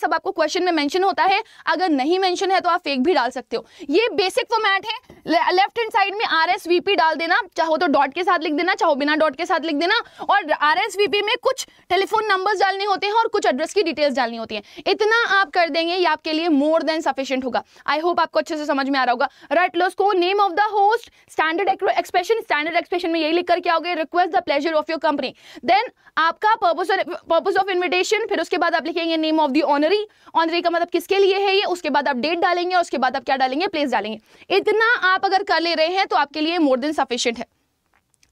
सब आपको क्वेश्चन में मेंशन होता है अगर नहीं मेंशन है तो आप फेक भी डाल सकते हो ये बेसिक फॉर्मेट है लेफ्ट हैंड साइड में आर एस वी पी डाल देना चाहो तो डॉट के साथ लिख देना चाहो बिना डॉट के साथ लिख देना और आर एस वी पी में कुछ टेलीफोन नंबर्स डालने होते हैं और कुछ एड्रेस की डिटेल्स डालनी होती है इतना आप कर देंगे ये आपके लिए मोर देन सफिशियंट होगा आई होप आपको अच्छे से समझ में आ रहा होगा राइट लॉस को name of the host standard expression standard expression में यही लिख करके आओगे request the pleasure of your company then आपका पर्पज ऑफ इन्विटेशन फिर उसके बाद आप लिखेंगे name of the on honoree honoree का मतलब किसके लिए है ये उसके बाद आप डेट डालेंगे और उसके बाद आप क्या डालेंगे प्लेस डालेंगे इतना आप अगर कर ले रहे हैं तो आपके लिए मोर देन सफिशियंट है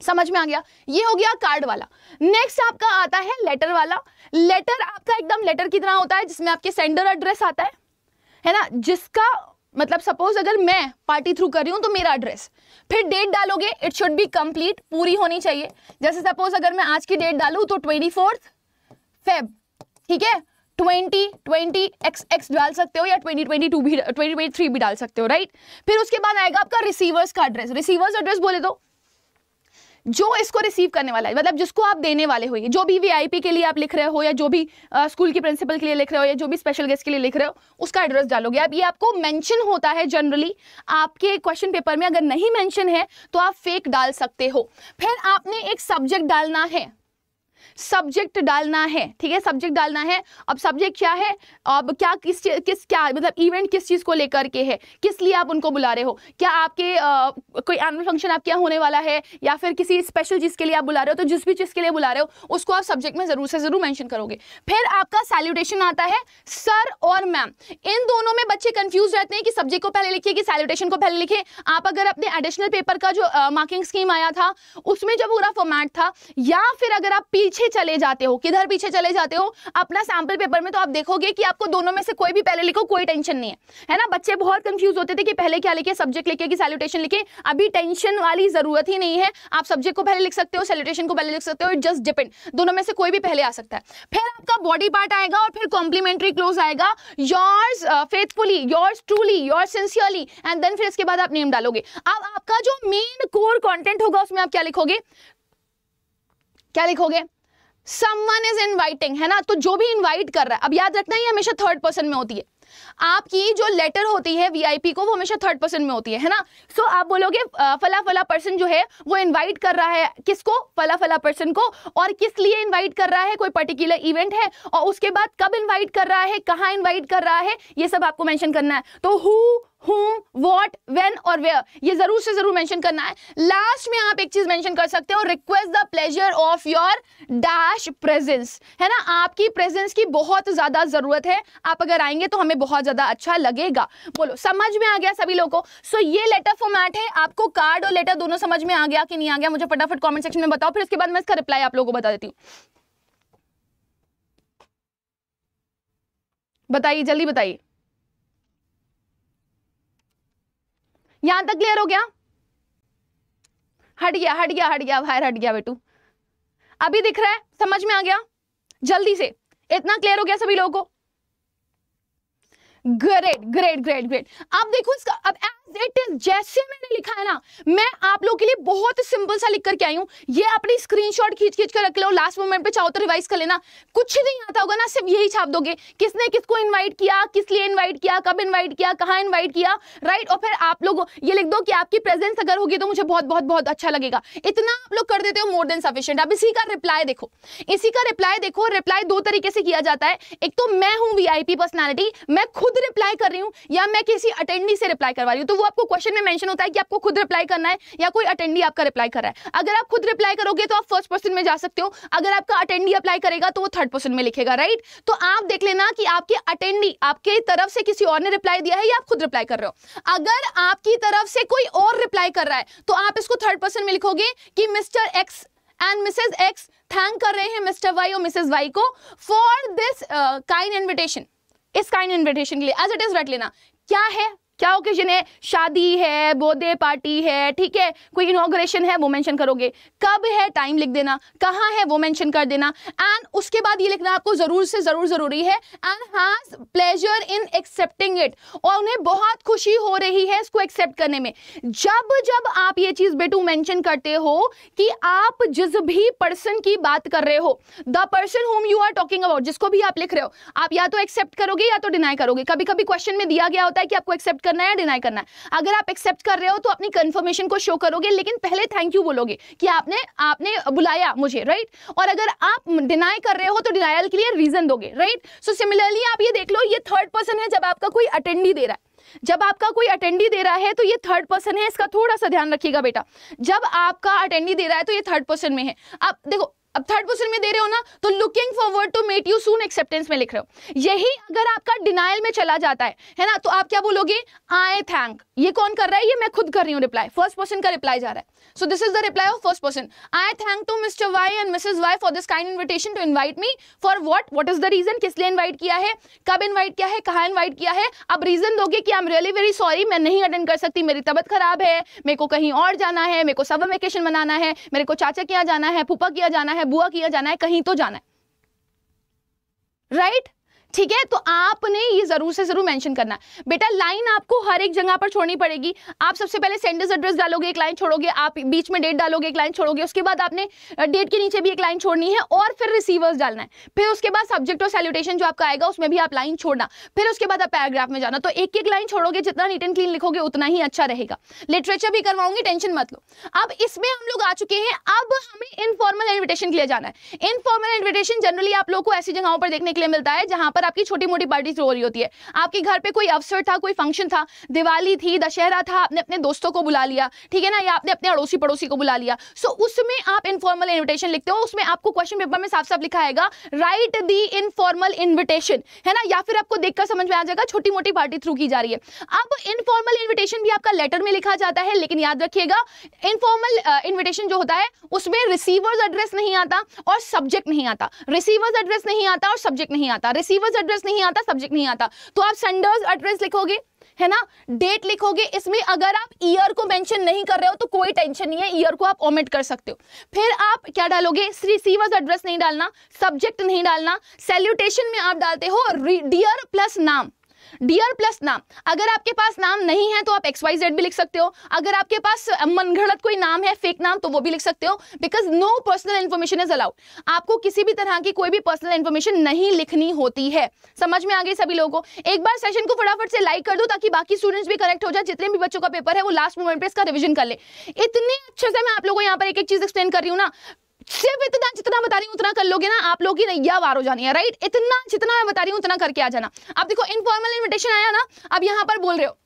समझ में आ गया ये हो गया कार्ड वाला नेक्स्ट आपका आता है लेटर वाला लेटर आपका एकदम लेटर की तरह होता है जिसमें आपके सेंडर एड्रेस आता है है ना जिसका मतलब सपोज अगर मैं पार्टी थ्रू कर रही हूँ तो मेरा एड्रेस फिर डेट डालोगे इट शुड बी कंप्लीट पूरी होनी चाहिए जैसे सपोज अगर मैं आज की डेट डालूँ तो ट्वेंटी फोर्थ फेब ठीक है ट्वेंटी ट्वेंटी एक्स एक्स डाल सकते हो या ट्वेंटी ट्वेंटी टू भी ट्वेंटी ट्वेंटी थ्री भी डाल सकते हो राइट फिर उसके बाद आएगा आपका रिसीवर्स का एड्रेस रिसीवर्स एड्रेस बोले तो जो इसको रिसीव करने वाला है मतलब जिसको आप देने वाले हो जो भी वीआईपी के लिए आप लिख रहे हो या जो भी स्कूल की प्रिंसिपल के लिए लिख रहे हो या जो भी स्पेशल गेस्ट के लिए लिख रहे हो उसका एड्रेस डालोगे अब ये आपको मेंशन होता है जनरली आपके क्वेश्चन पेपर में अगर नहीं मेंशन है तो आप फेक डाल सकते हो फिर आपने एक सब्जेक्ट डालना है सब्जेक्ट डालना है ठीक है सब्जेक्ट डालना है अब सब्जेक्ट क्या है अब क्या किस किस क्या मतलब इवेंट किस चीज़ को लेकर के है किस लिए आप उनको बुला रहे हो क्या आपके आ, कोई एनुअल फंक्शन आपके यहाँ होने वाला है या फिर किसी स्पेशल चीज़ के लिए आप बुला रहे हो तो जिस भी चीज़ के लिए बुला रहे हो उसको आप सब्जेक्ट में ज़रूर से ज़रूर मैंशन करोगे फिर आपका सैल्यूटेशन आता है सर और मैम इन दोनों में बच्चे कंफ्यूज रहते हैं कि सब्जेक्ट को पहले लिखिए कि सैल्यूटेशन को पहले लिखे आप अगर अपने एडिशनल पेपर का जो मार्किंग स्कीम आया था उसमें जो पूरा फॉर्मेट था या फिर अगर आप पी पीछे चले जाते हो किधर पीछे चले जाते हो अपना सैंपल पेपर में तो आप देखोगे कि आपको दोनों में से कोई भी पहले लिखो कोई टेंशन नहीं है है ना बच्चे बहुत कंफ्यूज होते थे कि पहले क्या लिखे सब्जेक्ट लिखे कि सैल्यूटेशन लिखे अभी टेंशन वाली जरूरत ही नहीं है आप सब्जेक्ट को पहले लिख सकते हो सैल्यूटेशन को पहले लिख सकते हो जस्ट डिपेंड दोनों में से कोई भी पहले आ सकता है फिर आपका बॉडी पार्ट आएगा और फिर कॉम्प्लीमेंट्री क्लोज आएगा yours faithfully yours truly your sincerely and then फिर इसके बाद आप नेम डालोगे अब आपका जो मेन कोर कॉन्टेंट होगा उसमें आप क्या लिखोगे क्या लिखोगे समवन इज इनवाइटिंग है ना तो जो भी इनवाइट कर रहा है अब याद रखना ये हमेशा थर्ड पर्सन में होती है आपकी जो लेटर होती है वीआईपी को वो हमेशा थर्ड पर्सन में होती है है ना सो so, आप बोलोगे फला फला पर्सन जो है वो इनवाइट कर रहा है किसको फला फला पर्सन को और किस लिए इनवाइट कर रहा है कोई पर्टिकुलर इवेंट है और उसके बाद कब इनवाइट कर रहा है कहां इनवाइट कर रहा है ये सब आपको मेंशन करना है तो हु हुम वॉट वेन और वेयर ये जरूर से जरूर मेंशन करना है लास्ट में आप एक चीज मेंशन कर सकते हो request the pleasure of your dash presence है ना आपकी प्रेजेंस की बहुत ज्यादा जरूरत है आप अगर आएंगे तो हमें बहुत ज्यादा अच्छा लगेगा बोलो समझ में आ गया सभी लोगों को सो so, ये लेटर फॉर्मैट है आपको कार्ड और लेटर दोनों समझ में आ गया कि नहीं आ गया मुझे फटाफट कॉमेंट सेक्शन में बताओ फिर उसके बाद मैं इसका रिप्लाई आप लोगों को बता देती हूँ बताइए जल्दी बताइए यहां तक क्लियर हो गया हट गया हट गया हट गया बाहर हट गया बेटू अभी दिख रहा है समझ में आ गया जल्दी से इतना क्लियर हो गया सभी लोगों को ग्रेट ग्रेट ग्रेट ग्रेट अब देखो इसका अब इट इज जैसे मैंने लिखा है ना मैं आप लोग के लिए बहुत सिंपल सा लिख करके आई हूँ ये अपनी स्क्रीनशॉट खींच खींच कर रख लो लास्ट मोमेंट पे चाहो तो रिवाइज कर लेना कुछ नहीं आता होगा ना सिर्फ यही छाप दोगे किसने किसको इन्वाइट किया किस लिए इन्वाइट किया कब इन्वाइट किया कहाँ इन्वाइट किया राइट और फिर आप लोग ये लिख दो कि आपकी प्रेजेंस अगर होगी तो मुझे बहुत बहुत बहुत अच्छा लगेगा इतना आप लोग कर देते हो मोर देन सफिशियंट अब इसी का रिप्लाई देखो इसी का रिप्लाई देखो रिप्लाई दो तरीके से किया जाता है एक तो मैं हूँ वीआईपी पर्सनालिटी मैं खुद रिप्लाई कर रही हूँ या मैं किसी अटेंडी से रिप्लाई करवा रही हूँ तो वो आपको क्वेश्चन में मेंशन होता है कि आपको खुद रिप्लाई करना है या कोई अटेंडी आपका रिप्लाई कर रहा है अगर आप खुद रिप्लाई करोगे तो आप फर्स्ट पर्सन में जा सकते हो अगर आपका अटेंडी अप्लाई करेगा तो वो थर्ड पर्सन में लिखेगा राइट तो आप देख लेना कि आपके अटेंडी आपके तरफ से किसी और ने रिप्लाई दिया है या आप खुद रिप्लाई कर रहे हो अगर आपकी तरफ से कोई और रिप्लाई कर रहा है तो आप इसको थर्ड पर्सन में लिखोगे कि Mr X and Mrs X thank कर रहे हैं मिस्टर वाई और मिसेज वाई को फॉर दिस काइंड इन्विटेशन इस काइंड इन्विटेशन के लिए एज इट इज रट लेना क्या है क्या ओकेजन है शादी है बोधे पार्टी है ठीक है कोई इनोग्रेशन है वो मेंशन करोगे कब है टाइम लिख देना कहाँ है वो मेंशन कर देना एंड उसके बाद ये लिखना आपको ज़रूर से ज़रूर ज़रूरी है and has pleasure in accepting it और उन्हें बहुत खुशी हो रही है इसको एक्सेप्ट करने में जब जब आप ये चीज़ बेटू मेंशन करते हो कि आप जिस भी पर्सन की बात कर रहे हो the person whom you are talking about जिसको भी आप लिख रहे हो आप या तो एक्सेप्ट करोगे या तो डिनाई करोगे कभी कभी क्वेश्चन में दिया गया होता है कि आपको एक्सेप्ट करना है डिनाई करना है अगर आप एक्सेप्ट कर रहे हो तो अपनी कंफर्मेशन को शो करोगे लेकिन पहले थैंक यू बोलोगे कि आपने आपने बुलाया मुझे राइट right? और अगर आप डिनाई कर रहे हो तो डिनाइल के लिए रीजन दोगे राइट सो सिमिलरली आप ये देख लो ये थर्ड पर्सन है जब आपका कोई अटेंडी दे रहा है जब आपका कोई अटेंडी दे रहा है तो ये थर्ड पर्सन है इसका थोड़ा सा ध्यान रखिएगा बेटा जब आपका अटेंडी दे रहा है तो ये थर्ड पर्सन में है अब देखो अब थर्ड पर्सन में दे रहे हो ना तो looking forward to met you soon acceptance में लिख रहे हो यही अगर आपका डिनाइल में चला जाता है है ना तो आप क्या बोलोगे आई थैंक ये कौन कर रहा है ये मैं खुद कर रही हूँ रिप्लाई फर्स्ट पर्सन का रिप्लाई जा रहा है so this is the reply of first person I thank to Mr Y and Mrs Y for this kind invitation to invite me for what what is the reason किस लिए invite किया है कब invite किया है कहाँ invite किया है अब रीजन दोगे कि I am really very sorry मैं नहीं अटेंड कर सकती मेरी तबियत खराब है मेरे को कहीं और जाना है मेरे को सब वेकेशन मनाना है मेरे को चाचा के यहाँ जाना है फूफा किया जाना है है बुआ किया जाना है कहीं तो जाना है राइट right? ठीक है तो आपने ये जरूर से जरूर मेंशन करना बेटा लाइन आपको हर एक जगह पर छोड़नी पड़ेगी आप सबसे पहले सेंडर्स एड्रेस डालोगे एक लाइन छोड़ोगे आप बीच में डेट डालोगे एक लाइन छोड़ोगे उसके बाद आपने डेट के नीचे भी एक लाइन छोड़नी है और फिर रिसीवर्स डालना है फिर उसके बाद सब्जेक्ट और सैल्यूटेशन जो आपका आएगा उसमें भी आप लाइन छोड़ना फिर उसके बाद आप पैराग्राफ में जाना तो एक एक लाइन छोड़ोगे जितना नीट एंड क्लीन लिखोगे उतना ही अच्छा रहेगा लिटरेचर भी करवाऊंगी टेंशन मत लो अब इसमें हम लोग आ चुके हैं अब हमें इनफॉर्मल इन्विटेशन के लिए जाना है इनफॉर्मल इन्विटेशन जनरली आप लोग को ऐसी जगहों पर देखने के लिए मिलता है जहां पर पर आपकी छोटी मोटी पार्टी हो रही होती है आपके घर पे कोई अवसर था कोई फंक्शन था दिवाली थी दशहरा था आपने अपने दोस्तों को बुला लिया ठीक है ना या आपने अपने अड़ोसी पड़ोसी को बुला लिया सो so, उसमें आप इनफॉर्मल इन्विटेशन लिखते हो उसमें आपको क्वेश्चन पेपर में साफ साफ लिखा आएगा राइट दी इनफॉर्मल इन्विटेशन है ना या फिर आपको देखकर समझ में आ जाएगा छोटी मोटी पार्टी थ्रू की जा रही है अब इनफॉर्मल इन्विटेशन भी आपका लेटर में लिखा जाता है लेकिन याद रखिएगा इनफॉर्मल इन्विटेशन जो होता है उसमें रिसीवर्स एड्रेस नहीं आता और सब्जेक्ट नहीं आता रिसीवर्स एड्रेस नहीं आता और सब्जेक्ट नहीं आता रिसीवर संडर्स एड्रेस नहीं आता सब्जेक्ट नहीं आता तो आप सेंडर्स एड्रेस लिखोगे है ना डेट लिखोगे इसमें अगर आप ईयर को मेंशन नहीं कर रहे हो तो कोई टेंशन नहीं है ईयर को आप ओमिट कर सकते हो फिर आप क्या डालोगे रिसीवर्स एड्रेस नहीं डालना सब्जेक्ट नहीं डालना सैल्यूटेशन में आप डालते हो डियर प्लस नाम डियर प्लस नाम अगर आपके पास नाम नहीं है तो आप एक्स वाई जेड भी लिख सकते हो अगर आपके पास मनगढ़ंत कोई नाम है फेक नाम तो वो भी लिख सकते हो because no personal information is allowed आपको किसी भी तरह की कोई भी पर्सनल इन्फॉर्मेशन नहीं लिखनी होती है समझ में आ गई सभी लोगों को एक बार सेशन को फटाफट से लाइक कर दो ताकि बाकी स्टूडेंट्स भी कनेक्ट हो जाए जितने भी बच्चों का पेपर है वो लास्ट मोमेंट पर इसका रिविजन कर ले इतने अच्छे से मैं आप लोगों को यहाँ पर एक एक चीज एक्सप्लेन कर रही हूँ ना सिर्फ इतना जितना बता रही हूँ उतना कर लोगे ना आप लोग की नैया वार हो जानी है राइट इतना जितना मैं बता रही हूँ उतना करके आ जाना अब देखो इनफॉर्मल इन्विटेशन आया ना अब यहाँ पर बोल रहे हो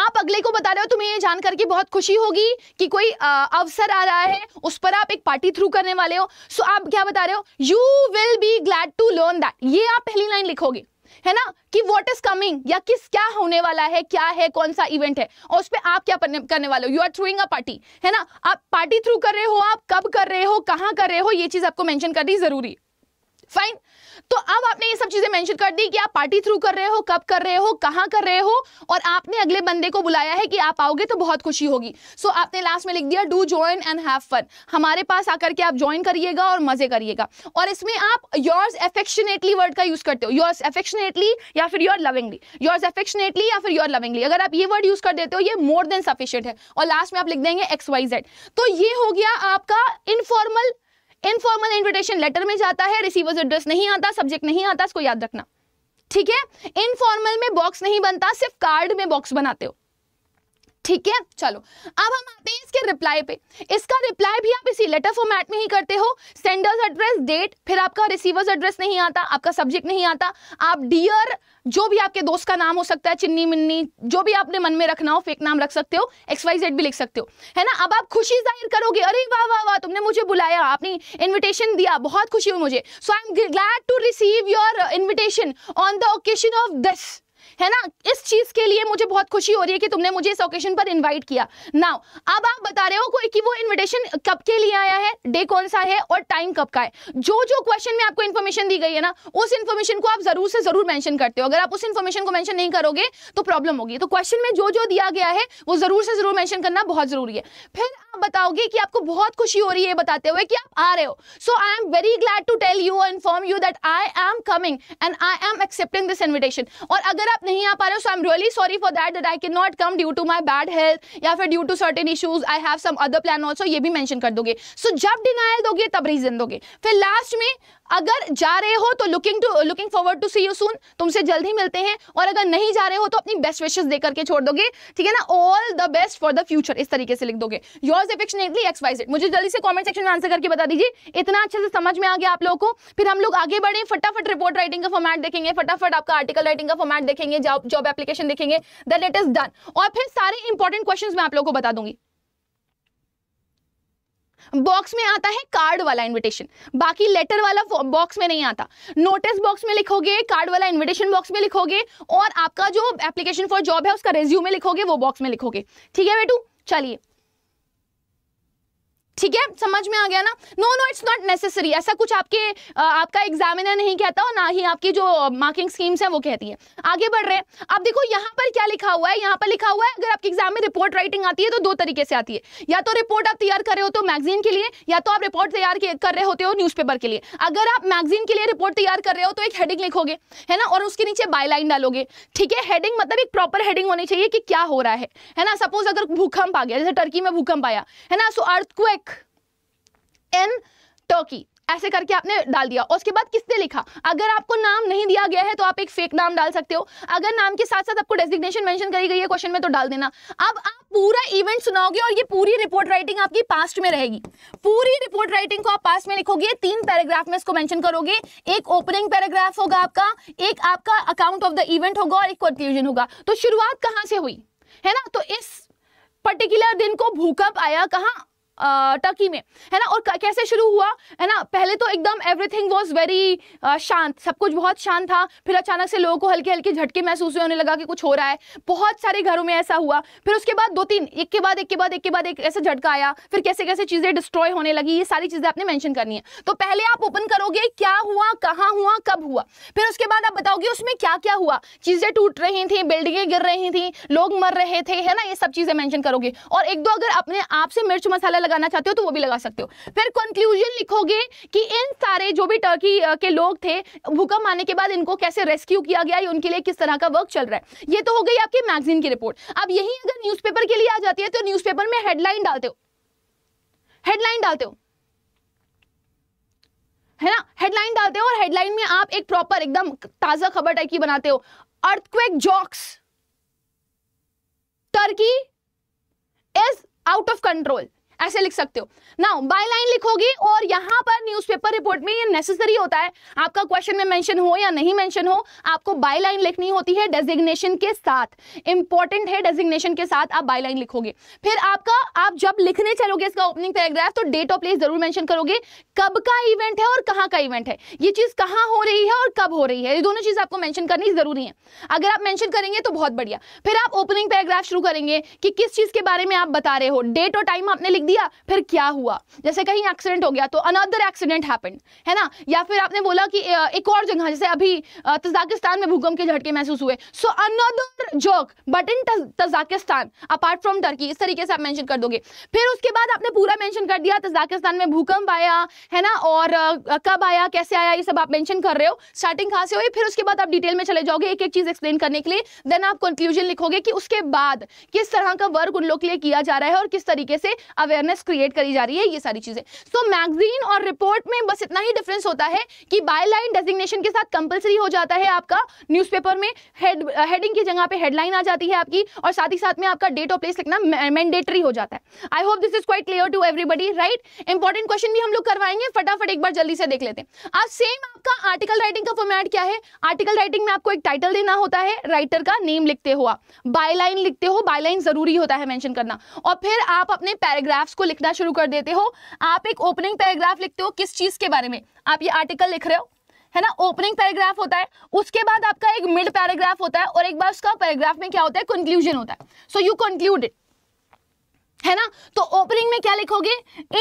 आप अगले को बता रहे हो तुम्हें ये जानकर के बहुत खुशी होगी कि कोई आ, अवसर आ रहा है उस पर आप एक पार्टी थ्रू करने वाले हो सो आप क्या बता रहे हो you will be glad to learn that ये आप पहली लाइन लिखोगे है ना कि वॉट इज कमिंग या किस क्या होने वाला है क्या है कौन सा इवेंट है और उस पर आप क्या करने वाले हो you are throwing a party है ना आप पार्टी थ्रू कर रहे हो आप कब कर रहे हो कहाँ कर रहे हो ये चीज आपको मैंशन करनी जरूरी है फाइन तो अब आपने ये सब चीजें मेंशन कर दी कि आप पार्टी थ्रू कर रहे हो कब कर रहे हो कहां कर रहे हो और आपने अगले बंदे को बुलाया है कि आप आओगे तो बहुत खुशी होगी सो so, आपने लास्ट में लिख दिया do join and have fun हमारे पास आकर के आप ज्वाइन करिएगा और मजे करिएगा और इसमें आप योर्स एफेक्शनेटली वर्ड का यूज करते हो योर्स एफेक्शनेटली या फिर योर लविंगली योर्स एफेक्शनेटली या फिर योर लविंगली अगर आप ये वर्ड यूज कर देते हो ये मोर देन सफिशियंट है और लास्ट में आप लिख देंगे एक्स तो ये हो गया आपका इनफॉर्मल इनफॉर्मल इन्विटेशन लेटर में जाता है रिसीवर्स एड्रेस नहीं आता सब्जेक्ट नहीं आता इसको याद रखना ठीक है इनफॉर्मल में बॉक्स नहीं बनता सिर्फ कार्ड में बॉक्स बनाते हो ठीक है चलो अब हम आते हैं इसके रिप्लाई पे इसका रिप्लाई भी आप इसी लेटर फॉर्मेट में ही करते हो सेंडर्स एड्रेस डेट फिर आपका रिसीवर्स एड्रेस नहीं आता आपका सब्जेक्ट नहीं आता आप डियर जो भी आपके दोस्त का नाम हो सकता है चिन्नी मिन्नी जो भी आपने मन में रखना हो फेक नाम रख सकते हो एक्स वाई जेड भी लिख सकते हो है ना अब आप खुशी जाहिर करोगे अरे वाह वाह वाह तुमने मुझे बुलाया आपने इन्विटेशन दिया बहुत खुशी हुई मुझे so I am glad to receive your invitation on the occasion of this है ना इस चीज के लिए मुझे बहुत खुशी हो रही है कि तुमने मुझे इस ओकेशन पर इनवाइट किया नाउ अब आप बता रहे हो कोई कि वो इनविटेशन कब के लिए आया है डे कौन सा है और टाइम कब का है जो जो क्वेश्चन में आपको इन्फॉर्मेशन दी गई है ना उस इन्फॉर्मेशन को आप जरूर से जरूर मैंशन करते हो अगर आप उस इन्फॉर्मेशन को मैंशन नहीं करोगे तो प्रॉब्लम होगी तो क्वेश्चन में जो जो दिया गया है वो जरूर से जरूर मैंशन करना बहुत जरूरी है फिर आप बताओगे कि आपको बहुत खुशी हो रही है बताते हुए कि आप आ रहे हो so I am very glad to tell you inform you that I am coming and I am accepting this invitation और अगर आप नहीं आ पा रहे हो so I am really sorry for that that I can not come due to my bad health या फिर due to certain issues I have some other plan also ये भी मैंशन कर दोगे सो so, जब डिनाइल दोगे तब रीजन दोगे फिर लास्ट में अगर जा रहे हो तो looking to looking forward to see you soon तुमसे जल्द ही मिलते हैं और अगर नहीं जा रहे हो तो अपनी बेस्ट विशेष दे करके छोड़ दोगे ठीक है ना all the best for the future इस तरीके से लिख दोगे yours affectionately X Y Z मुझे जल्दी से कॉमेंट सेक्शन में आंसर करके बता दीजिए इतना अच्छे से समझ में आ गया आप लोगों को फिर हम लोग आगे बढ़े फटाफट रिपोर्ट राइटिंग का फॉर्मेट देखेंगे फटाफट आपका आर्टिकल राइटिंग का फॉर्मेट देखेंगे जॉब एप्लीकेशन देखेंगे द इट इज डन और फिर सारे इंपॉर्टेंट क्वेश्चन मैं आप लोगों को बता दूंगी बॉक्स में आता है कार्ड वाला इनविटेशन बाकी लेटर वाला बॉक्स में नहीं आता नोटिस बॉक्स में लिखोगे कार्ड वाला इनविटेशन बॉक्स में लिखोगे और आपका जो एप्लीकेशन फॉर जॉब है उसका रेज्यूमे लिखोगे वो बॉक्स में लिखोगे ठीक है बेटू चलिए ठीक है समझ में आ गया ना no no it's not necessary ऐसा कुछ आपके आपका एग्जामिनर नहीं कहता और ना ही आपकी जो मार्किंग स्कीम्स हैं वो कहती है आगे बढ़ रहे हैं अब देखो यहाँ पर क्या लिखा हुआ है यहाँ पर लिखा हुआ है अगर आपके एग्जाम में रिपोर्ट राइटिंग आती है तो दो तरीके से आती है या तो रिपोर्ट आप तैयार कर रहे हो तो मैगजीन के लिए या तो आप रिपोर्ट तैयार कर रहे होते हो न्यूज के लिए अगर आप मैगजीन के लिए रिपोर्ट तैयार कर रहे हो तो एक हेडिंग लिखोगे है ना और उसके नीचे बाईलाइन डालोगे ठीक है हेडिंग मतलब एक प्रॉपर हेडिंग होनी चाहिए कि क्या हो रहा है है ना सपोज अगर भूकंप आ गया जैसे टर्की में भूकंप आया है ना सो अर्थ इन टर्की ऐसे करके आपने डाल दिया और उसके बाद किसने लिखा अगर आपको नाम नहीं दिया गया है तो आप एक फेक नाम डाल सकते हो अगर नाम के साथ साथ आपको डेजिग्नेशन मेंशन करी गई है क्वेश्चन में तो डाल देना अब आप पूरा इवेंट सुनाओगे और ये पूरी रिपोर्ट राइटिंग आपकी पास्ट में रहेगी पूरी रिपोर्ट राइटिंग को आप पास्ट में लिखोगे तीन पैराग्राफ में इसको मेंशन करोगे एक ओपनिंग पैराग्राफ होगा आपका एक आपका अकाउंट ऑफ द इवेंट होगा और एक कंक्लूजन होगा तो शुरुआत कहां से हुई है ना तो इस पर्टिकुलर दिन को भूकंप आया कहाँ टर्की में है ना और कैसे शुरू हुआ है ना पहले तो एकदम एवरीथिंग वाज वेरी शांत सब कुछ बहुत शांत था फिर अचानक से लोगों को हल्के हल्के झटके महसूस होने लगा कि कुछ हो रहा है बहुत सारे घरों में ऐसा हुआ फिर उसके बाद दो तीन एक के बाद एक के बाद एक के बाद एक ऐसे झटका आया फिर कैसे कैसे चीज़ें डिस्ट्रॉय होने लगी ये सारी चीज़ें आपने मैंशन करनी है तो पहले आप ओपन करोगे क्या हुआ कहाँ हुआ कब हुआ फिर उसके बाद आप बताओगे उसमें क्या क्या हुआ चीज़ें टूट रही थी बिल्डिंगें गिर रही थी लोग मर रहे थे है ना ये सब चीज़ें मैंशन करोगे और एक दो अगर अपने आप से मिर्च मसाला लगा लगाना चाहते हो तो वो भी लगा सकते हो फिर कंक्लूजन लिखोगे कि इन सारे जो भी टर्की के लोग थे भूकंप आने के बाद इनको कैसे रेस्क्यू किया गया उनके लिए किस तरह का वर्क चल रहा है ये तो हो गई आपकी मैगजीन की रिपोर्ट अब यही अगर न्यूज के लिए आ जाती है तो न्यूज में हेडलाइन डालते हो हेडलाइन डालते हो है ना हेडलाइन डालते हो और हेडलाइन में आप एक प्रॉपर एकदम ताजा खबर टाइप की बनाते हो earthquake jokes Turkey is out of control ऐसे लिख सकते हो नाउ बाय लाइन लिखोगी और यहां पर न्यूज़पेपर रिपोर्ट में ये नेसेसरी होता है आपका क्वेश्चन में मेंशन हो या नहीं मेंशन हो आपको बाय लाइन लिखनी होती है डेजिग्नेशन के साथ इंपॉर्टेंट है डेजिग्नेशन के साथ आप बाय लाइन लिखोगे फिर आपका आप जब लिखने चलोगे इसका ओपनिंग पैराग्राफ तो डेट ऑफ प्लेस जरूर मेंशन करोगे कब का इवेंट है और कहाँ का इवेंट है ये चीज कहाँ हो रही है और कब हो रही है ये दोनों चीज आपको मेंशन करनी जरूरी है अगर आप मेंशन करेंगे तो बहुत बढ़िया फिर आप ओपनिंग पैराग्राफ शुरू करेंगे कि किस चीज के बारे में आप बता रहे हो डेट और टाइम आपने लिख दिया दिया फिर क्या हुआ जैसे कहीं एक्सीडेंट हो गया तो अनदर एक्सीडेंट हैपेंड है ना या फिर आपने बोला कि एक और जगह जैसे अभी तजाकिस्तान में भूकंप के झटके महसूस हुए so another joke but in Tajikistan apart from Turkey इस तरीके से आप मैंशन कर दोगे फिर उसके बाद आपने पूरा मैंशन कर दिया तजाकिस्तान में भूकंप आया है ना और कब आया कैसे आया ये सब आप मैंशन कर रहे हो स्टार्टिंग कहाँ से हुई फिर उसके बाद आप डिटेल में चले जाओगे एक एक चीज़ एक्सप्लेन करने के लिए देन आप कंक्लूजन लिखोगे कि उसके बाद किस तरह का वर्क उन लोग के लिए किया जा रहा है और किस तरीके से अवेयर अवेयरनेस क्रिएट करी जा रही है ये सारी चीज़ें सो मैगजीन और रिपोर्ट में बस इतना ही डिफरेंस होता है कि बाय लाइन डेजिग्नेशन के साथ कंपलसरी हो जाता है आपका न्यूज़पेपर में हेड हेडिंग की जगह पे हेडलाइन आ जाती है आपकी और साथ ही साथ में आपका डेट ऑफ प्लेस लिखना मैंडेटरी हो जाता है I hope this is quite clear to everybody right important question भी हम लोग करवाएंगे फटाफट एक बार जल्दी से देख लेते हैं अब सेम आपका आर्टिकल राइटिंग का फॉर्मेट क्या है आर्टिकल राइटिंग में आपको एक टाइटल देना होता है राइटर का नेम लिखते हुआ आप बायलाइन लिखते हो बायलाइन जरूरी होता है मेंशन करना और फिर आप अपने पैराग्राफ पैराग्राफ्स को लिखना शुरू कर देते हो आप एक ओपनिंग पैराग्राफ लिखते हो किस चीज़ के बारे में आप ये आर्टिकल लिख रहे हो है ना ओपनिंग पैराग्राफ होता है उसके बाद आपका एक मिड पैराग्राफ होता है और एक बार उसका पैराग्राफ में क्या होता है कंक्लूजन होता है सो यू कंक्लूड इट है ना तो ओपनिंग में क्या लिखोगे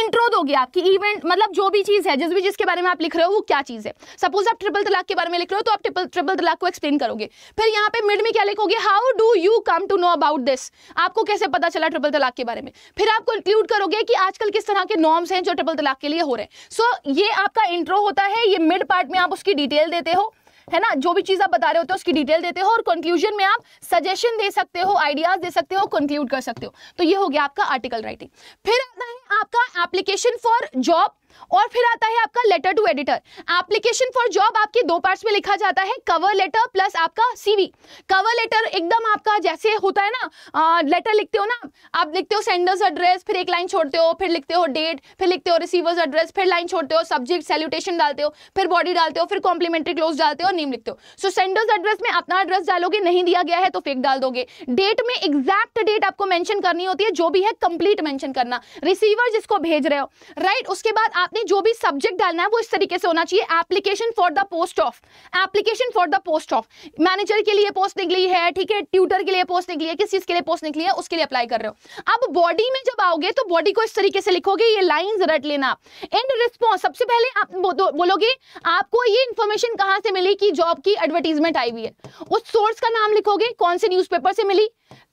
इंट्रो दोगे आपकी इवेंट मतलब जो भी चीज़ है जिस भी जिसके बारे में आप लिख रहे हो वो क्या चीज़ है सपोज आप ट्रिपल तलाक के बारे में लिख रहे हो तो आप ट्रिपल ट्रिपल तलाक को एक्सप्लेन करोगे फिर यहाँ पे मिड में क्या लिखोगे how do you come to know about this आपको कैसे पता चला ट्रिपल तलाक के बारे में फिर आप कंक्लूड करोगे कि आजकल किस तरह के नॉर्म्स हैं जो ट्रिपल तलाक के लिए हो रहे हैं सो so, ये आपका इंट्रो होता है ये मिड पार्ट में आप उसकी डिटेल देते हो है ना जो भी चीज़ आप बता रहे होते हो उसकी डिटेल देते हो और कंक्लूजन में आप सजेशन दे सकते हो आइडियाज दे सकते हो कंक्लूड कर सकते हो तो ये हो गया आपका आर्टिकल राइटिंग फिर आता है आपका एप्लीकेशन फॉर जॉब और फिर आता है आपका letter to editor application for job आपके दो पार्ट्स में लिखा जाता है कवर लेटर प्लस आपका सीवी कवर लेटर एकदम आपका जैसे होता है ना लेटर लिखते हो ना आप लिखते हो सेंडर्स एड्रेस फिर एक लाइन छोड़ते हो फिर लिखते हो डेट फिर लिखते हो रिसीवर्स एड्रेस फिर लाइन छोड़ते हो सब्जेक्ट सेल्यूटेशन डालते हो फिर बॉडी डालते हो फिर कॉम्प्लीमेंट्री क्लोज डालते हो नेम लिखते हो सो सेंडर्स एड्रेस में अपना एड्रेस डालोगे नहीं दिया गया है तो फेक डाल दोगे डेट में एग्जैक्ट डेट आपको मेंशन करनी होती है जो भी है कंप्लीट मेंशन करना रिसीवर जिसको भेज रहे हो राइट उसके बाद आपने जो भी सब्जेक्ट डालना है वो इस तरीके से होना चाहिए application for the post of application for the post of manager के लिए पोस्ट निकली है ठीक है ट्यूटर के लिए पोस्ट निकली है किस चीज के लिए पोस्ट निकली है उसके लिए अप्लाई कर रहे हो अब बॉडी में जब आओगे तो बॉडी को इस तरीके से लिखोगे ये लाइन रट लेना एंड रिस्पॉन्स सबसे पहले आप बोलोगे आपको ये इन्फॉर्मेशन कहाँ से मिली कि जॉब की एडवर्टीजमेंट आई हुई है उस सोर्स का नाम लिखोगे कौन से न्यूज से मिली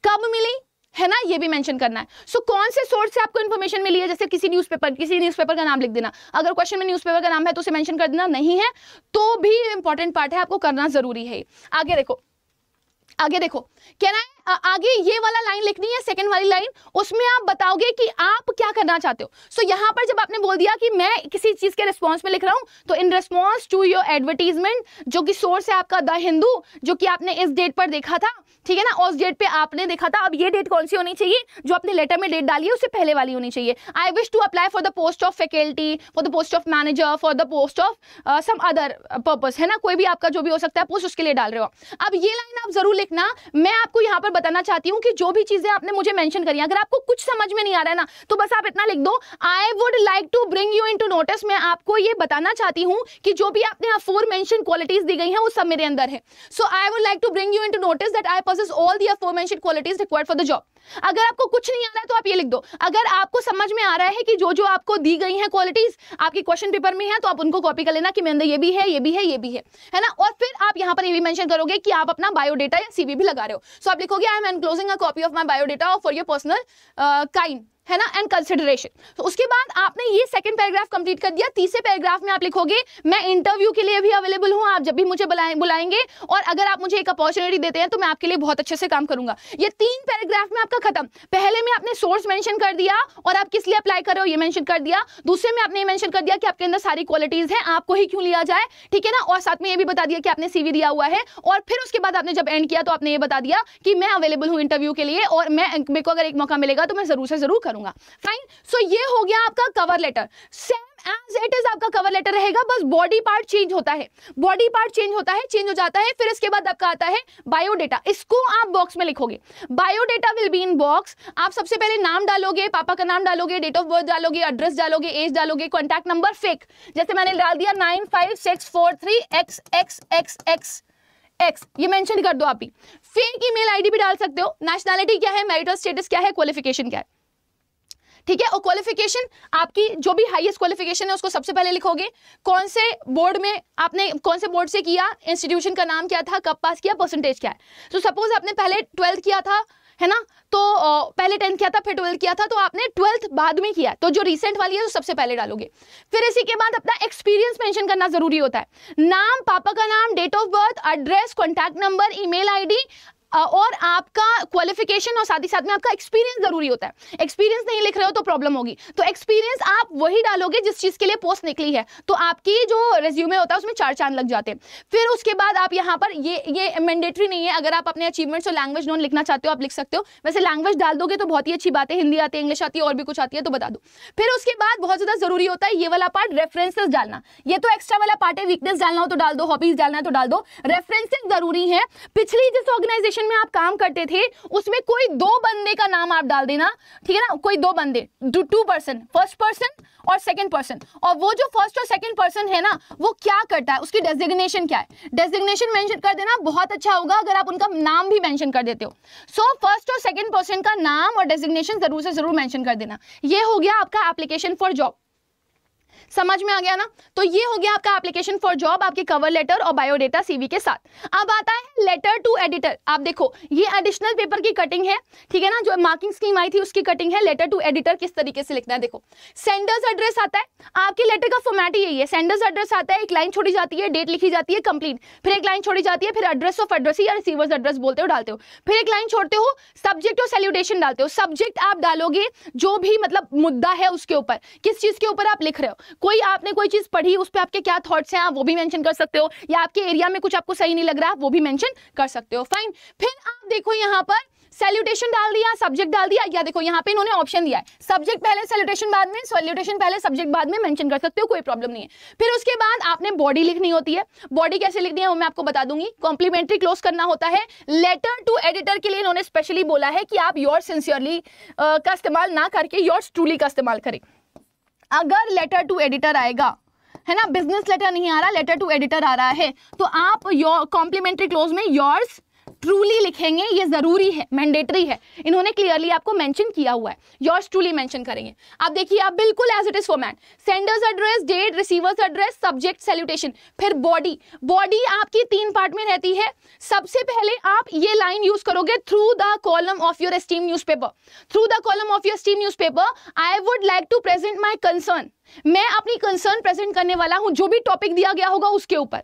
कब मिली है ना ये भी मेंशन करना है सो so, कौन से सोर्स से आपको इन्फॉर्मेशन मिली है जैसे किसी न्यूज़पेपर किसी न्यूज़पेपर का नाम लिख देना अगर क्वेश्चन में न्यूज़पेपर का नाम है तो उसे मेंशन कर देना नहीं है तो भी इंपॉर्टेंट पार्ट है आपको करना ज़रूरी है आगे देखो आगे देखो कैन आई आगे ये वाला लाइन लिखनी है सेकंड वाली लाइन उसमें आप बताओगे कि आप क्या करना चाहते हो सो so, यहाँ पर जब आपने बोल दिया कि मैं किसी चीज़ के रिस्पॉन्स में लिख रहा हूँ तो in response to your advertisement जो कि सोर्स है आपका द हिंदू जो कि आपने इस डेट पर देखा था ठीक है ना उस डेट पे आपने देखा था अब ये डेट कौन सी होनी चाहिए जो आपने लेटर में डेट डाली है उससे पहले वाली होनी चाहिए I wish to apply for the post of faculty for the post of manager for the post of some other purpose है ना कोई भी आपका जो भी हो सकता है पोस्ट उसके लिए डाल रहे हो अब ये लाइन आप जरूर लिखना मैं आपको यहाँ पर बताना चाहती हूँ कि जो भी चीज़ें आपने मुझे मेंशन करी अगर आपको कुछ समझ में नहीं आ रहा है ना तो बस आप इतना लिख दो I would like to bring you into notice मैं आपको ये बताना चाहती हूँ कि जो भी आपने फोर मैंशन क्वालिटीज दी गई है वो सब मेरे अंदर है so I would like to bring you into notice that I possess all the aforementioned qualities required for the job अगर आपको कुछ नहीं आ रहा है तो आप ये लिख दो अगर आपको समझ में आ रहा है कि जो जो आपको दी गई हैं क्वालिटीज आपके क्वेश्चन पेपर में है तो आप उनको कॉपी कर लेना कि मेरे अंदर ये भी है ये भी है ये भी है है ना और फिर आप यहाँ पर ये भी मेंशन करोगे कि आप अपना बायोडेटा या सीवी भी लगा रहे हो सो so आप लिखोगे I am enclosing a copy of my biodata for your personal kind है ना एंड कंसिडरेशन तो उसके बाद आपने ये सेकंड पैराग्राफ कंप्लीट कर दिया तीसरे पैराग्राफ में आप लिखोगे मैं इंटरव्यू के लिए भी अवेलेबल हूँ आप जब भी मुझे बुलाएंगे और अगर आप मुझे एक अपॉर्चुनिटी देते हैं तो मैं आपके लिए बहुत अच्छे से काम करूंगा ये तीन पैराग्राफ में आपका खत्म पहले में आपने सोर्स मैंशन कर दिया और आप किस लिए अप्लाई कर रहे हो ये मैंशन कर दिया दूसरे में आपने ये मैंशन कर दिया कि आपके अंदर सारी क्वालिटीज हैं आपको ही क्यों लिया जाए ठीक है ना और साथ में ये भी बता दिया कि आपने सी दिया हुआ है और फिर उसके बाद आपने जब एंड किया तो आपने ये बता दिया कि मैं अवेलेबल हूँ इंटरव्यू के लिए और मैं मेरे को अगर एक मौका मिलेगा तो मैं जरूर से जरूर करूँ करूंगा फाइन सो ये हो गया आपका cover letter same as it is आपका कवर लेटर रहेगा बस बॉडी पार्ट चेंज होता है बॉडी पार्ट चेंज होता है चेंज हो जाता है फिर इसके बाद आपका आता है बायोडेटा इसको आप बॉक्स में लिखोगे biodata will be in box आप सबसे पहले नाम डालोगे पापा का नाम डालोगे डेट ऑफ बर्थ डालोगे एड्रेस डालोगे एज डालोगे कॉन्टैक्ट नंबर फेक जैसे मैंने डाल दिया nine five six four three X X X X X ये मेंशन कर दो आप ही फेक ईमेल आईडी भी डाल सकते हो नेशनैलिटी क्या है मैरिटल स्टेटस क्या है क्वालिफिकेशन क्या है ठीक है और क्वालिफिकेशन आपकी जो भी हाईएस्ट क्वालिफिकेशन है उसको सबसे पहले लिखोगे कौन से बोर्ड में आपने कौन से बोर्ड से किया इंस्टीट्यूशन का नाम क्या था कब पास किया परसेंटेज क्या है तो सपोज आपने पहले ट्वेल्थ किया था है ना तो पहले टेंथ किया था फिर ट्वेल्थ किया था तो आपने ट्वेल्थ बाद में किया तो जो रिसेंट वाली है तो सबसे पहले डालोगे फिर इसी के बाद अपना एक्सपीरियंस मेंशन करना जरूरी होता है नाम पापा का नाम date of birth address contact number email ID और आपका क्वालिफिकेशन और साथ ही साथ में आपका एक्सपीरियंस जरूरी होता है एक्सपीरियंस नहीं लिख रहे हो तो प्रॉब्लम होगी तो एक्सपीरियंस आप वही डालोगे जिस चीज़ के लिए पोस्ट निकली है तो आपकी जो रेज्यूमे होता है उसमें चार चांद लग जाते हैं फिर उसके बाद आप यहाँ पर ये ये मैंडेटरी नहीं है अगर आप अपने अचीवमेंट्स और लैंग्वेज नॉन लिखना चाहते हो आप लिख सकते हो वैसे लैंग्वेज डाल दोगे तो बहुत ही अच्छी बात है हिंदी आती है इंग्लिश आती है और भी कुछ आती है तो बता दो फिर उसके बाद बहुत ज़्यादा ज़रूरी होता है ये वाला पार्ट रेफरेंसेज डालना ये तो एक्स्ट्रा वाला पार्ट है वीकनेस डालना हो तो डाल दो हॉबीज डालना है तो डाल दो रेफरेंसेज ज़रूरी है पिछली जिस ऑर्गेनाइजेशन ऑर्गेनाइजेशन में आप काम करते थे उसमें कोई दो बंदे का नाम आप डाल देना ठीक है ना कोई दो बंदे टू पर्सन फर्स्ट पर्सन और सेकंड पर्सन और वो जो फर्स्ट और सेकंड पर्सन है ना वो क्या करता है उसकी डेजिग्नेशन क्या है डेजिग्नेशन मेंशन कर देना बहुत अच्छा होगा अगर आप उनका नाम भी मेंशन कर देते हो सो फर्स्ट और सेकंड पर्सन का नाम और डेजिग्नेशन जरूर से जरूर मेंशन कर देना ये हो गया आपका एप्लीकेशन फॉर जॉब समझ में आ गया ना तो ये हो गया आपका एप्लीकेशन फॉर जॉब आपके कवर लेटर और बायोडेटा सीवी के साथ अब आता है लेटर टू एडिटर आप देखो ये एडिशनल पेपर की कटिंग है ठीक है ना जो मार्किंग स्कीम आई थी उसकी कटिंग है लेटर टू एडिटर किस तरीके से लिखना है देखो सेंडर्स एड्रेस आता है आपके लेटर का फॉर्मेट ही यही है सेंडर्स एड्रेस आता है एक लाइन छोड़ी जाती है डेट लिखी जाती है कंप्लीट फिर एक लाइन छोड़ी जाती है फिर एड्रेस ऑफ एड्रेस या रिसीवर्स एड्रेस बोलते हो डालते हो फिर एक लाइन छोड़ते हो सब्जेक्ट और सैल्यूटेशन डालते हो सब्जेक्ट आप डालोगे जो भी मतलब मुद्दा है उसके ऊपर किस चीज के ऊपर आप लिख रहे हो कोई आपने कोई चीज पढ़ी उस पर आपके क्या थॉट्स हैं आप वो भी मैंशन कर सकते हो या आपके एरिया में कुछ आपको सही नहीं लग रहा है वो भी मैंशन कर सकते हो फाइन फिर आप देखो यहाँ पर सैल्यूटेशन डाल दिया सब्जेक्ट डाल दिया या देखो यहाँ पे इन्होंने ऑप्शन दिया है सब्जेक्ट पहले सैल्यूटेशन बाद में सैल्यूटेशन पहले सब्जेक्ट बाद में मेंशन कर सकते हो कोई प्रॉब्लम नहीं है फिर उसके बाद आपने बॉडी लिखनी होती है बॉडी कैसे लिखनी है वो मैं आपको बता दूंगी कॉम्प्लीमेंट्री क्लोज करना होता है लेटर टू एडिटर के लिए इन्होंने स्पेशली बोला है कि आप योर सिंसियरली का इस्तेमाल ना करके योर ट्रूली का इस्तेमाल करें अगर लेटर टू एडिटर आएगा है ना बिजनेस लेटर नहीं आ रहा लेटर टू एडिटर आ रहा है तो आप योर कॉम्प्लीमेंट्री क्लोज में योर्स ट्रूली लिखेंगे ये ज़रूरी है मैंडेटरी है इन्होंने क्लियरली आपको मेंशन किया हुआ है योर्स ट्रूली मेंशन करेंगे आप देखिए आप बिल्कुल as it is format sender's address date receiver's address subject salutation फिर बॉडी बॉडी आपकी तीन पार्ट में रहती है सबसे पहले आप ये लाइन यूज़ करोगे through the column of your esteem news through the column of your esteem news I would like to present my concern मैं अपनी कंसर्न प्रेजेंट करने वाला हूं जो भी टॉपिक दिया गया होगा उसके ऊपर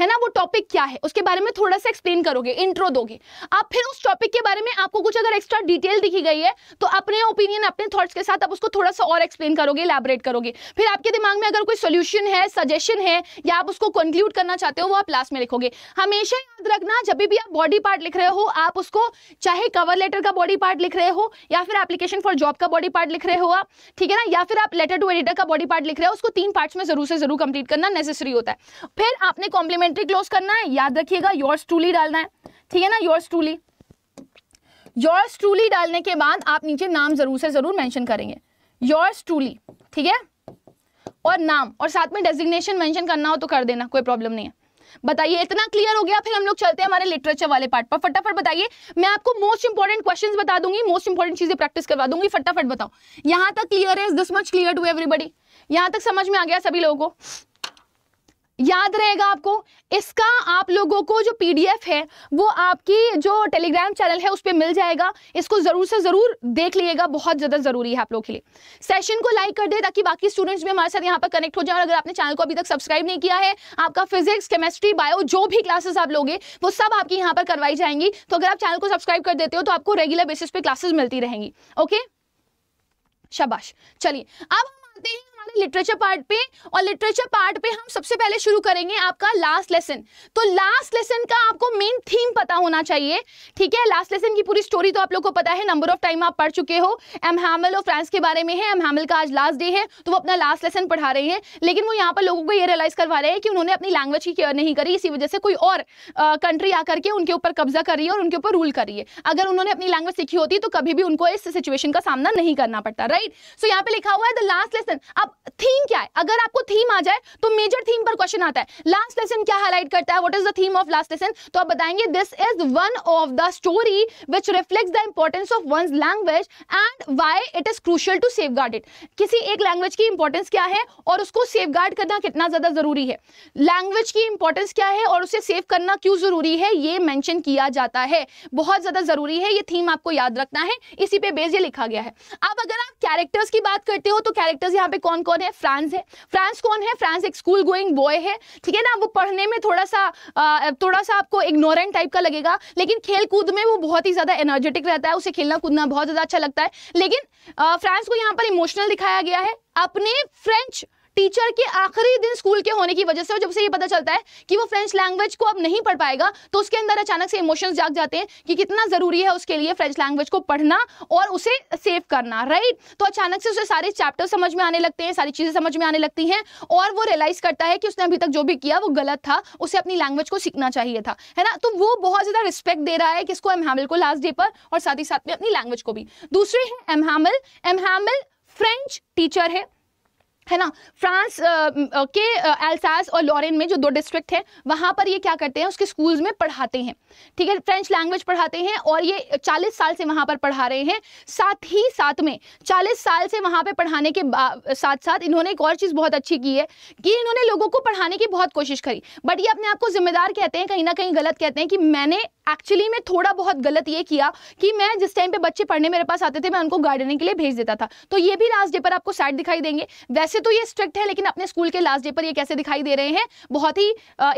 है ना वो टॉपिक क्या है उसके बारे में थोड़ा सा एक्सप्लेन करोगे इंट्रो दोगे आप फिर उस टॉपिक के बारे में आपको कुछ अगर एक्स्ट्रा डिटेल दिखी गई है तो अपने ओपिनियन अपने थॉट्स के साथ आप उसको थोड़ा सा और एक्सप्लेन करोगे इलेबरेट करोगे फिर आपके दिमाग में अगर कोई सोल्यूशन है सजेशन है या आप उसको कंक्लूड करना चाहते हो वो आप लास्ट में लिखोगे हमेशा याद रखना जब भी आप बॉडी पार्ट लिख रहे हो आप उसको चाहे कवर लेटर का बॉडी पार्ट लिख रहे हो या फिर एप्लीकेशन फॉर जॉब का बॉडी पार्ट लिख रहे हो आप ठीक है ना या फिर आप लेटर टू एडिटर का बॉडी पार्ट लिख रहे हो उसको तीन पार्ट में जरूर से जरूर कंप्लीट करना नेसेसरी होता है फिर आपने कॉम्प्लीमेंट कमेंट्री क्लोज करना है याद रखिएगा योर्स ट्रूली डालना है ठीक है ना योर्स ट्रूली योर्स ट्रूली डालने के बाद आप नीचे नाम जरूर से जरूर मैंशन करेंगे योर्स ट्रूली ठीक है और नाम और साथ में डेजिग्नेशन मैंशन करना हो तो कर देना कोई प्रॉब्लम नहीं है बताइए इतना क्लियर हो गया फिर हम लोग चलते हैं हमारे लिटरेचर वाले पार्ट पर फटाफट बताइए मैं आपको मोस्ट इंपॉर्टेंट क्वेश्चंस बता दूंगी मोस्ट इंपॉर्टेंट चीजें प्रैक्टिस करवा दूंगी फटाफट बताओ यहां तक क्लियर है this much clear to everybody यहां तक समझ में आ गया सभी लोगों को याद रहेगा आपको इसका आप लोगों को जो पीडीएफ है वो आपकी जो टेलीग्राम चैनल है उस पर मिल जाएगा इसको ज़रूर से ज़रूर देख लीजिएगा बहुत ज़्यादा ज़रूरी है आप लोगों के लिए सेशन को लाइक कर दे ताकि बाकी स्टूडेंट्स भी हमारे साथ यहाँ पर कनेक्ट हो जाए और अगर आपने चैनल को अभी तक सब्सक्राइब नहीं किया है आपका फिजिक्स केमिस्ट्री बायो जो भी क्लासेस आप लोगे वो सब आपकी यहाँ पर करवाई जाएंगी तो अगर आप चैनल को सब्सक्राइब कर देते हो तो आपको रेगुलर बेसिस पे क्लासेस मिलती रहेंगी ओके शबाश चलिए अब हम आते हैं हमारे लिटरेचर पार्ट पे और लिटरेचर पार्ट पे हम सबसे पहले शुरू करेंगे आपका लास्ट लेसन तो लास्ट लेसन का आपको मेन थीम पता होना चाहिए ठीक है लास्ट लेसन की पूरी स्टोरी तो आप लोग को पता है नंबर ऑफ टाइम आप पढ़ चुके हो एम हैमल और फ्रांस के बारे में है एम हैमल का आज लास्ट डे है तो वो अपना लास्ट लेसन पढ़ा रहे हैं लेकिन वो यहाँ पर लोगों को ये रियलाइज करवा रहे हैं कि उन्होंने अपनी लैंग्वेज की केयर नहीं करी इसी वजह से कोई और कंट्री आकर के उनके ऊपर कब्जा कर रही है और उनके ऊपर रूल कर रही है अगर उन्होंने अपनी लैंग्वेज सीखी होती तो कभी भी उनको इस सिचुएशन का सामना नहीं करना पड़ता राइट सो यहाँ पे लिखा हुआ है द लास्ट लेसन अब थीम क्या है अगर आपको थीम आ जाए तो मेजर थीम पर क्वेश्चन आता है लास्ट लेसन क्या हाईलाइट करता है what is the theme of last lesson तो आप बताएंगे this is one of the story which reflect the importance of one language and why it is crucial to save it किसी एक language की importance क्या है और उसको सेव करना कितना ज्यादा जरूरी है लैंग्वेज की इंपॉर्टेंस क्या है और उसे सेव करना क्यों जरूरी है ये मैंशन किया जाता है बहुत ज्यादा जरूरी है ये थीम आपको याद रखना है इसी पे बेस ये लिखा गया है अब अगर आप कैरेक्टर्स की बात करते हो तो कैरेक्टर्स यहाँ पे कौन कौन कौन है फ्रांस है फ्रांस कौन है फ्रांस एक स्कूल गोइंग बॉय है ठीक है ना वो पढ़ने में थोड़ा सा थोड़ा सा आपको इग्नोरेंट टाइप का लगेगा लेकिन खेल कूद में वो बहुत ही ज़्यादा एनर्जेटिक रहता है उसे खेलना कूदना बहुत ज़्यादा अच्छा लगता है लेकिन फ्रांस को यहाँ पर इमोशनल दिखाया गया है अपने फ्रेंच टीचर के आखिरी दिन स्कूल के होने की वजह से जब उसे ये पता चलता है कि वो फ्रेंच लैंग्वेज को अब नहीं पढ़ पाएगा तो उसके अंदर अचानक से इमोशंस जाग जाते हैं कि कितना ज़रूरी है उसके लिए फ्रेंच लैंग्वेज को पढ़ना और उसे सेव करना राइट तो अचानक से उसे सारे चैप्टर समझ में आने लगते हैं सारी चीज़ें समझ में आने लगती हैं और वो रियलाइज़ करता है कि उसने अभी तक जो भी किया वो गलत था उसे अपनी लैंग्वेज को सीखना चाहिए था है ना तो वो बहुत ज़्यादा रिस्पेक्ट दे रहा है कि एम को लास्ट डे पर और साथ ही साथ में अपनी लैंग्वेज को भी दूसरे हैं M Hamel M French teacher है है ना फ्रांस के एल्सास और लॉरेन में जो दो डिस्ट्रिक्ट हैं वहाँ पर ये क्या करते हैं उसके स्कूल्स में पढ़ाते हैं ठीक है फ्रेंच लैंग्वेज पढ़ाते हैं और ये 40 साल से वहाँ पर पढ़ा रहे हैं साथ ही साथ में 40 साल से वहाँ पे पढ़ाने के साथ साथ इन्होंने एक और चीज़ बहुत अच्छी की है कि इन्होंने लोगों को पढ़ाने की बहुत कोशिश करी बट ये अपने आप को जिम्मेदार कहते हैं कहीं ना कहीं गलत कहते हैं कि मैंने एक्चुअली मैं थोड़ा बहुत गलत ये किया कि मैं जिस टाइम पे बच्चे पढ़ने मेरे पास आते थे मैं उनको गार्डनिंग के लिए भेज देता था तो ये भी लास्ट डे पर आपको सैड दिखाई देंगे वैसे तो ये स्ट्रिक्ट है लेकिन अपने स्कूल के लास्ट डे पर ये कैसे दिखाई दे रहे हैं बहुत ही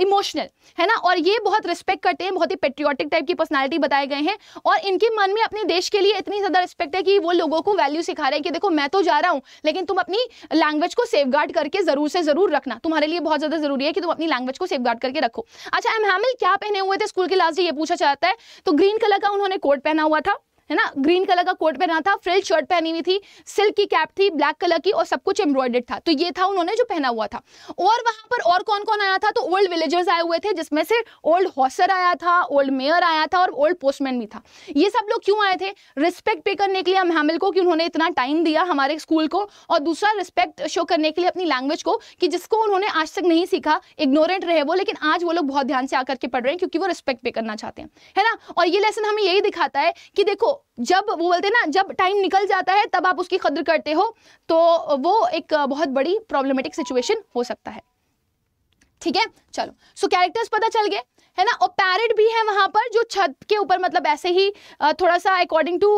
इमोशनल है ना और ये बहुत रिस्पेक्ट करते हैं बहुत ही पेट्रियाटिक टाइप की पर्सनैलिटी बताए गए हैं और इनके मन में अपने देश के लिए इतनी ज़्यादा रिस्पेक्ट है कि वो लोगों को वैल्यू सिखा रहे हैं कि देखो मैं तो जा रहा हूँ लेकिन तुम अपनी लैंग्वेज को सेफ करके ज़रूर से ज़रूर रखना तुम्हारे लिए बहुत ज़्यादा ज़रूरी है कि तुम अपनी लैंग्वेज को सेफ करके रखो अच्छा एम हैमिल क्या पहने हुए थे स्कूल के लास्ट डे ये पूछा चाहता है तो ग्रीन कलर का उन्होंने कोट पहना हुआ था है ना ग्रीन कलर का कोट पहना था फ्रिल शर्ट पहनी हुई थी सिल्क की कैप थी ब्लैक कलर की और सब कुछ एम्ब्रॉयडेड था तो ये था उन्होंने जो पहना हुआ था और वहां पर और कौन कौन आया था तो ओल्ड विलेजर्स आए हुए थे जिसमें से ओल्ड हॉसर आया था ओल्ड मेयर आया था और ओल्ड पोस्टमैन भी था ये सब लोग क्यों आए थे रिस्पेक्ट पे करने के लिए हम हैमिल को कि उन्होंने इतना टाइम दिया हमारे स्कूल को और दूसरा रिस्पेक्ट शो करने के लिए अपनी लैंग्वेज को कि जिसको उन्होंने आज तक नहीं सीखा इग्नोरेंट रहे वो लेकिन आज वो लोग बहुत ध्यान से आकर के पढ़ रहे हैं क्योंकि वो रिस्पेक्ट पे करना चाहते हैं है ना और ये लेसन हमें यही दिखाता है कि देखो जब वो बोलते हैं ना जब टाइम निकल जाता है तब आप उसकी कदर करते हो तो वो एक बहुत बड़ी प्रॉब्लमेटिक सिचुएशन हो सकता है ठीक है चलो सो so, कैरेक्टर्स पता चल गए है ना और पैरट भी है वहां पर जो छत के ऊपर मतलब ऐसे ही थोड़ा सा अकॉर्डिंग टू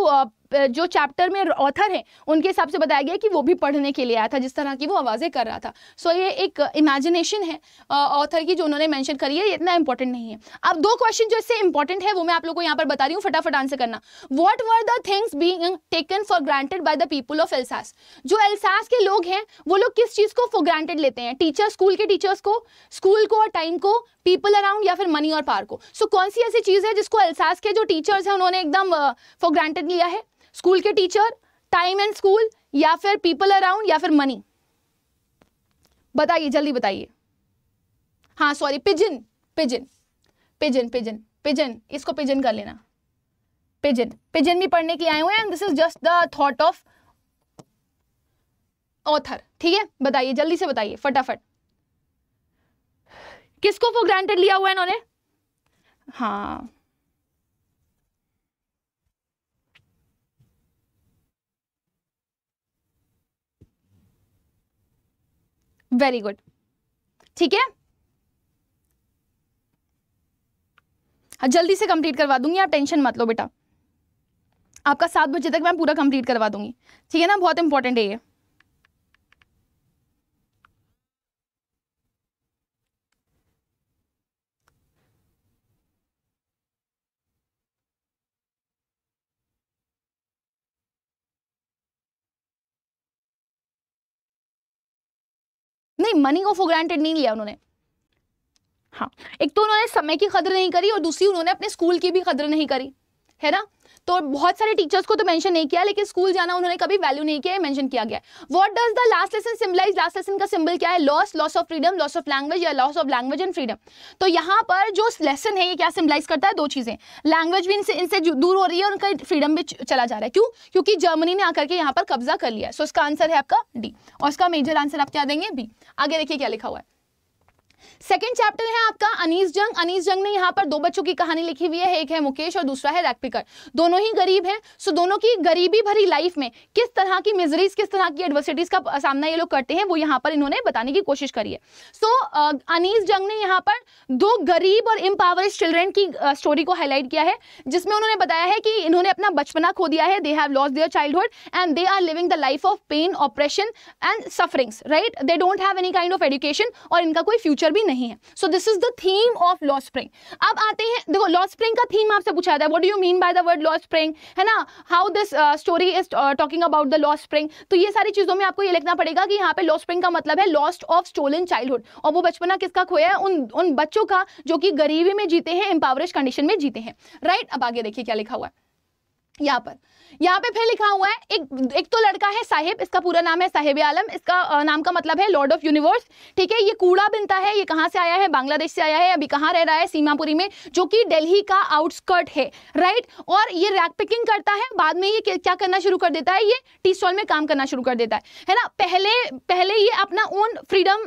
जो चैप्टर में ऑथर हैं उनके हिसाब से बताया गया कि वो भी पढ़ने के लिए आया था जिस तरह की वो आवाज़ें कर रहा था सो so, ये एक इमेजिनेशन है ऑथर की जो उन्होंने मैंशन करी है ये इतना इंपॉर्टेंट नहीं है अब दो क्वेश्चन जो इससे इंपॉर्टेंट है वो मैं आप लोग को यहाँ पर बता रही हूँ फटाफट आंसर करना what were the things being taken for granted by the people of Alsace जो एल्सास के लोग हैं वो लोग किस चीज़ को फॉर ग्रांटेड लेते हैं टीचर स्कूल के टीचर्स को स्कूल को और टाइम को पीपल अराउंड या फिर मनी और पार को सो so, कौन सी ऐसी चीज़ है जिसको एहसास के जो टीचर्स हैं उन्होंने एकदम फॉर ग्रांटेड लिया है स्कूल के टीचर टाइम एंड स्कूल या फिर पीपल अराउंड या फिर मनी बताइए जल्दी बताइए हाँ sorry pigeon pigeon pigeon pigeon pigeon इसको पिजन कर लेना पिजन पिजन भी पढ़ने के लिए आए हुए हैं this is just the thought of author ठीक है बताइए जल्दी से बताइए फटाफट किसको फॉर ग्रांटेड लिया हुआ है इन्होंने हाँ वेरी गुड ठीक है हाँ, जल्दी से कंप्लीट करवा दूंगी आप टेंशन मत लो बेटा आपका सात बजे तक मैं पूरा कंप्लीट करवा दूंगी ठीक है ना बहुत इंपॉर्टेंट है ये कहीं मनी को फॉर ग्रांटेड नहीं लिया उन्होंने हाँ एक तो उन्होंने समय की कदर नहीं करी और दूसरी उन्होंने अपने स्कूल की भी कदर नहीं करी है ना तो बहुत सारे टीचर्स को तो मेंशन नहीं किया लेकिन स्कूल जाना उन्होंने कभी वैल्यू नहीं किया मेंशन किया गया what does the last lesson symbolise last lesson का सिंबल क्या है loss loss of freedom loss of language या loss of language and freedom तो यहाँ पर जो लेसन है ये क्या सिम्बलाइज करता है दो चीज़ें लैंग्वेज भी इनसे इनसे दूर हो रही है और उनका फ्रीडम भी चला जा रहा है क्यों क्योंकि जर्मनी ने आकर के यहाँ पर कब्जा कर लिया है सो so इसका आंसर है आपका डी और इसका मेजर आंसर आप क्या देंगे बी आगे देखिए क्या लिखा हुआ है सेकेंड चैप्टर है आपका अनीस जंग अनीस जंग ने यहाँ पर दो बच्चों की कहानी लिखी हुई है एक है मुकेश और दूसरा है रैकपिकर दोनों ही गरीब हैं सो दोनों की गरीबी भरी लाइफ में किस तरह की मिजरीज किस तरह की एडवर्सिटीज का सामना ये लोग करते हैं वो यहाँ पर इन्होंने बताने की कोशिश करी है सो so, अनीस जंग ने यहाँ पर दो गरीब और इम्पावर्ड चिल्ड्रेन की स्टोरी को हाईलाइट किया है जिसमें उन्होंने बताया है कि इन्होंने अपना बचपना खो दिया है they have loss their childhood and they are living the life of pain oppression and sufferings right they don't have any kind of education और इनका कोई फ्यूचर भी नहीं है so this is the theme of लॉ spring अब आते हैं देखो लॉ स्प्रिंग का थीम आपसे पूछा जाता है what do you mean by the word लॉ स्प्रिंग है ना how this story is talking about the लॉ स्प्रिंग तो ये सारी चीज़ों में आपको ये लिखना पड़ेगा कि यहाँ पे लॉ स्प्रिंग का मतलब है लॉस्ट ऑफ स्टोलन चाइल्डहुड और वो बचपना किसका खोया है उन उन बच्चों का जो कि गरीबी में जीते हैं इंपावरिश कंडीशन में जीते हैं राइट right? अब आगे देखिए क्या लिखा हुआ है यहाँ पर यहाँ पे फिर लिखा हुआ है एक एक तो लड़का है साहिब इसका पूरा नाम है साहिब आलम इसका नाम का मतलब है लॉर्ड ऑफ यूनिवर्स ठीक है ये कूड़ा बिनता है ये कहाँ से आया है बांग्लादेश से आया है अभी कहाँ रह रहा है सीमापुरी में जो कि दिल्ली का आउटस्कर्ट है राइट और ये रैक पिकिंग करता है बाद में ये क्या करना शुरू कर देता है ये टी स्टॉल में काम करना शुरू कर देता है है ना पहले पहले ये अपना ओन फ्रीडम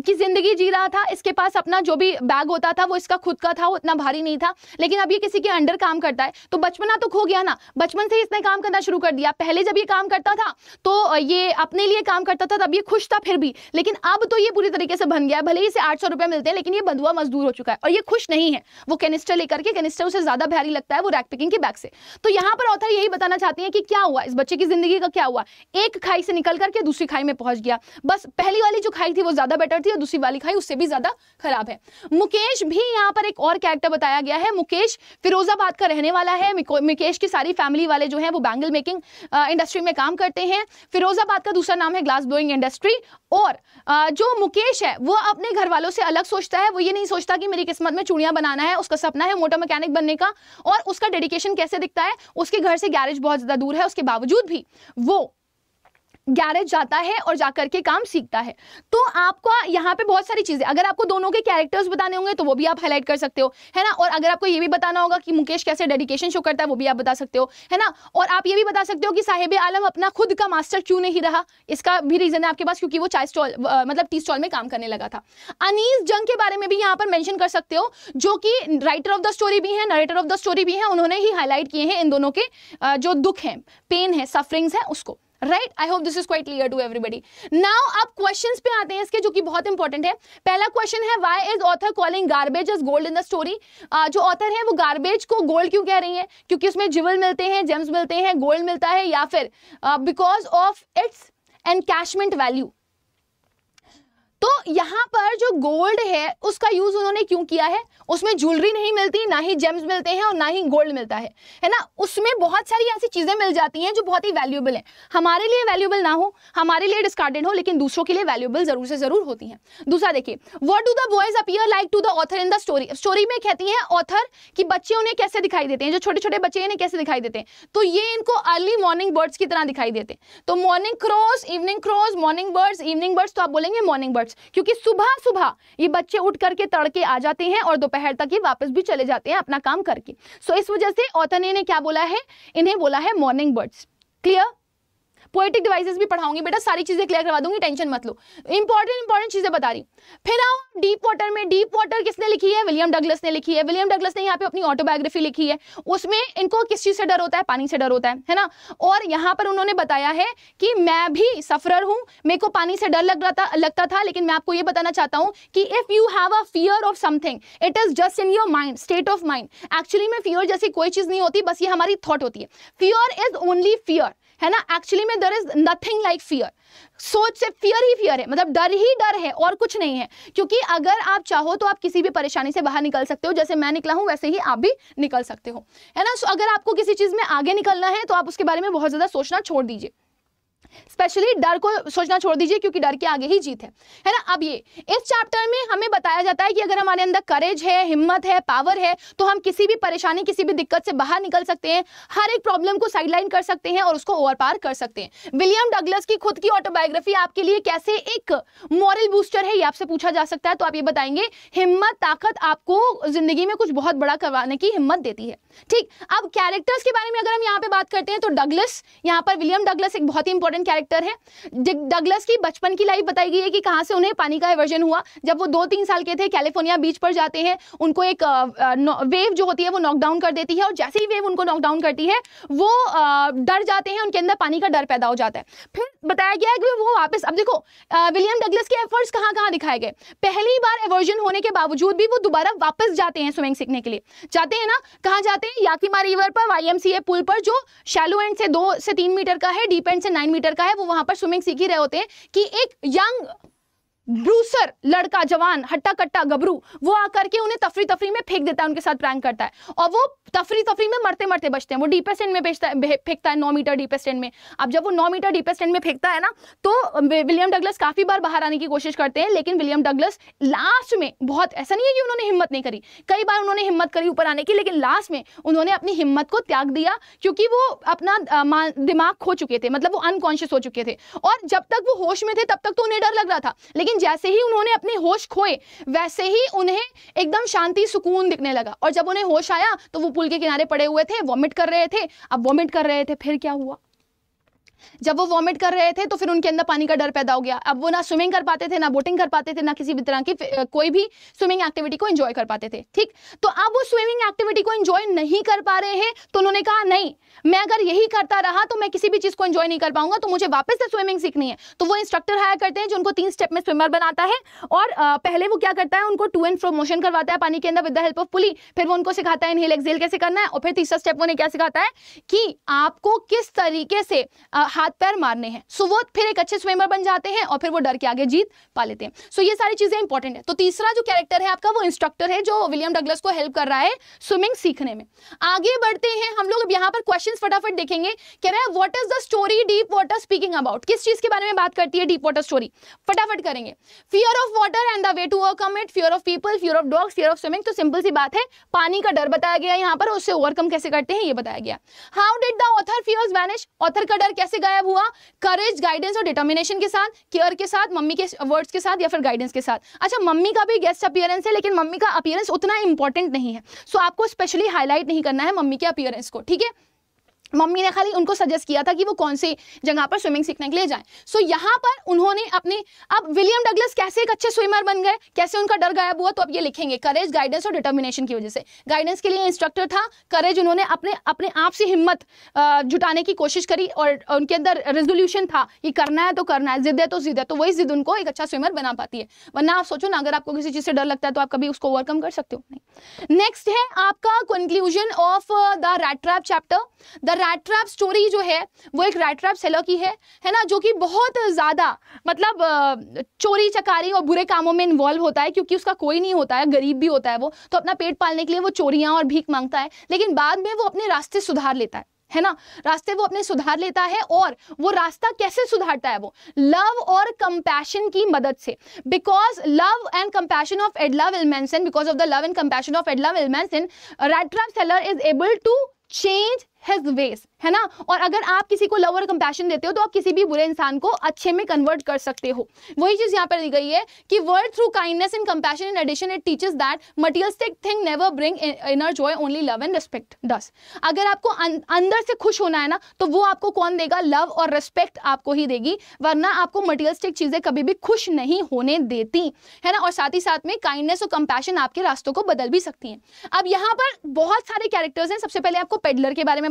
की ज़िंदगी जी रहा था इसके पास अपना जो भी बैग होता था वो इसका खुद का था वो इतना भारी नहीं था लेकिन अब ये किसी के अंडर काम करता है तो बचपना तो खो गया ना बचपन से इसने काम करना शुरू कर दिया पहले जब ये काम करता था तो ये अपने लिए काम करता था तब ये खुश था फिर भी लेकिन अब तो ये पूरी तरीके से बन गया है भले ही इसे आठ सौ रुपये मिलते हैं लेकिन ये बंधुआ मजदूर हो चुका है और ये खुश नहीं है वो कैनिस्टर लेकर के कैनिस्टर उसे ज़्यादा भारी लगता है वो रैक पिकिंग के बैग से तो यहाँ पर ऑथर यही बताना चाहती है कि क्या हुआ इस बच्चे की ज़िंदगी का क्या हुआ एक खाई से निकल करके दूसरी खाई में पहुंच गया बस पहली वाली जो खाई थी वो ज़्यादा बेटर थी और दूसरी वाली खाई उससे भी ज्यादा खराब है मुकेश भी यहाँ पर एक और कैरेक्टर बताया गया है मुकेश फिरोजाबाद का रहने वाला है मुकेश की सारी फैमिली वाले जो है वो बैंगल मेकिंग इंडस्ट्री में काम करते हैं फिरोजाबाद का दूसरा नाम है ग्लास ब्लोइंग इंडस्ट्री और जो मुकेश है वो अपने घर वालों से अलग सोचता है वो ये नहीं सोचता कि मेरी किस्मत में चूड़ियां बनाना है उसका सपना है मोटर मैकेनिक बनने का और उसका डेडिकेशन कैसे दिखता है उसके घर से गैरेज बहुत ज़्यादा दूर है उसके बावजूद भी वो गैरेज जाता है और जाकर के काम सीखता है तो आपको यहाँ पे बहुत सारी चीज़ें अगर आपको दोनों के कैरेक्टर्स बताने होंगे तो वो भी आप हाईलाइट कर सकते हो है ना और अगर आपको ये भी बताना होगा कि मुकेश कैसे डेडिकेशन शो करता है वो भी आप बता सकते हो है ना और आप ये भी बता सकते हो कि साहिब आलम अपना खुद का मास्टर क्यों नहीं रहा इसका भी रीज़न है आपके पास क्योंकि वो चाय स्टॉल मतलब टी स्टॉल में काम करने लगा था अनिस जंग के बारे में भी यहाँ पर मैंशन कर सकते हो जो कि राइटर ऑफ द स्टोरी भी है नरेटर ऑफ द स्टोरी भी है उन्होंने ही हाईलाइट किए हैं इन दोनों के जो दुख है पेन है सफरिंग्स है उसको right I hope this is quite clear to everybody now आप क्वेश्चन पे आते हैं इसके जो कि बहुत इंपॉर्टेंट है पहला क्वेश्चन है why is author calling garbage as gold in the story जो ऑथर है वो गार्बेज को गोल्ड क्यों कह रही है क्योंकि उसमें जिवल मिलते हैं जेम्स मिलते हैं गोल्ड मिलता है या फिर because of its encashment value तो यहाँ पर जो गोल्ड है उसका यूज उन्होंने क्यों किया है उसमें ज्वेलरी नहीं मिलती ना ही जेम्स मिलते हैं और ना ही गोल्ड मिलता है है ना उसमें बहुत सारी ऐसी चीजें मिल जाती हैं जो बहुत ही वैल्यूबल हैं हमारे लिए वैल्यूबल ना हो हमारे लिए डिस्कार्डेड हो लेकिन दूसरों के लिए वैल्यूबल जरूर से जरूर होती है दूसरा देखिए what do the boys appear like to the author in the story story में कहती है ऑथर की बच्चे उन्हें कैसे दिखाई देते हैं जो छोटे छोटे बच्चे इन्हें कैसे दिखाई देते हैं तो ये इनको अर्ली मॉर्निंग बर्ड्स की तरह दिखाई देते हैं तो morning crows evening crows morning birds evening birds तो आप बोलेंगे मॉर्निंग बर्ड्स क्योंकि सुबह सुबह ये बच्चे उठ करके तड़के आ जाते हैं और दोपहर तक ये वापस भी चले जाते हैं अपना काम करके सो so, इस वजह से औतने ने क्या बोला है इन्हें बोला है morning birds clear poetic devices भी पढ़ाऊंगी बेटा सारी चीज़ें क्लियर करवा दूंगी टेंशन मत लो इंपॉर्टेंट इंपॉर्टेंट चीज़ें बता रही फिर आओ डीप वाटर में डीप वाटर किसने लिखी है विलियम डगलस ने लिखी है विलियम डगलस ने यहाँ पे अपनी ऑटोबायोग्राफी लिखी है उसमें इनको किस चीज़ से डर होता है पानी से डर होता है है ना और यहाँ पर उन्होंने बताया है कि मैं भी सफरर हूँ मेरे को पानी से डर लग रहा था लगता था लेकिन मैं आपको ये बताना चाहता हूँ कि if you have a fear of something it is just in your mind state of mind actually में फियर जैसी कोई चीज़ नहीं होती बस ये हमारी थॉट होती है फियर इज ओनली फियर है ना एक्चुअली में there is nothing like fear सोच से फियर ही फियर है मतलब डर ही डर है और कुछ नहीं है क्योंकि अगर आप चाहो तो आप किसी भी परेशानी से बाहर निकल सकते हो जैसे मैं निकला हूं वैसे ही आप भी निकल सकते हो है ना सो so, अगर आपको किसी चीज़ में आगे निकलना है तो आप उसके बारे में बहुत ज़्यादा सोचना छोड़ दीजिए स्पेशली डर को सोचना छोड़ दीजिए क्योंकि डर के आगे ही जीत है है ना अब ये इस चैप्टर में हमें बताया जाता है कि अगर हमारे अंदर करेज है हिम्मत है पावर है तो हम किसी भी परेशानी किसी भी दिक्कत से बाहर निकल सकते हैं हर एक प्रॉब्लम को साइडलाइन कर सकते हैं और उसको ओवरपार कर सकते हैं विलियम डगलस की खुद की ऑटोबायोग्राफी आपके लिए कैसे एक मॉरल बूस्टर है ये आपसे पूछा जा सकता है तो आप ये बताएंगे हिम्मत ताकत आपको जिंदगी में कुछ बहुत बड़ा करवाने की हिम्मत देती है ठीक अब कैरेक्टर्स के बारे में अगर हम यहाँ पे बात करते हैं तो डगलस यहाँ पर विलियम डगलस एक बहुत ही इंपॉर्टेंट इंपॉर्टेंट कैरेक्टर है डगलस की बचपन की लाइफ बताई गई है कि कहाँ से उन्हें पानी का एवर्जन हुआ जब वो दो तीन साल के थे कैलिफोर्निया बीच पर जाते हैं उनको एक वेव जो होती है वो नॉकडाउन कर देती है और जैसे ही वेव उनको नॉकडाउन करती है वो डर जाते हैं उनके अंदर पानी का डर पैदा हो जाता है फिर बताया गया है कि वो वापस अब देखो विलियम डगलस के एफर्ट्स कहाँ कहाँ दिखाए गए पहली बार एवर्जन होने के बावजूद भी वो दोबारा वापस जाते हैं स्विमिंग सीखने के लिए जाते हैं ना कहाँ जाते हैं याकिमा रिवर पर वाई पुल पर जो शैलो एंड से दो से तीन मीटर का है डीप एंड से नाइन मीटर का है वो वहाँ पर स्विमिंग सीख ही रहे होते हैं कि एक यंग ब्रूसर लड़का जवान हट्टा कट्टा गबरू वो आकर के उन्हें तफरी तफरी में फेंक देता है उनके साथ प्रैंक करता है और वो तफरी तफरी में मरते मरते बचते हैं वो डीपे स्टैंड में बेचता है फेंकता है नौ मीटर डीपे स्टैंड में अब जब वो नौ मीटर डीपे स्टैंड में फेंकता है ना तो विलियम डगलस काफ़ी बार बाहर आने की कोशिश करते हैं लेकिन विलियम डगलस लास्ट में बहुत ऐसा नहीं है कि उन्होंने हिम्मत नहीं करी कई बार उन्होंने हिम्मत करी ऊपर आने की लेकिन लास्ट में उन्होंने अपनी हिम्मत को त्याग दिया क्योंकि वो अपना दिमाग खो चुके थे मतलब वो अनकॉन्शियस हो चुके थे और जब तक वो होश में थे तब तक तो उन्हें डर लग रहा था लेकिन लेकिन जैसे ही उन्होंने अपने होश खोए वैसे ही उन्हें एकदम शांति सुकून दिखने लगा और जब उन्हें होश आया तो वो पुल के किनारे पड़े हुए थे वॉमिट कर रहे थे अब वॉमिट कर रहे थे फिर क्या हुआ जब वो वॉमिट कर रहे थे तो फिर उनके अंदर पानी का डर पैदा हो गया अब वो ना स्विमिंग कर पाते थे ना बोटिंग कर पाते थे ना किसी भी तरह की कोई भी स्विमिंग एक्टिविटी को एंजॉय कर पाते थे ठीक तो अब वो स्विमिंग एक्टिविटी को एंजॉय नहीं कर पा रहे हैं तो उन्होंने कहा नहीं मैं अगर यही करता रहा तो मैं किसी भी चीज़ को एंजॉय नहीं कर पाऊंगा तो मुझे वापस से स्विमिंग सीखनी है तो वो इंस्ट्रक्टर हायर करते हैं जो उनको तीन स्टेप में स्विमर बनाता है और पहले वो क्या करता है उनको टू एंड फ्रो मोशन करवाता है पानी के अंदर with the help of pulley फिर वो उनको सिखाता है इनहेल एक्सेल कैसे करना है और फिर तीसरा स्टेप उन्हें क्या सिखाता है कि आपको किस तरीके से हाथ पैर मारने हैं सो वो फिर एक अच्छे स्विमर बन जाते हैं और फिर वो डर के आगे जीत पा लेते हैं सो ये सारी चीज़ें इंपॉर्टेंट है तो तीसरा जो कैरेक्टर है आपका वो इंस्ट्रक्टर है जो विलियम डगलस को हेल्प कर रहा है स्विमिंग सीखने में आगे बढ़ते हैं हम लोग अब यहाँ पर क्वेश्चन क्वेश्चंस फटाफट देखेंगे कह रहा है what is the story deep water speaking about किस चीज के बारे में बात करती है डीप वाटर स्टोरी फटाफट करेंगे fear of water and the way to overcome it fear of people fear of dogs fear of swimming तो सिंपल सी बात है पानी का डर बताया गया यहां पर उससे ओवरकम कैसे करते हैं ये बताया गया how did the author fears vanish author का डर कैसे गायब हुआ करेज गाइडेंस और डिटर्मिनेशन के साथ केयर के साथ मम्मी के वर्ड्स के साथ या फिर गाइडेंस के साथ अच्छा मम्मी का भी गेस्ट अपीयरेंस है लेकिन मम्मी का अपीयरेंस उतना इंपॉर्टेंट नहीं है सो so, आपको स्पेशली हाईलाइट नहीं करना है मम्मी के अपीयरेंस को ठीक है मम्मी ने खाली उनको सजेस्ट किया था कि वो कौन सी जगह पर स्विमिंग सीखने के लिए जाएं सो so, यहाँ पर उन्होंने अपने अब विलियम डगलस कैसे एक अच्छे स्विमर बन गए कैसे उनका डर गायब हुआ तो अब ये लिखेंगे करेज गाइडेंस और डिटर्मिनेशन की वजह से गाइडेंस के लिए इंस्ट्रक्टर था करेज उन्होंने अपने अपने आप से हिम्मत जुटाने की कोशिश करी और उनके अंदर रेजोल्यूशन था कि करना है तो करना है जिद है तो जिद है तो वही जिद उनको एक अच्छा स्विमर बना पाती है वरना आप सोचो ना अगर आपको किसी चीज़ से डर लगता है तो आप कभी उसको ओवरकम कर सकते हो नहीं नेक्स्ट है आपका conclusion of the rat trap chapter the rat trap story जो है वो एक रैट ट्रैप सेलर की है है ना जो कि बहुत ज़्यादा मतलब चोरी चकारी और बुरे कामों में इन्वॉल्व होता है क्योंकि उसका कोई नहीं होता है गरीब भी होता है वो तो अपना पेट पालने के लिए वो चोरियाँ और भीख मांगता है लेकिन बाद में वो अपने रास्ते सुधार लेता है है ना रास्ते वो अपने सुधार लेता है और वो रास्ता कैसे सुधारता है वो लव और कंपैशन की मदद से because love and compassion of Edla Willmansson because of the love and compassion of Edla Willmansson rattrap seller is able to change his ways है ना और अगर आप किसी को लव और कंपैशन देते हो तो आप किसी भी बुरे इंसान को अच्छे में कन्वर्ट कर सकते हो वही चीज यहाँ पर दी गई है कि word through kindness and compassion in addition it teaches that materialistic thing never bring inner joy only love and respect दस अगर आपको अं, अंदर से खुश होना है ना तो वो आपको कौन देगा लव और रिस्पेक्ट आपको ही देगी वरना आपको मटीरियलिस्टिक चीजें कभी भी खुश नहीं होने देती है ना और साथ ही साथ में काइंडनेस और कंपैशन आपके रास्तों को बदल भी सकती हैं अब यहाँ पर बहुत सारे कैरेक्टर्स हैं सबसे पहले आपको पेडलर के बारे में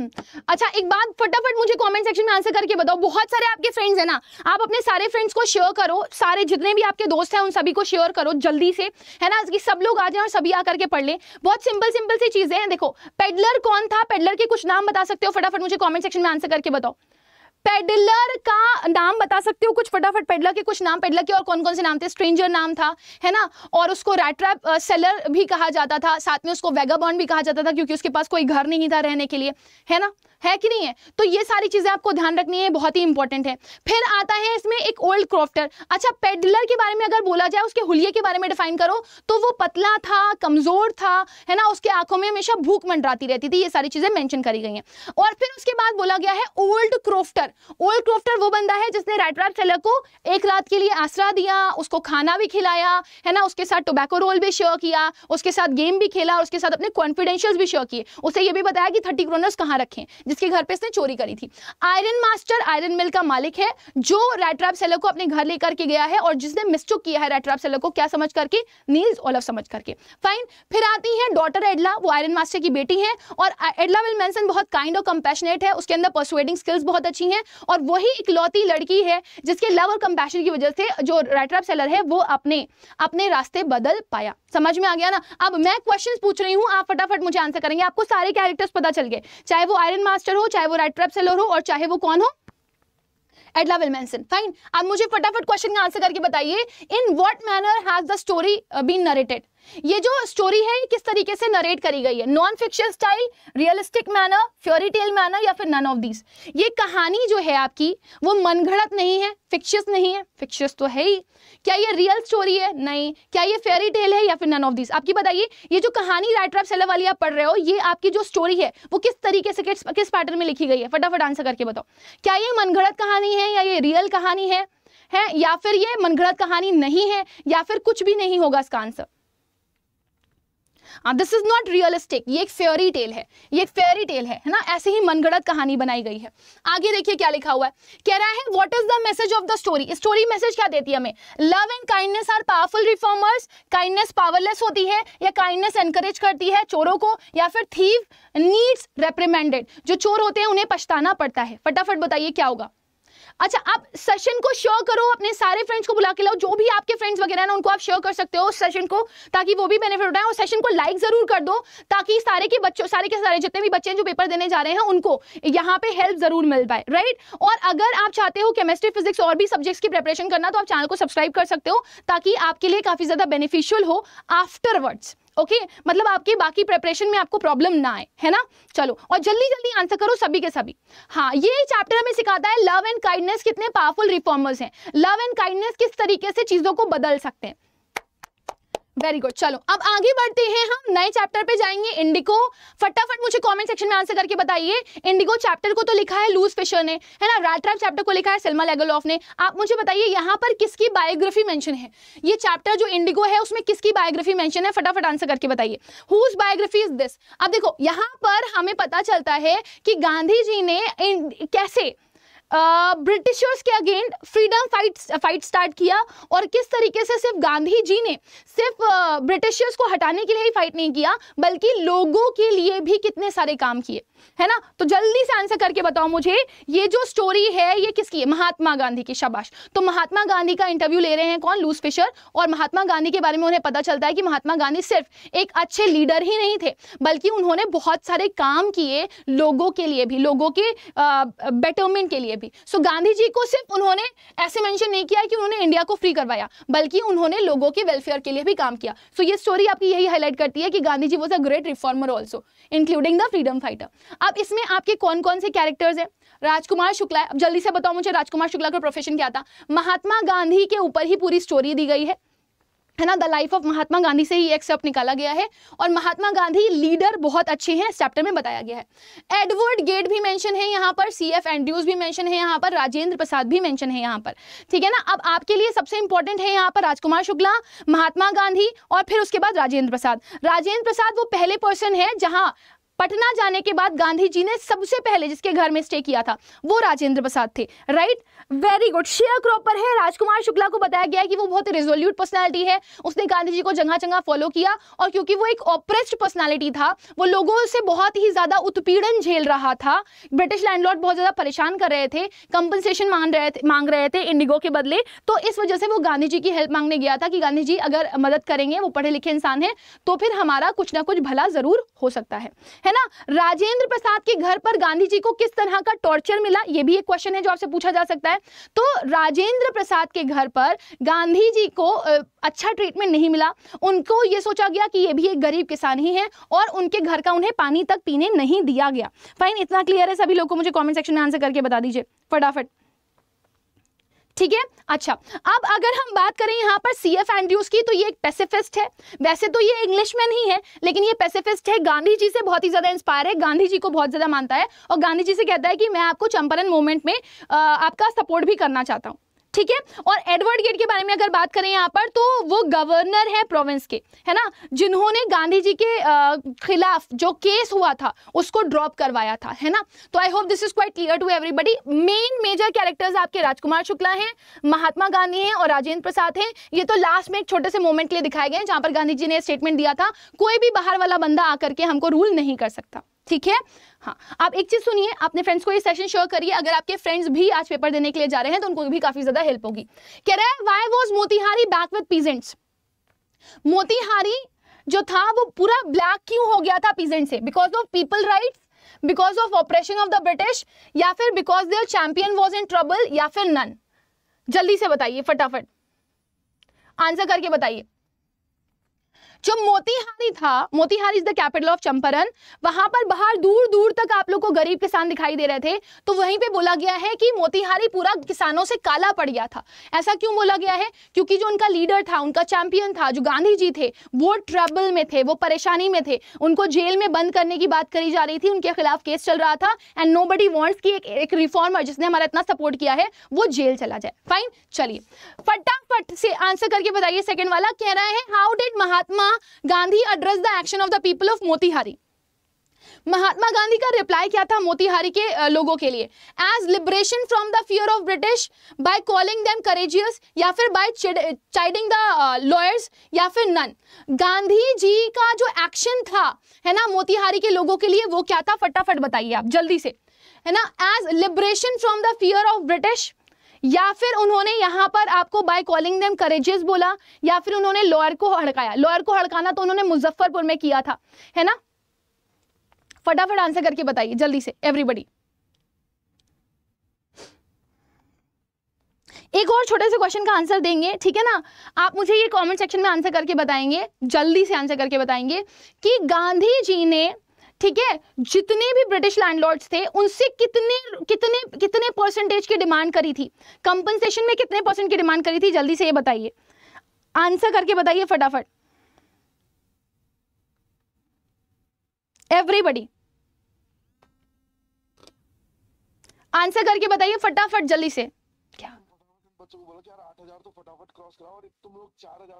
हम्म। अच्छा एक बात फटाफट मुझे कमेंट सेक्शन में आंसर करके बताओ बहुत सारे आपके फ्रेंड्स हैं ना आप अपने सारे फ्रेंड्स को शेयर करो सारे जितने भी आपके दोस्त हैं उन सभी को शेयर करो जल्दी से है ना कि सब लोग आ जाएं और सभी आकर के पढ़ लें बहुत सिंपल सिंपल सी चीज़ें हैं देखो पेडलर कौन था पेडलर के कुछ नाम बता सकते हो फटाफट मुझे कॉमेंट सेक्शन में आंसर करके बताओ पेडलर का नाम बता सकते हो कुछ फटाफट पेडलर के कुछ नाम पेडलर के और कौन कौन से नाम थे स्ट्रेंजर नाम था है ना और उसको रैट्रैप सेलर भी कहा जाता था साथ में उसको वेगाबॉन्ड भी कहा जाता था क्योंकि उसके पास कोई घर नहीं था रहने के लिए है ना है कि नहीं है तो ये सारी चीज़ें आपको ध्यान रखनी है बहुत ही इंपॉर्टेंट है फिर आता है इसमें एक ओल्ड क्रॉफ्टर अच्छा पेडलर के बारे में अगर बोला जाए उसके हुलिये के बारे में डिफाइन करो तो वो पतला था कमज़ोर था है ना उसके आंखों में हमेशा भूख मंडराती रहती थी ये सारी चीज़ें मैंशन करी गई हैं और फिर उसके बाद बोला गया है ओल्ड क्रोफ्टर ओल्ड क्रोफ्टर वो बंदा है जिसने राइट रैप सेलर को एक रात के लिए आसरा दिया उसको खाना भी खिलाया है ना उसके साथ टोबैको रोल भी शेयर किया उसके साथ गेम भी खेला और उसके साथ अपने कॉन्फिडेंशियल भी शेयर किए उसे ये भी बताया कि थर्टी क्रोनर्स कहाँ रखें जिसके घर पे इसने चोरी करी थी आयरन मास्टर आयरन मिल का मालिक है जो रेट्रैप सेलर को अपने घर लेकर के गया है और जिसने मिस्टुक किया है रेट्रैप सेलर को क्या समझ करके नील्स ओलफ समझ करके फाइन फिर आती है डॉटर एडला वो आयरन मास्टर की बेटी है और एडला विल मैंसन बहुत काइंड और कंपैशनेट है उसके अंदर पर्सुएटिंग स्किल्स बहुत अच्छी हैं और वही इकलौती लड़की है जिसके लव और कंपैशन की वजह से जो रेट्रैप सेलर है वो अपने अपने रास्ते बदल पाया समझ में आ गया ना अब मैं क्वेश्चंस पूछ रही हूँ आप फटाफट मुझे आंसर करेंगे आपको सारे कैरेक्टर्स पता चल गए चाहे वो आयरन मास्टर मास्टर हो चाहे वो राइट ट्रैप सेलर हो और चाहे वो कौन हो एडला विलमेंसन फाइन आप मुझे फटाफट क्वेश्चन का आंसर करके बताइए in what manner has the story been narrated ये जो स्टोरी है किस तरीके से नरेट करी गई है non fiction style realistic manner fairy tale manner या फिर नन ऑफ दीज ये कहानी जो है आपकी वो मनगढ़ंत नहीं है फिक्शियस नहीं है फिक्शियस तो है ही क्या ये रियल स्टोरी है नहीं क्या ये फेरी टेल है या फिर नन ऑफ दीज आपकी बताइए ये जो कहानी राइटर ऑफ सेलर वाली आप पढ़ रहे हो ये आपकी जो स्टोरी है वो किस तरीके से किस किस पैटर्न में लिखी गई है फटाफट आंसर करके बताओ क्या ये मनगढ़ंत कहानी है या ये रियल कहानी है है या फिर ये मनगढ़ंत कहानी नहीं है या फिर कुछ भी नहीं होगा इसका answer this is not realistic ये एक फेयरी टेल है ये एक फेयरी टेल है है ना ऐसे ही मनगढ़ंत कहानी बनाई गई है आगे देखिए क्या लिखा हुआ है कह रहा है what is the message of the story story message क्या देती है हमें love and kindness are powerful reformers kindness powerless होती है या काइंडनेस एनकरेज करती है चोरों को या फिर थीव नीड्स रेप्रीमेंडेड जो चोर होते हैं उन्हें पछताना पड़ता है फटाफट बताइए क्या होगा अच्छा आप सेशन को शेयर करो अपने सारे फ्रेंड्स को बुला के लाओ जो भी आपके फ्रेंड्स वगैरह ना उनको आप शेयर कर सकते हो सेशन को ताकि वो भी बेनिफिट उठाए और सेशन को लाइक जरूर कर दो ताकि सारे के बच्चों सारे के सारे जितने भी बच्चे हैं जो पेपर देने जा रहे हैं उनको यहाँ पे हेल्प जरूर मिल पाए राइट और अगर आप चाहते हो केमिस्ट्री फिजिक्स और भी सब्जेक्ट्स की प्रिपरेशन करना तो आप चैनल को सब्सक्राइब कर सकते हो ताकि आपके लिए काफी ज्यादा बेनिफिशियल हो आफ्टरवर्ड्स ओके मतलब आपके बाकी प्रेपरेशन में आपको प्रॉब्लम ना आए है ना चलो और जल्दी जल्दी आंसर करो सभी के सभी हाँ ये चैप्टर हमें सिखाता है लव एंड काइंडनेस कितने पावरफुल रिफॉर्मर्स हैं लव एंड काइंडनेस किस तरीके से चीज़ों को बदल सकते हैं वेरी गुड चलो अब आगे बढ़ते हैं हम नए चैप्टर पे जाएंगे इंडिको फटाफट मुझे कमेंट सेक्शन में आंसर करके बताइए इंडिको चैप्टर को तो लिखा है लूज फिशर ने है ना रैट चैप्टर को लिखा है सिल्मा लेगोलॉफ ने आप मुझे बताइए यहाँ पर किसकी बायोग्राफी मेंशन है ये चैप्टर जो इंडिगो है उसमें किसकी बायोग्राफी मेंशन है फटाफट आंसर करके बताइए हुज बायोग्राफी इज दिस अब देखो यहाँ पर हमें पता चलता है कि गांधी जी ने कैसे ब्रिटिशर्स के against freedom fight fight start किया और किस तरीके से सिर्फ गांधी जी ने सिर्फ ब्रिटिशर्स को हटाने के लिए ही फाइट नहीं किया बल्कि लोगों के लिए भी कितने सारे काम किए है ना तो जल्दी से आंसर करके बताओ मुझे ये जो स्टोरी है ये किसकी है महात्मा गांधी की शाबाश तो महात्मा गांधी का इंटरव्यू ले रहे हैं कौन लूस फिशर और महात्मा गांधी के बारे में उन्हें पता चलता है कि महात्मा गांधी सिर्फ एक अच्छे लीडर ही नहीं थे बल्कि उन्होंने बहुत सारे काम किए लोगों के लिए भी लोगों के बेटरमेंट के लिए भी सो गांधी जी को सिर्फ उन्होंने ऐसे मैंशन नहीं किया कि उन्होंने इंडिया को फ्री करवाया बल्कि उन्होंने लोगों के वेलफेयर के लिए भी काम किया सो so, ये स्टोरी आपकी यही हाईलाइट करती है कि Gandhi ji was a great reformer also including the freedom fighter अब इसमें आपके कौन कौन से कैरेक्टर्स हैं राजकुमार शुक्ला है अब जल्दी से बताओ मुझे राजकुमार शुक्ला का प्रोफेशन क्या था महात्मा गांधी के ऊपर ही पूरी स्टोरी दी गई है है ना the life of Mahatma Gandhi से ही एक्सेप्ट निकाला गया है और महात्मा गांधी लीडर बहुत अच्छे हैं इस चैप्टर में बताया गया है एडवर्ड गेट भी मेंशन है यहाँ पर सी एफ एंड्रयूज भी मेंशन है यहाँ पर राजेंद्र प्रसाद भी मेंशन है यहाँ पर ठीक है ना अब आपके लिए सबसे इंपॉर्टेंट है यहाँ पर राजकुमार शुक्ला महात्मा गांधी और फिर उसके बाद राजेंद्र प्रसाद राजेंद्र प्रसाद वो पहले पर्सन है जहाँ पटना जाने के बाद गांधी जी ने सबसे पहले जिसके घर में स्टे किया था वो राजेंद्र प्रसाद थे right very good sharecropper है राजकुमार शुक्ला को बताया गया कि वो बहुत रिजोल्यूट पर्सनैलिटी है उसने गांधी जी को जगह जगह फॉलो किया और क्योंकि वो एक ऑप्रेस्ड पर्सनैलिटी था वो लोगों से बहुत ही ज़्यादा उत्पीड़न झेल रहा था ब्रिटिश लैंडलॉर्ड बहुत ज़्यादा परेशान कर रहे थे कंपनसेशन मांग रहे थे मांग रहे थे इंडिगो के बदले तो इस वजह से वो गांधी जी की हेल्प मांगने गया था कि गांधी जी अगर मदद करेंगे वो पढ़े लिखे इंसान है तो फिर हमारा कुछ ना कुछ भला ज़रूर हो सकता है है ना राजेंद्र प्रसाद के घर पर गांधी जी को किस तरह का टॉर्चर मिला यह भी एक क्वेश्चन है जो आपसे पूछा जा सकता है तो राजेंद्र प्रसाद के घर पर गांधी जी को अच्छा ट्रीटमेंट नहीं मिला उनको यह सोचा गया कि यह भी एक गरीब किसान ही है और उनके घर का उन्हें पानी तक पीने नहीं दिया गया फाइन इतना क्लियर है सभी लोग को मुझे कॉमेंट सेक्शन में आंसर करके बता दीजिए फटाफट ठीक है अच्छा अब अगर हम बात करें यहाँ पर सी एफ एंड्रूज की तो ये एक पेसिफिस्ट है वैसे तो ये इंग्लिश मैन ही है लेकिन ये पेसिफिस्ट है गांधी जी से बहुत ही ज़्यादा इंस्पायर है गांधी जी को बहुत ज़्यादा मानता है और गांधी जी से कहता है कि मैं आपको चंपारण मूवमेंट में आ, आपका सपोर्ट भी करना चाहता हूँ ठीक है और एडवर्ड गेट के बारे में अगर बात करें यहाँ पर तो वो गवर्नर है प्रोविंस के है ना जिन्होंने गांधी जी के खिलाफ जो केस हुआ था उसको ड्रॉप करवाया था है ना तो I hope this is quite clear to everybody main major characters आपके राजकुमार शुक्ला हैं महात्मा गांधी हैं और राजेंद्र प्रसाद हैं ये तो लास्ट में एक छोटे से मोमेंट के लिए दिखाए गए जहां पर गांधी जी ने स्टेटमेंट दिया था कोई भी बाहर वाला बंदा आकर के हमको रूल नहीं कर सकता ठीक है हाँ आप एक चीज़ सुनिए अपने फ्रेंड्स को ये सेशन शेयर करिए अगर आपके फ्रेंड्स भी आज पेपर देने के लिए जा रहे हैं तो उनको भी काफ़ी ज़्यादा हेल्प होगी कह रहे हैं why was Motihari back with peasants Motihari जो था वो पूरा ब्लैक क्यों हो गया था पीजेंट से because of people right because of operation of the British या फिर because there champion was in trouble या फिर नन जल्दी से बताइए फटाफट आंसर करके बताइए जो मोतीहारी था Motihari is the capital of Champaran वहां पर बाहर दूर दूर तक आप लोग को गरीब किसान दिखाई दे रहे थे तो वहीं पे बोला गया है कि मोतीहारी पूरा किसानों से काला पड़ गया था ऐसा क्यों बोला गया है क्योंकि जो उनका लीडर था उनका चैंपियन था जो गांधी जी थे वो ट्रबल में थे वो परेशानी में थे उनको जेल में बंद करने की बात करी जा रही थी उनके खिलाफ केस चल रहा था एंड नो बडी वॉन्ट्स की एक, एक रिफॉर्मर जिसने हमारा इतना सपोर्ट किया है वो जेल चला जाए फाइन चलिए फटाफट से आंसर करके बताइए सेकेंड वाला कह रहा है how did Mahatma Mahatma Gandhi address the action of the people of Motihari Mahatma Gandhi का रिप्लाई क्या था मोतिहारी के लोगों के लिए as liberation from the fear of British by calling them courageous या फिर बाय चाइडिंग द लॉयर्स या फिर नन गांधी जी का जो एक्शन था है ना मोतिहारी के लोगों के लिए वो क्या था फटाफट बताइए आप जल्दी से है ना as liberation from the fear of British या फिर उन्होंने यहाँ पर आपको बाय कॉलिंग देम करेजेस बोला या फिर उन्होंने लॉयर को हड़काया लॉयर को हड़काना तो उन्होंने मुजफ्फरपुर में किया था है ना फटाफट आंसर करके बताइए जल्दी से एवरीबडी एक और छोटे से क्वेश्चन का आंसर देंगे ठीक है ना आप मुझे ये कमेंट सेक्शन में आंसर करके बताएंगे जल्दी से आंसर करके बताएंगे कि गांधी जी ने ठीक है जितने भी ब्रिटिश लैंडलॉर्ड्स थे उनसे कितने कितने कितने परसेंटेज की डिमांड करी थी कंपनसेशन में कितने परसेंट की डिमांड करी थी जल्दी से ये बताइए आंसर करके बताइए फटाफट एवरीबडी आंसर करके बताइए फटाफट जल्दी से क्या आठ हजार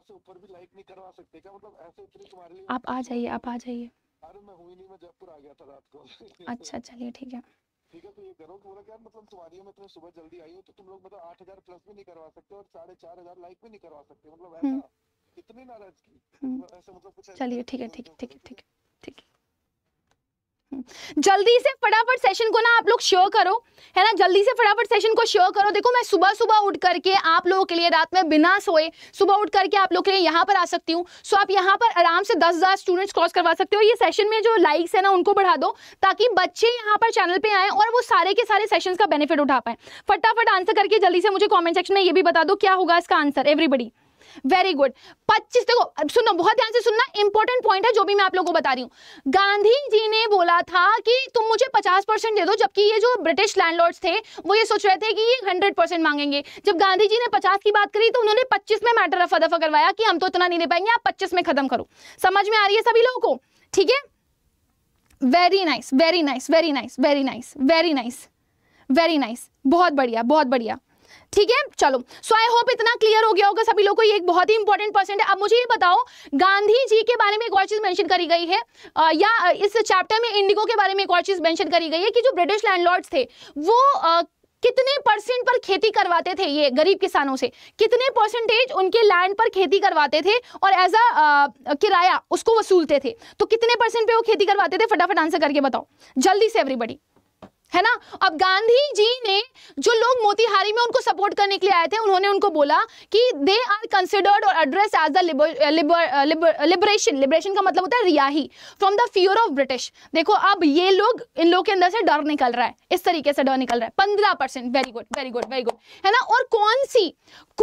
तो मतलब आप आ जाइए आप आ जाइए अरे मैं हुई नहीं मैं जयपुर आ गया था रात को अच्छा चलिए अच्छा, ठीक है ठीक है तो ये करो बोला क्या मतलब तुम्हारी में तुम्हें तो सुबह जल्दी आई हो तो तुम लोग मतलब आठ हजार प्लस भी नहीं करवा सकते और साढ़े चार हजार लाइक भी नहीं करवा सकते मतलब हम्म। ऐसा इतनी नाराजगी हम्म। ऐसा मतलब चलिए ठीक है ठीक है ठीक है ठीक है ठीक है जल्दी से फटाफट सेशन को ना आप लोग श्योर करो है ना जल्दी से फटाफट सेशन को श्योर करो देखो मैं सुबह सुबह उठ करके आप लोगों के लिए रात में बिना सोए सुबह उठ करके आप लोग के लिए यहाँ पर आ सकती हूँ सो आप यहाँ पर आराम से दस हज़ार स्टूडेंट्स क्रॉस करवा सकते हो ये सेशन में जो लाइक्स है ना उनको बढ़ा दो ताकि बच्चे यहाँ पर चैनल पर आए और वो सारे के सारे सेशन का बेनिफिट उठा पाए फटाफट आंसर करके जल्दी से मुझे कॉमेंट सेक्शन में ये भी बता दो क्या होगा इसका आंसर एवरीबडी वेरी गुड पच्चीस देखो सुनो बहुत ध्यान से सुनना इंपॉर्टेंट पॉइंट है जो भी मैं आप लोगों को बता रही हूँ गांधी जी ने बोला था कि तुम मुझे पचास परसेंट दे दो जबकि ये जो ब्रिटिश लैंडलॉर्ड्स थे वो ये सोच रहे थे कि ये हंड्रेड परसेंट मांगेंगे जब गांधी जी ने पचास की बात करी तो उन्होंने पच्चीस में मैटर रफा दफा करवाया कि हम तो इतना नहीं दे पाएंगे आप पच्चीस में खत्म करो समझ में आ रही है सभी लोगों को ठीक है very nice very nice very nice very nice very nice very nice बहुत बढ़िया बहुत बढ़िया ठीक है चलो सो आई होप इतना क्लियर हो गया होगा सभी लोगों को ये एक बहुत ही इंपॉर्टेंट पर्सेंट है अब मुझे ये बताओ गांधी जी के बारे में एक और चीज मेंशन करी गई है आ, या इस चैप्टर में इंडिगो के बारे में एक और चीज मेंशन करी गई है कि जो ब्रिटिश लैंडलॉर्ड थे वो आ, कितने परसेंट पर खेती करवाते थे ये गरीब किसानों से कितने परसेंटेज उनके लैंड पर खेती करवाते थे और एज अ किराया उसको वसूलते थे तो कितने परसेंट पे वो खेती करवाते थे फटाफट आंसर करके बताओ जल्दी से एवरीबडी है ना अब गांधी जी ने जो लोग मोतिहारी में उनको सपोर्ट करने के लिए आए थे उन्होंने उनको बोला कि दे आर कंसिडर्ड और address as the liberation liberation का मतलब होता है रियाही from the fear of British देखो अब ये लोग इन लोग के अंदर से डर निकल रहा है इस तरीके से डर निकल रहा है पंद्रह percent very good very good very good है ना और कौन सी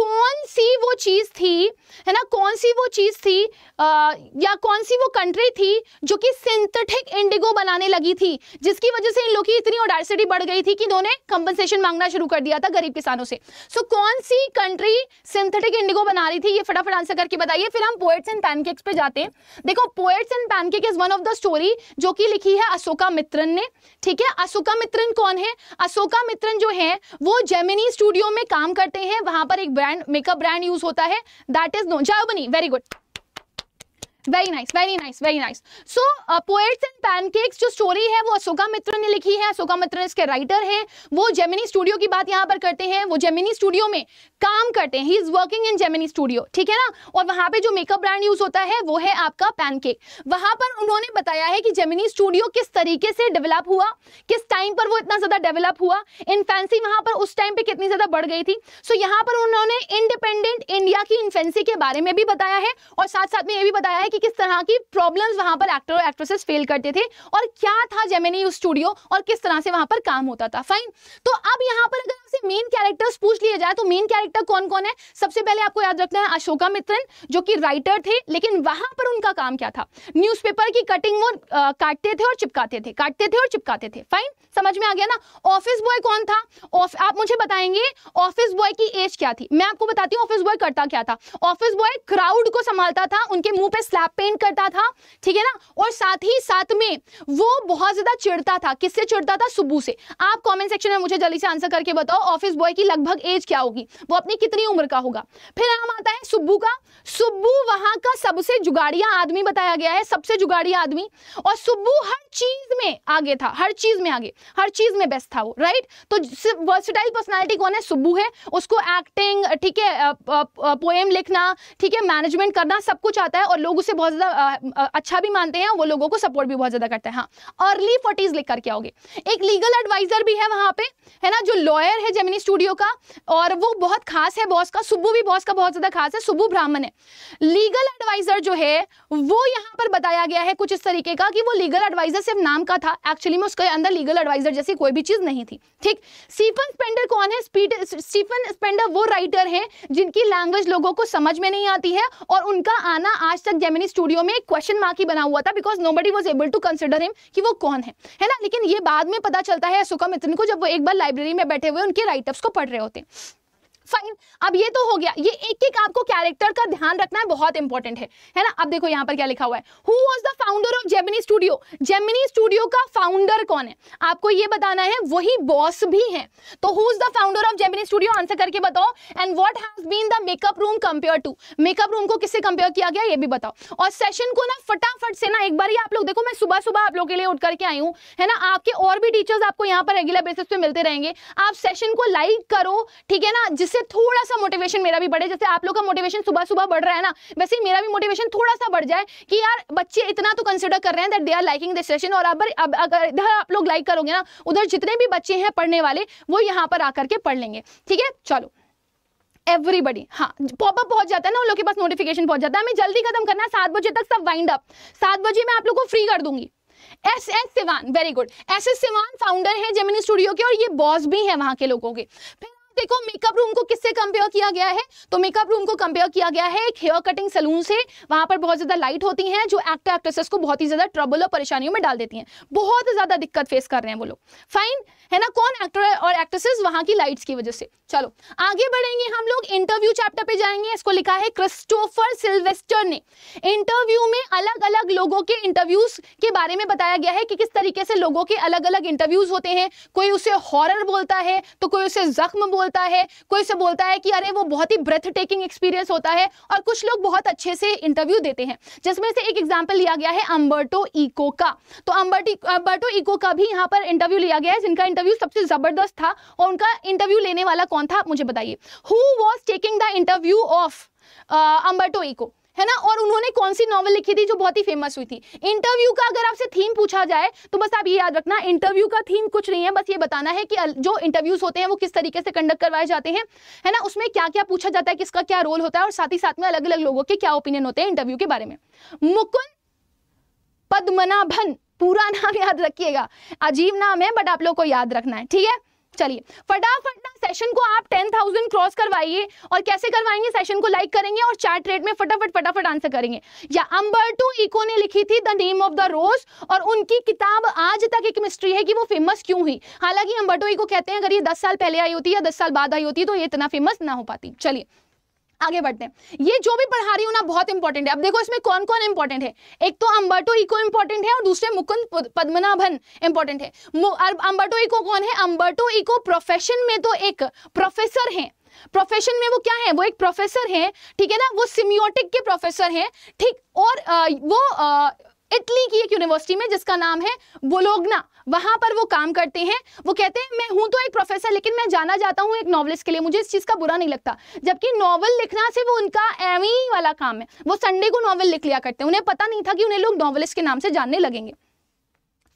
कौन सी वो चीज थी है ना कौन सी वो चीज थी आ, या कौन सी वो कंट्री थी जो कि सिंथेटिक इंडिगो बनाने लगी थी जिसकी वजह से इन लोग की इतनी स्कैरसिटी बढ़ गई थी कि इन्होंने कंपनसेशन मांगना शुरू कर दिया था गरीब किसानों से सो so, कौन सी कंट्री सिंथेटिक इंडिगो बना रही थी ये फटाफट आंसर करके बताइए फिर हम पोएट्स एंड पैनकेक्स पे जाते हैं देखो poets and pancakes is one of the story जो कि लिखी है अशोका मित्रन ने ठीक है अशोका मित्रन कौन है अशोका मित्रन जो है वो जेमिनी स्टूडियो में काम करते हैं वहां पर एक ब्रांड मेकअप ब्रांड यूज होता है that is no Germany very good very nice very nice very nice so poets and pancakes जो स्टोरी है वो अशोका मित्र ने लिखी है अशोका मित्र इसके राइटर हैं वो जेमिनी स्टूडियो की बात यहाँ पर करते हैं वो जेमिनी स्टूडियो में काम करते हैं he is working in Gemini Studio ठीक है ना और वहाँ पे जो मेकअप ब्रांड यूज होता है वो है आपका पैनकेक वहाँ पर उन्होंने बताया है कि जेमिनी स्टूडियो किस तरीके से डेवलप हुआ किस टाइम पर वो इतना ज्यादा डेवलप हुआ इन फैंसी वहाँ पर उस टाइम पर कितनी ज्यादा बढ़ गई थी सो so, यहाँ पर उन्होंने इंडिपेंडेंट इंडिया की इन के बारे में भी बताया है और साथ साथ में ये भी बताया है कि किस तरह की प्रॉब्लम्स वहां पर एक्टर और एक्ट्रेसेस फेल करते थे और क्या था जेमिनी स्टूडियो और किस तरह से वहां पर काम होता था फाइन तो अब यहाँ पर अगर से मेन कैरेक्टर्स पूछ लिए जाए तो मेन कैरेक्टर कौन कौन है सबसे पहले आपको याद रखना है अशोका मित्रन जो कि राइटर थे लेकिन वहां पर उनका काम क्या था न्यूज़पेपर की कटिंग वो काटते थे और चिपकाते थे काटते थे और चिपकाते थे फाइन समझ में आ गया ना ऑफिस बॉय कौन था ऑफ आप मुझे बताएंगे ऑफिस बॉय की एज क्या थी मैं आपको बताती हूँ ऑफिस बॉय करता क्या था ऑफिस बॉय क्राउड को संभालता था उनके मुंह पे स्लैप पेंट करता था ठीक है ना और साथ ही साथ में वो बहुत ज्यादा चिड़ता था किससे चिड़ता था सुबू से आप कमेंट सेक्शन में मुझे जल्दी से आंसर करके बताओ ऑफिस बॉय की लगभग एज क्या होगी वो अपनी कितनी उम्र का होगा फिर नाम आता है सुब्बू का सुब्बू वहां का सबसे जुगाड़िया आदमी बताया गया है सबसे जुगाड़िया आदमी और सुब्बू हर चीज में आगे था हर चीज में आगे हर चीज में बेस्ट था वो राइट तो वर्सिटाइल पर्सनैलिटी कौन है सुब्बू है उसको एक्टिंग ठीक है पोएम लिखना ठीक है मैनेजमेंट करना सब कुछ आता है और लोग उसे बहुत ज़्यादा अच्छा भी मानते हैं वो लोगों को सपोर्ट भी बहुत ज़्यादा करते हैं हाँ अर्ली फोर्टीज लिख करके आओगे एक लीगल एडवाइजर भी है वहां पे है ना जो लॉयर है जेमिनी स्टूडियो का और वो बहुत खास है बॉस का सुबू भी बॉस का बहुत ज़्यादा खास है सुबू ब्राह्मण है लीगल एडवाइज़र जो है वो यहाँ पर बताया गया है कुछ इस तरीके का कि वो लीगल एडवाइज़र सिर्फ नाम का था एक्चुअली में उसके अंदर लीगल एडवाइज़र जैसी कोई भी चीज़ नहीं थी ठीक स्टीफन स्पेंडर कौन है स्टीफन स्पेंडर वो राइटर है जिनकी लैंग्वेज लोगों को समझ में नहीं आती है और उनका आना आज तक जेमिनी स्टूडियो में एक क्वेश्चन मार्क ही बना हुआ था because nobody was able to consider him कि वो कौन है है ना लेकिन ये बाद में पता चलता है सुखम मित्रन को जब वो एक बार लाइब्रेरी में बैठे हुए उनके उनके राइटअप्स को पढ़ रहे होते हैं फाइन अब ये तो हो गया ये एक एक आपको कैरेक्टर का ध्यान रखना है बहुत इंपॉर्टेंट है है ना अब देखो यहाँ पर क्या लिखा हुआ है who was the founder of Gemini Studio Gemini Studio का फाउंडर कौन है आपको ये बताना है वही बॉस भी है तो who is the founder of Gemini Studio answer करके बताओ and what has been the makeup room compare to makeup room को किससे कंपेयर किया गया ये भी बताओ और सेशन को ना फटाफट से ना एक बार ही आप लोग देखो मैं सुबह सुबह आप लोग के लिए उठ करके आई हूँ है ना आपके और भी टीचर्स आपको यहाँ पर रेगुलर बेसिस पे मिलते रहेंगे आप सेशन को लाइक करो ठीक है ना जिससे इससे थोड़ा सा मोटिवेशन मेरा भी बढ़े जैसे आप लोग का मोटिवेशन सुबह सुबह बढ़ रहा है ना वैसे ही मेरा भी मोटिवेशन थोड़ा सा बढ़ जाए कि यार बच्चे इतना तो कंसिडर कर रहे हैं that they are liking this session और अब अगर इधर आप लोग लाइक करोगे ना उधर जितने भी बच्चे हैं पढ़ने वाले वो यहाँ पर आकर के पढ़ लेंगे ठीक है चलो एवरीबडी हाँ पॉपअप पहुंच जाता है ना उन लोग के पास नोटिफिकेशन पहुंच जाता है हमें जल्दी खत्म करना है सात बजे तक सब वाइंड अप सात बजे मैं आप लोग को फ्री कर दूंगी S S Sivan very good S S Sivan founder है जेमिनी स्टूडियो के और ये बॉस भी है वहां के लोगों के फिर देखो मेकअप रूम को किससे कंपेयर किया गया है तो मेकअप रूम को कंपेयर किया गया है एक हेयर कटिंग सलून से वहां पर बहुत ज्यादा लाइट होती हैं जो एक्टर एक्ट्रेसेस को बहुत ही ज्यादा ट्रबल और परेशानियों में डाल देती हैं बहुत ज्यादा दिक्कत फेस कर रहे हैं वो लोग फाइन है ना कौन एक्टर और एक्ट्रेसेस वहां की लाइट्स की वजह से चलो आगे बढ़ेंगे हम लोग इंटरव्यू चैप्टर पे जाएंगे इसको लिखा है क्रिस्टोफर सिल्वेस्टर ने इंटरव्यू में अलग अलग लोगों के इंटरव्यूज के बारे में बताया गया है कि किस तरीके से लोगों के अलग अलग इंटरव्यूज होते हैं कोई उसे हॉरर बोलता है तो कोई उसे जख्म बोलता है कोई उसे बोलता है कि अरे वो बहुत ही ब्रेथ टेकिंग एक्सपीरियंस होता है और कुछ लोग बहुत अच्छे से इंटरव्यू देते हैं जिसमें से एक एग्जाम्पल लिया गया है अम्बर्टो इको का तो अम्बर्टो इको का भी यहाँ पर इंटरव्यू लिया गया है जिनका इंटरव्यू सबसे ज़बरदस्त था और उनका इंटरव्यू लेने वाला कौन था मुझे बताइए who was taking the interview of Umberto Eco है ना और उन्होंने कौन सी नॉवल लिखी थी जो बहुत ही फेमस हुई थी इंटरव्यू का अगर आपसे थीम पूछा जाए तो बस आप ये याद रखना इंटरव्यू का थीम कुछ नहीं है बस ये बताना है कि जो इंटरव्यूज होते हैं वो किस तरीके से कंडक्ट करवाए जाते हैं है ना उसमें क्या क्या पूछा जाता है किसका क्या रोल होता है और साथ ही साथ में अलग अलग लोगों के क्या ओपिनियन होते हैं इंटरव्यू के बारे में मुकुंद पद्मनाभन पूरा नाम याद रखिएगा अजीब नाम है बट आप लोग को याद रखना है ठीक है चलिए फटाफट ना सेशन को आप टेन थाउजेंड क्रॉस करवाइए और कैसे करवाएंगे सेशन को लाइक करेंगे और चैट रेट में फटाफट फटाफट आंसर करेंगे या अंबर टू इको ने लिखी थी the name of the rose और उनकी किताब आज तक एक मिस्ट्री है कि वो फेमस क्यों हुई हालांकि अंबर टू इको कहते हैं अगर ये दस साल पहले आई होती या दस साल बाद आई होती तो ये इतना फेमस ना हो पाती चलिए आगे बढ़ते हैं ये जो भी पढ़ा रही हूँ ना बहुत इंपॉर्टेंट है अब देखो इसमें कौन कौन इंपॉर्टेंट है एक तो अम्बर्टो इको इंपॉर्टेंट है और दूसरे मुकुंद पद्मनाभन इंपॉर्टेंट है अम्बर्टो इको कौन है अम्बर्टो इको प्रोफेशन में तो एक प्रोफेसर है प्रोफेशन में वो क्या है वो एक प्रोफेसर है ठीक है ना वो सिमियोटिक के प्रोफेसर हैं ठीक और आ, वो इटली की एक यूनिवर्सिटी में जिसका नाम है बोलोगना वहां पर वो काम करते हैं वो कहते हैं मैं हूं तो एक प्रोफेसर लेकिन मैं जाना जाता हूं एक नॉवलिस्ट के लिए मुझे इस चीज़ का बुरा नहीं लगता जबकि नॉवल लिखना सिर्फ उनका एवं वाला काम है वो संडे को नॉवल लिख लिया करते हैं उन्हें पता नहीं था कि उन्हें लोग नॉवलिस्ट के नाम से जानने लगेंगे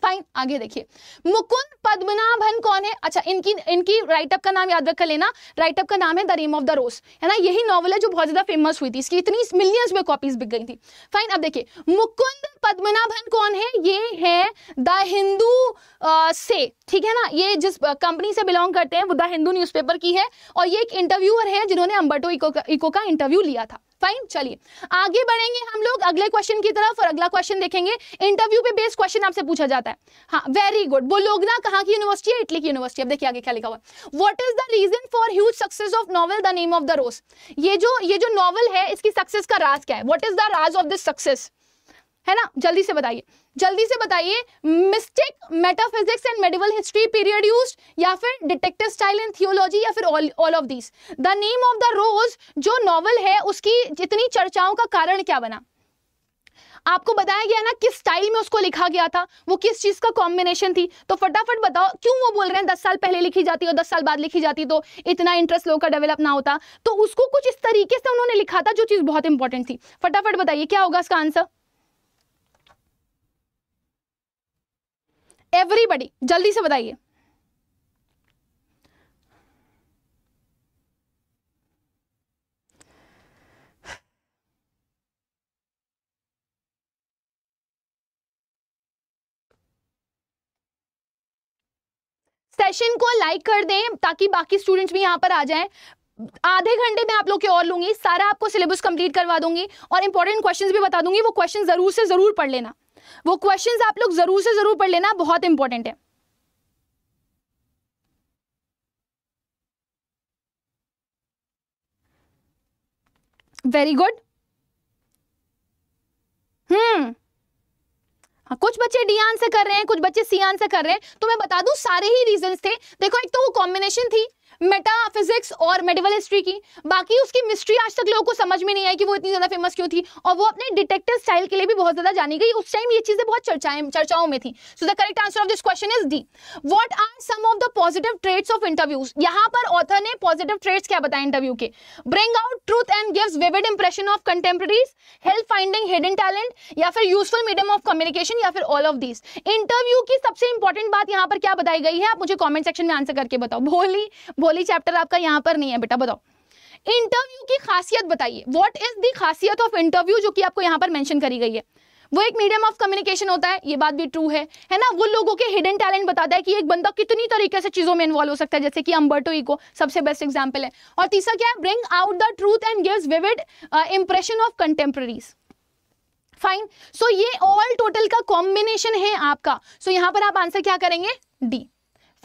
फाइन आगे देखिए मुकुंद पद्मनाभन कौन है अच्छा इनकी इनकी राइटअप का नाम याद रख लेना राइटअप का नाम है the name of the rose है ना यही नॉवल है जो बहुत ज्यादा फेमस हुई थी इसकी इतनी मिलियंस में कॉपीज बिक गई थी फाइन अब देखिए मुकुंद पद्मनाभन कौन है ये है द हिंदू से ठीक है ना ये जिस कंपनी से बिलोंग करते हैं वो द हिंदू न्यूज़पेपर की है और ये एक इंटरव्यूअर है जिन्होंने अम्बटो इको का, इको का इंटरव्यू लिया था फाइन चलिए आगे बढ़ेंगे हम लोग अगले क्वेश्चन की तरफ और अगला क्वेश्चन देखेंगे इंटरव्यू पे बेस्ड क्वेश्चन आपसे पूछा जाता है हाँ वेरी गुड वो लोग ना कहा की यूनिवर्सिटी है इटली की यूनिवर्सिटी अब देखिए आगे क्या लिखा हुआ what is the reason for huge success of novel the name of the rose ये जो ये जो नॉवल है इसकी सक्सेस का राज क्या है वट इज द राज ऑफ दिस सक्सेस है ना जल्दी से बताइए जल्दी से बताइए mystic metaphysics and medieval history period use या फिर डिटेक्टिव स्टाइल इन थियोलॉजी या फिर all of this the name of the rose जो नॉवल है उसकी जितनी चर्चाओं का कारण क्या बना आपको बताया गया ना किस स्टाइल में उसको लिखा गया था वो किस चीज का कॉम्बिनेशन थी तो फटाफट बताओ क्यों वो बोल रहे हैं दस साल पहले लिखी जाती और दस साल बाद लिखी जाती तो इतना इंटरेस्ट लोगों का डेवलप ना होता तो उसको कुछ इस तरीके से उन्होंने लिखा था जो चीज बहुत इंपॉर्टेंट थी फटाफट बताइए क्या होगा इसका आंसर एवरीबडी जल्दी से बताइए सेशन को लाइक कर दें ताकि बाकी स्टूडेंट्स भी यहां पर आ जाएं आधे घंटे में आप लोग के और लूंगी सारा आपको सिलेबस कंप्लीट करवा दूंगी और इंपॉर्टेंट क्वेश्चंस भी बता दूंगी वो क्वेश्चन जरूर से जरूर पढ़ लेना वो क्वेश्चन आप लोग जरूर से जरूर पढ़ लेना बहुत इंपॉर्टेंट है वेरी गुड हम्म कुछ बच्चे डी आंसर कर रहे हैं कुछ बच्चे सी आंसर कर रहे हैं तो मैं बता दूं सारे ही रीजंस थे देखो एक तो वो कॉम्बिनेशन थी मेटाफिजिक्स और मेडिवल हिस्ट्री की बाकी उसकी मिस्ट्री आज तक लोगों को समझ में नहीं आई कि वो इतनी ज़्यादा फेमस क्यों थी और वो अपने डिटेक्टिव स्टाइल के लिए भी बहुत ज़्यादा जानी गई उस टाइम ये चीज़ें बहुत चर्चाएं चर्चाओं में थी so the correct answer of this question is D what are some of the positive traits of interviews यहां पर ऑथर ने पॉजिटिव ट्रेड्स क्या बताया इंटरव्यू के bring out truth and gives vivid impression of contemporaries help finding hidden talent या फिर useful medium of communication या फिर ऑल ऑफ दिस इंटरव्यू की सबसे इंपॉर्टेंट बात यहां पर क्या बताई गई है आप मुझे कॉमेंट सेक्शन में आंसर करके बताओ बोली भोली होली चैप्टर आपका यहाँ पर नहीं है बेटा बताओ इंटरव्यू की खासियत बताइए वॉट इज दी खासियत ऑफ इंटरव्यू जो कि आपको यहाँ पर मैंशन करी गई है वो एक मीडियम ऑफ कम्युनिकेशन होता है ये बात भी ट्रू है है ना वो लोगों के हिडन टैलेंट बताता है कि एक बंदा कितनी तरीके से चीज़ों में इन्वॉल्व हो सकता है जैसे कि अम्बर्टो ईको सबसे बेस्ट एग्जांपल है और तीसरा क्या है bring out the truth and gives vivid impression of contemporaries fine so ये ऑल टोटल का कॉम्बिनेशन है आपका सो so, यहां पर आप आंसर क्या करेंगे डी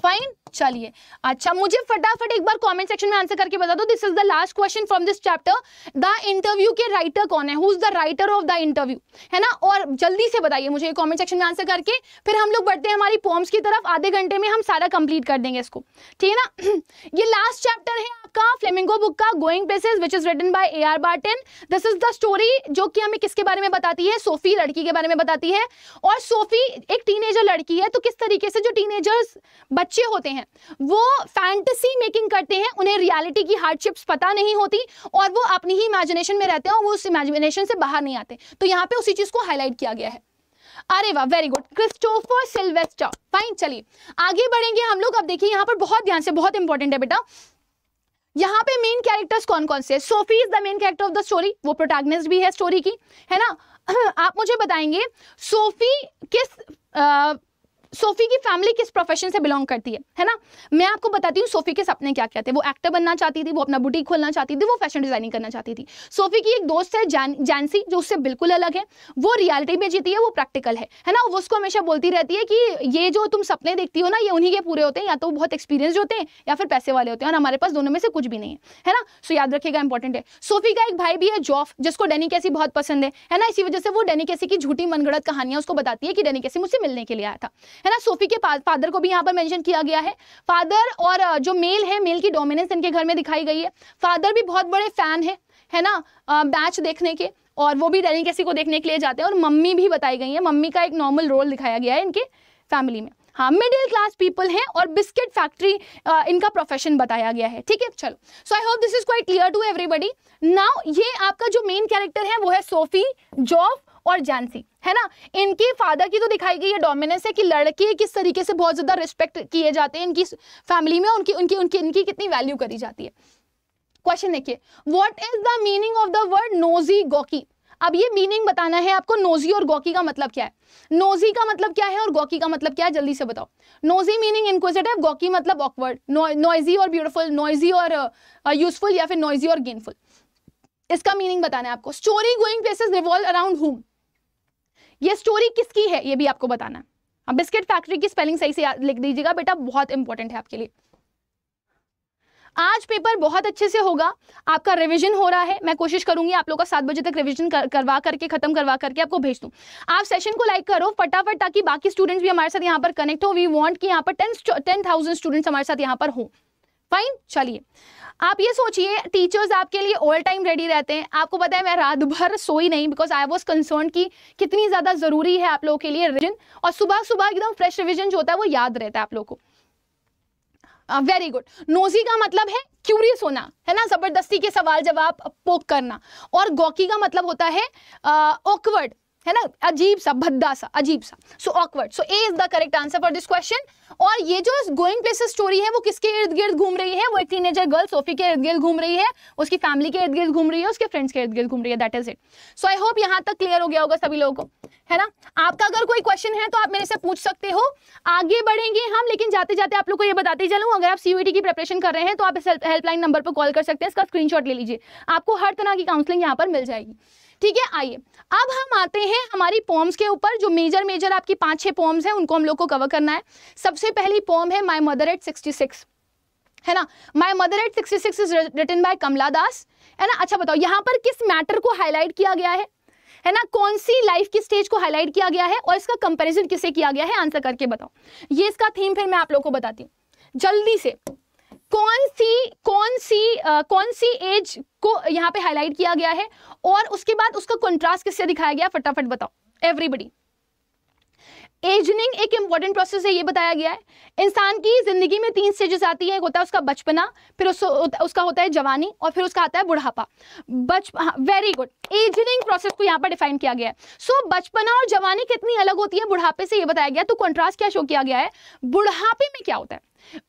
फाइन चलिए अच्छा मुझे फटाफट एक बार कमेंट सेक्शन में आंसर करके बता दो this is the last question from this chapter the interview के राइटर कौन है who is the writer of the interview है ना और जल्दी से बताइए मुझे कमेंट सेक्शन में आंसर करके फिर हम लोग बढ़ते हैं हमारी पोम्स की तरफ आधे घंटे में हम सारा कंप्लीट कर देंगे इसको ठीक है ना ये लास्ट चैप्टर है आपका फ्लेमिंगो बुक का going places which is written by A R Barton this is the story जो कि हमें किसके बारे में बताती है सोफी लड़की के बारे में बताती है और सोफी एक टीनेजर लड़की है तो किस तरीके से जो टीनेजर्स बच्चे होते हैं हैं वो फैंटसी मेकिंग करते हैं उन्हें रियलिटी की हार्डशिप्स पता नहीं होती और वो अपनी ही इमेजिनेशन में रहते हैं और वो उस इमेजिनेशन से बाहर नहीं आते तो यहाँ पे उसी चीज़ को हाईलाइट किया गया है अरे वाह very good Christopher Sylvester fine चलिए आगे बढ़ेंगे हम लोग अब देखिए यहाँ पर बहुत ध्यान से बहुत इंपॉर्टेंट है बेटा यहाँ पे मेन कैरेक्टर्स कौन कौन से Sophie is the main character of the story वो प्रोटैगनिस्ट भी है स्टोरी की है ना आप मुझे बताएंगे सोफी किस सोफी की फैमिली किस प्रोफेशन से बिलोंग करती है है ना मैं आपको बताती हूँ सोफी के सपने क्या क्या थे वो एक्टर बनना चाहती थी वो अपना बुटीक खोलना चाहती थी वो फैशन डिजाइनिंग करना चाहती थी सोफी की एक दोस्त है जैन जैनसी जो उससे बिल्कुल अलग है वो रियलिटी में जीती है वो प्रैक्टिकल है है ना वो उसको हमेशा बोलती रहती है कि ये जो तुम सपने देखती हो ना ये उन्हीं के पूरे होते हैं या तो बहुत एक्सपीरियंस होते हैं या फिर पैसे वाले होते हैं और हमारे पास दोनों में से कुछ भी नहीं है है ना सो याद रखेगा इंपॉर्टेंट है सोफी का एक भाई भी है जॉफ जिसको डेनी कैसी बहुत पसंद है है ना इसी वजह से वो डेनी कैसी की झूठी मनगढ़ कहानियां उसको बताती है कि डेनी कैसी मुझसे मिलने के लिए आया था है ना सोफी के फादर को भी यहाँ पर मैंशन किया गया है फादर और जो मेल है मेल की डोमिनेंस इनके घर में दिखाई गई है फादर भी बहुत बड़े फैन है है ना मैच देखने के और वो भी डेलिकेसी को देखने के लिए जाते हैं और मम्मी भी बताई गई है मम्मी का एक नॉर्मल रोल दिखाया गया है इनके फैमिली में हाँ मिडिल क्लास पीपल हैं और बिस्किट फैक्ट्री इनका प्रोफेशन बताया गया है ठीक है चलो so I hope this is quite clear to everybody now ये आपका जो मेन कैरेक्टर है वो है सोफी जॉफ और जानसी है ना इनके फादर की तो दिखाई गई है डोमिनेंस है कि लड़के किस तरीके से बहुत ज़्यादा रिस्पेक्ट किए जाते हैं इनकी फैमिली में उनकी उनकी उनकी इनकी कितनी वैल्यू करी जाती है क्वेश्चन देखिए what is the meaning of the word nosy gawky अब ये मीनिंग बताना है आपको नोजी और गौकी का मतलब क्या है नोजी का मतलब क्या है और गौकी का मतलब क्या है जल्दी से बताओ नोजी मीनिंग इनक्विजिटिव गौकी मतलब ऑकवर्ड नॉइजी और ब्यूटीफुल नॉइजी और यूजफुल uh, या फिर नॉइजी और गेनफुल इसका मीनिंग बताना है आपको story going places revolve around whom ये स्टोरी किसकी है ये भी आपको बताना अब बिस्किट फैक्ट्री की स्पेलिंग सही से लिख दीजिएगा बेटा बहुत इंपॉर्टेंट है आपके लिए आज पेपर बहुत अच्छे से होगा आपका रिवीजन हो रहा है मैं कोशिश करूंगी आप लोगों का सात बजे तक रिवीजन कर, करवा करके खत्म करवा करके आपको भेज दूँ आप सेशन को लाइक करो फटाफट ताकि बाकी स्टूडेंट्स भी हमारे साथ यहाँ पर कनेक्ट हो वी वांट कि यहाँ पर टेन टेन थाउजेंड स्टूडेंट्स हमारे साथ यहाँ पर हो फाइन चलिए आप ये सोचिए टीचर्स आपके लिए ऑल टाइम रेडी रहते हैं आपको पता है मैं रात भर सोई नहीं बिकॉज आई वॉज कंसर्न की कितनी ज़्यादा ज़रूरी है आप लोगों के लिए रिविजन और सुबह सुबह एकदम फ्रेश रिविजन जो होता है वो याद रहता है आप लोग को वेरी गुड नोजी का मतलब है क्यूरियस होना है ना जबरदस्ती के सवाल जवाब पोक करना और गौकी का मतलब होता है uh, है ना अजीब सा भद्दा सा अजीब सा so awkward so A is the correct answer for this question और ये जो गोइंग प्लेसेस स्टोरी है वो किसके इर्द गिर्द घूम रही है वो एक टीनेजर गर्ल सोफी के इर्द गिर्द घूम रही है उसकी फैमिली के इर्द गिर्द घूम रही है उसके फ्रेंड्स के इर्द गिर्द घूम रही है that is it so I hope यहाँ तक क्लियर हो गया होगा सभी लोगों को है ना आपका अगर कोई क्वेश्चन है तो आप मेरे से पूछ सकते हो आगे बढ़ेंगे हम लेकिन जाते जाते आप लोग को ये बताते चलूँ अगर आप सी e की प्रिपरेशन कर रहे हैं तो आप इस हेल्पलाइन नंबर पर कॉल कर सकते हैं इसका स्क्रीन ले लीजिए आपको हर तरह की काउंसलिंग यहाँ पर मिल जाएगी ठीक है आइए अब हम आते हैं हमारी पोम्स के ऊपर जो मेजर मेजर आपकी पांच छह पोम्स हैं उनको हम लोग को कवर करना है सबसे पहली पोम है my mother at sixty six है ना my mother at sixty six is written by Kamala Das है ना अच्छा बताओ यहाँ पर किस मैटर को हाईलाइट किया गया है है ना कौन सी लाइफ की स्टेज को हाईलाइट किया गया है और इसका कंपैरिजन किसे किया गया है आंसर करके बताओ ये इसका थीम फिर मैं आप लोगों को बताती हूँ जल्दी से कौन सी कौन सी आ, कौन सी एज को यहाँ पे हाईलाइट किया गया है और उसके बाद उसका कंट्रास्ट किससे दिखाया गया फटाफट बताओ एवरीबडी एजनिंग एक इंपॉर्टेंट प्रोसेस है ये बताया गया है इंसान की जिंदगी में तीन स्टेजेस आती है एक होता है उसका बचपना फिर उस, उसका होता है जवानी और फिर उसका आता है बुढ़ापा बच वेरी गुड एजनिंग प्रोसेस को यहाँ पर डिफाइन किया गया है सो so, बचपना और जवानी कितनी अलग होती है बुढ़ापे से ये बताया गया तो कॉन्ट्रास्ट क्या शो किया गया है बुढ़ापे में क्या होता है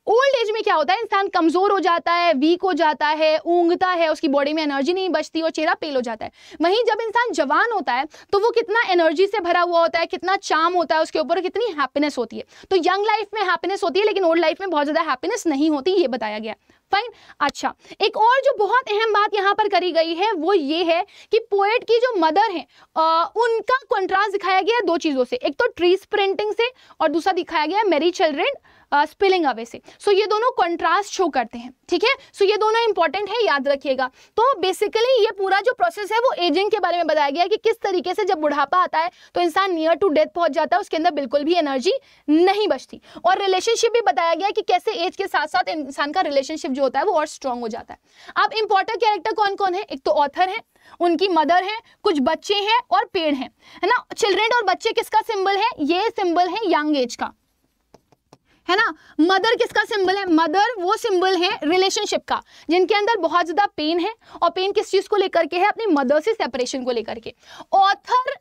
ओल्ड एज में क्या होता है इंसान कमजोर हो जाता है वीक हो जाता है ऊंगता है उसकी बॉडी में एनर्जी नहीं बचती और चेहरा पेल हो जाता है वहीं जब इंसान जवान होता है तो वो कितना एनर्जी से भरा हुआ होता है कितना चाम होता है उसके ऊपर कितनी हैप्पीनेस होती है तो यंग लाइफ में हैप्पीनेस होती है लेकिन ओल्ड लाइफ में बहुत ज़्यादा हैप्पीनेस नहीं होती ये बताया गया फाइन अच्छा एक और जो बहुत अहम बात यहाँ पर करी गई है वो ये है कि पोएट की जो मदर है आ, उनका कंट्रास्ट दिखाया गया है दो चीज़ों से एक तो ट्रीज प्रिंटिंग से और दूसरा दिखाया गया है मेरी चिल्ड्रेन स्पिलिंग अवे से सो ये दोनों कंट्रास्ट शो करते हैं ठीक है सो ये दोनों इंपॉर्टेंट है याद रखिएगा तो बेसिकली ये पूरा जो प्रोसेस है वो एजिंग के बारे में बताया गया कि किस तरीके से जब बुढ़ापा आता है तो इंसान नियर टू डेथ पहुंच जाता है उसके अंदर बिल्कुल भी एनर्जी नहीं बचती और रिलेशनशिप भी बताया गया कि कैसे एज के साथ साथ इंसान का रिलेशनशिप जो होता है वो और स्ट्रांग हो जाता है अब इंपॉर्टेंट कैरेक्टर कौन कौन है एक तो ऑथर है उनकी मदर है कुछ बच्चे हैं और पेड़ हैं है ना चिल्ड्रेन और बच्चे किसका सिंबल है ये सिंबल है यंग एज का है ना मदर किसका सिंबल है मदर वो सिंबल है रिलेशनशिप का जिनके अंदर बहुत ज़्यादा पेन है और पेन किस चीज़ को लेकर के है अपनी मदर से सेपरेशन को लेकर के ऑथर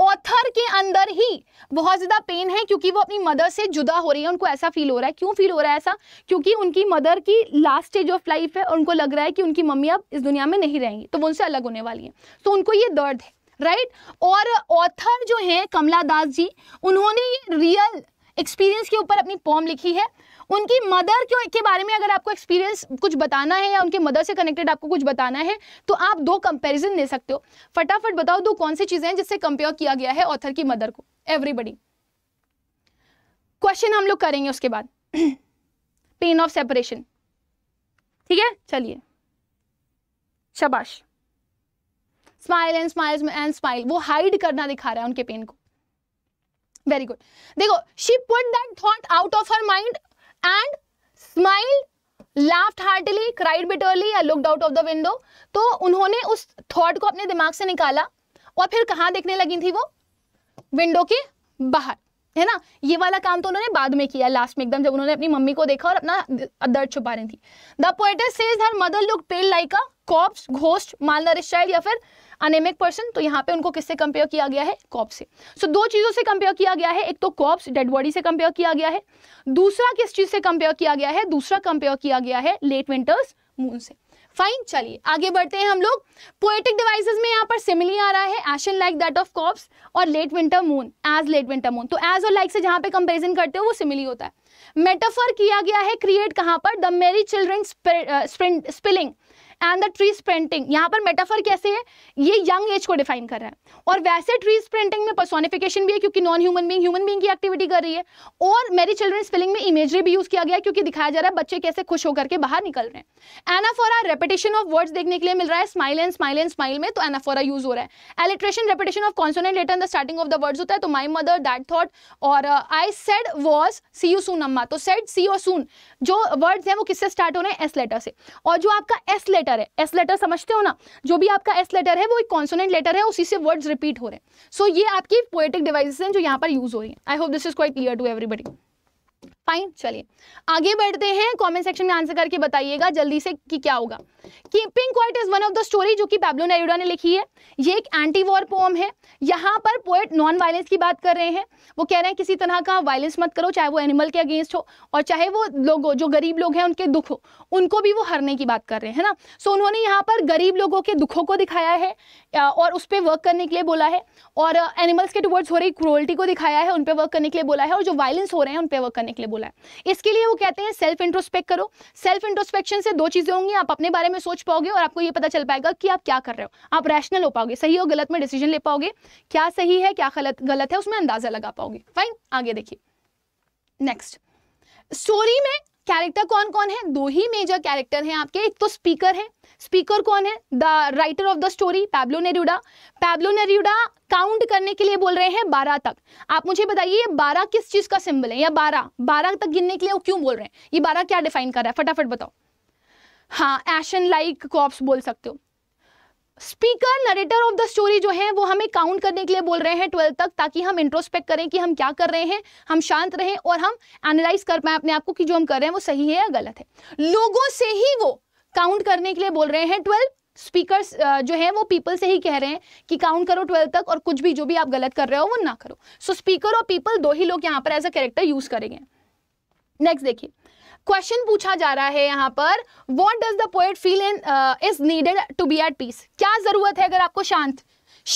ऑथर के अंदर ही बहुत ज़्यादा पेन है क्योंकि वो अपनी मदर से जुदा हो रही है उनको ऐसा फील हो रहा है क्यों फील हो रहा है ऐसा क्योंकि उनकी मदर की लास्ट स्टेज ऑफ लाइफ है और उनको लग रहा है कि उनकी मम्मी अब इस दुनिया में नहीं रहेंगी तो वो उनसे अलग होने वाली है तो उनको ये दर्द है राइट और ऑथर जो हैं कमला दास जी उन्होंने ये रियल एक्सपीरियंस के ऊपर अपनी पॉम लिखी है उनकी मदर के, के बारे में अगर आपको एक्सपीरियंस कुछ बताना है या उनके मदर से कनेक्टेड आपको कुछ बताना है तो आप दो कंपैरिजन ले सकते हो फटाफट बताओ दो कौन सी चीज़ें हैं जिससे कंपेयर किया गया है ऑथर की मदर को एवरीबडी क्वेश्चन हम लोग करेंगे उसके बाद पेन ऑफ सेपरेशन ठीक है चलिए शबाश smile and smile and smile वो हाइड करना दिखा रहा है उनके पेन को वेरी गुड देखो she put that thought out of her mind and smile laughed heartily cried bitterly या looked out of the window तो उन्होंने उस थॉट को अपने दिमाग से निकाला और फिर कहाँ देखने लगी थी वो विंडो के बाहर है ना ये वाला काम तो उन्होंने बाद में किया लास्ट में एकदम जब उन्होंने अपनी मम्मी को देखा और अपना दर्द छुपा रही थी the poets says her mother look pale like a corpse ghost malnourished child या फिर अनेमिक पर्सन तो यहाँ पे उनको किससे कंपेयर किया गया है कॉप से सो so, दो चीज़ों से कंपेयर किया गया है एक तो कॉप्स डेड बॉडी से कंपेयर किया गया है दूसरा किस चीज़ से कंपेयर किया गया है दूसरा कंपेयर किया गया है लेट विंटर्स मून से फाइन चलिए आगे बढ़ते हैं हम लोग पोएटिक डिवाइसेस में यहाँ पर सिमिली आ रहा है एशन लाइक दैट ऑफ कॉप्स और late winter moon as late winter moon तो एज और लाइक से जहाँ पे कंपेरिजन करते हो वो सिमिली होता है मेटाफर किया गया है क्रिएट कहाँ पर the merry sprint spilling and the tree sprinting यहाँ पर मेटाफर कैसे है ये यंग एज को डिफाइन कर रहा है और वैसे ट्री स्प्रेंटिंग में पर्सोनिफिकेशन भी है क्योंकि non human being human being की एक्टिविटी कर रही है और मेरी चिल्ड्रन स्पेलिंग में इमेजरी भी यूज किया गया क्योंकि दिखाया जा रहा है बच्चे कैसे खुश होकर के बाहर निकल रहे हैं एनाफोरा रेपिटेशन ऑफ वर्ड्स देखने के लिए मिल रहा है smile and smile and smile में तो एनाफोरा यूज हो रहा है alliteration repetition of consonant letter the starting of the words होता है तो माई मदर दैट थॉट और I said was see you soon amma तो सेड सी और सून जो वर्ड्स हैं वो किससे स्टार्ट हो रहे हैं एस लेटर से और जो आपका एस लेटर लेटर है एस लेटर समझते हो ना जो भी आपका एस लेटर है वो एक कॉन्सोनेंट लेटर है उसी से वर्ड्स रिपीट हो रहे हैं सो so, ये आपकी पोएटिक डिवाइसेस हैं जो यहाँ पर यूज हो रही है I hope this is quite clear to everybody fine चलिए आगे बढ़ते हैं कमेंट सेक्शन में आंसर करके बताइएगा जल्दी से कि क्या होगा keeping quiet is one of the story जो कि पैब्लो नेरुडा ने लिखी है ये एक एंटी वॉर पोम है यहाँ पर पोएट नॉन वायलेंस की बात कर रहे हैं वो कह रहे हैं किसी तरह का वायलेंस मत करो चाहे वो एनिमल के अगेंस्ट हो और चाहे वो लोग जो गरीब लोग हैं उनके दुख हो उनको भी वो हरने की बात कर रहे हैं ना सो so, उन्होंने यहाँ पर गरीब लोगों के दुखों को दिखाया है और उस पर वर्क करने के लिए बोला है और एनिमल्स के टूवर्ड्स हो रही क्रोल्टी को दिखाया है उन पर वर्क करने के लिए बोला है और जो वायलेंस हो रहे हैं उन पर वर्क करने के लिए बोला है इसके लिए वो कहते हैं सेल्फ इंट्रोस्पेक्ट करो सेल्फ इंट्रोस्पेक्शन से दो चीज़ें होंगी आप अपने बारे में सोच पाओगे और आपको ये पता चल पाएगा कि आप क्या कर रहे हो आप रैशनल हो पाओगे सही और गलत में डिसीजन ले पाओगे क्या सही है क्या गलत गलत है उसमें अंदाजा लगा पाओगे फाइन आगे देखिए नेक्स्ट स्टोरी में कैरेक्टर कौन कौन है दो ही मेजर कैरेक्टर हैं आपके एक तो स्पीकर है स्पीकर कौन है the writer of the story Pablo Neruda Pablo Neruda count करने के लिए बोल रहे हैं बारह तक आप मुझे बताइए ये बारह किस चीज़ का सिंबल है या बारह बारह तक गिनने के लिए वो क्यों बोल रहे हैं ये बारह क्या डिफाइन कर रहा है फटाफट बताओ हाँ एशन लाइक कॉप्स बोल सकते हो speaker narrator of the story जो है वो हमें काउंट करने के लिए बोल रहे हैं ट्वेल्थ तक ताकि हम इंट्रोस्पेक्ट करें कि हम क्या कर रहे हैं हम शांत रहें और हम एनालाइज कर पाए अपने आप को कि जो हम कर रहे हैं वो सही है या गलत है लोगों से ही वो काउंट करने के लिए बोल रहे हैं ट्वेल्व स्पीकर्स जो है वो पीपल से ही कह रहे हैं कि काउंट करो ट्वेल्व तक और कुछ भी जो भी आप गलत कर रहे हो वो ना करो सो so, स्पीकर और पीपल दो ही लोग यहाँ पर एज अ कैरेक्टर यूज करेंगे नेक्स्ट देखिए क्वेश्चन पूछा जा रहा है यहाँ पर what does the poet feel in is needed to be at peace क्या जरूरत है अगर आपको शांत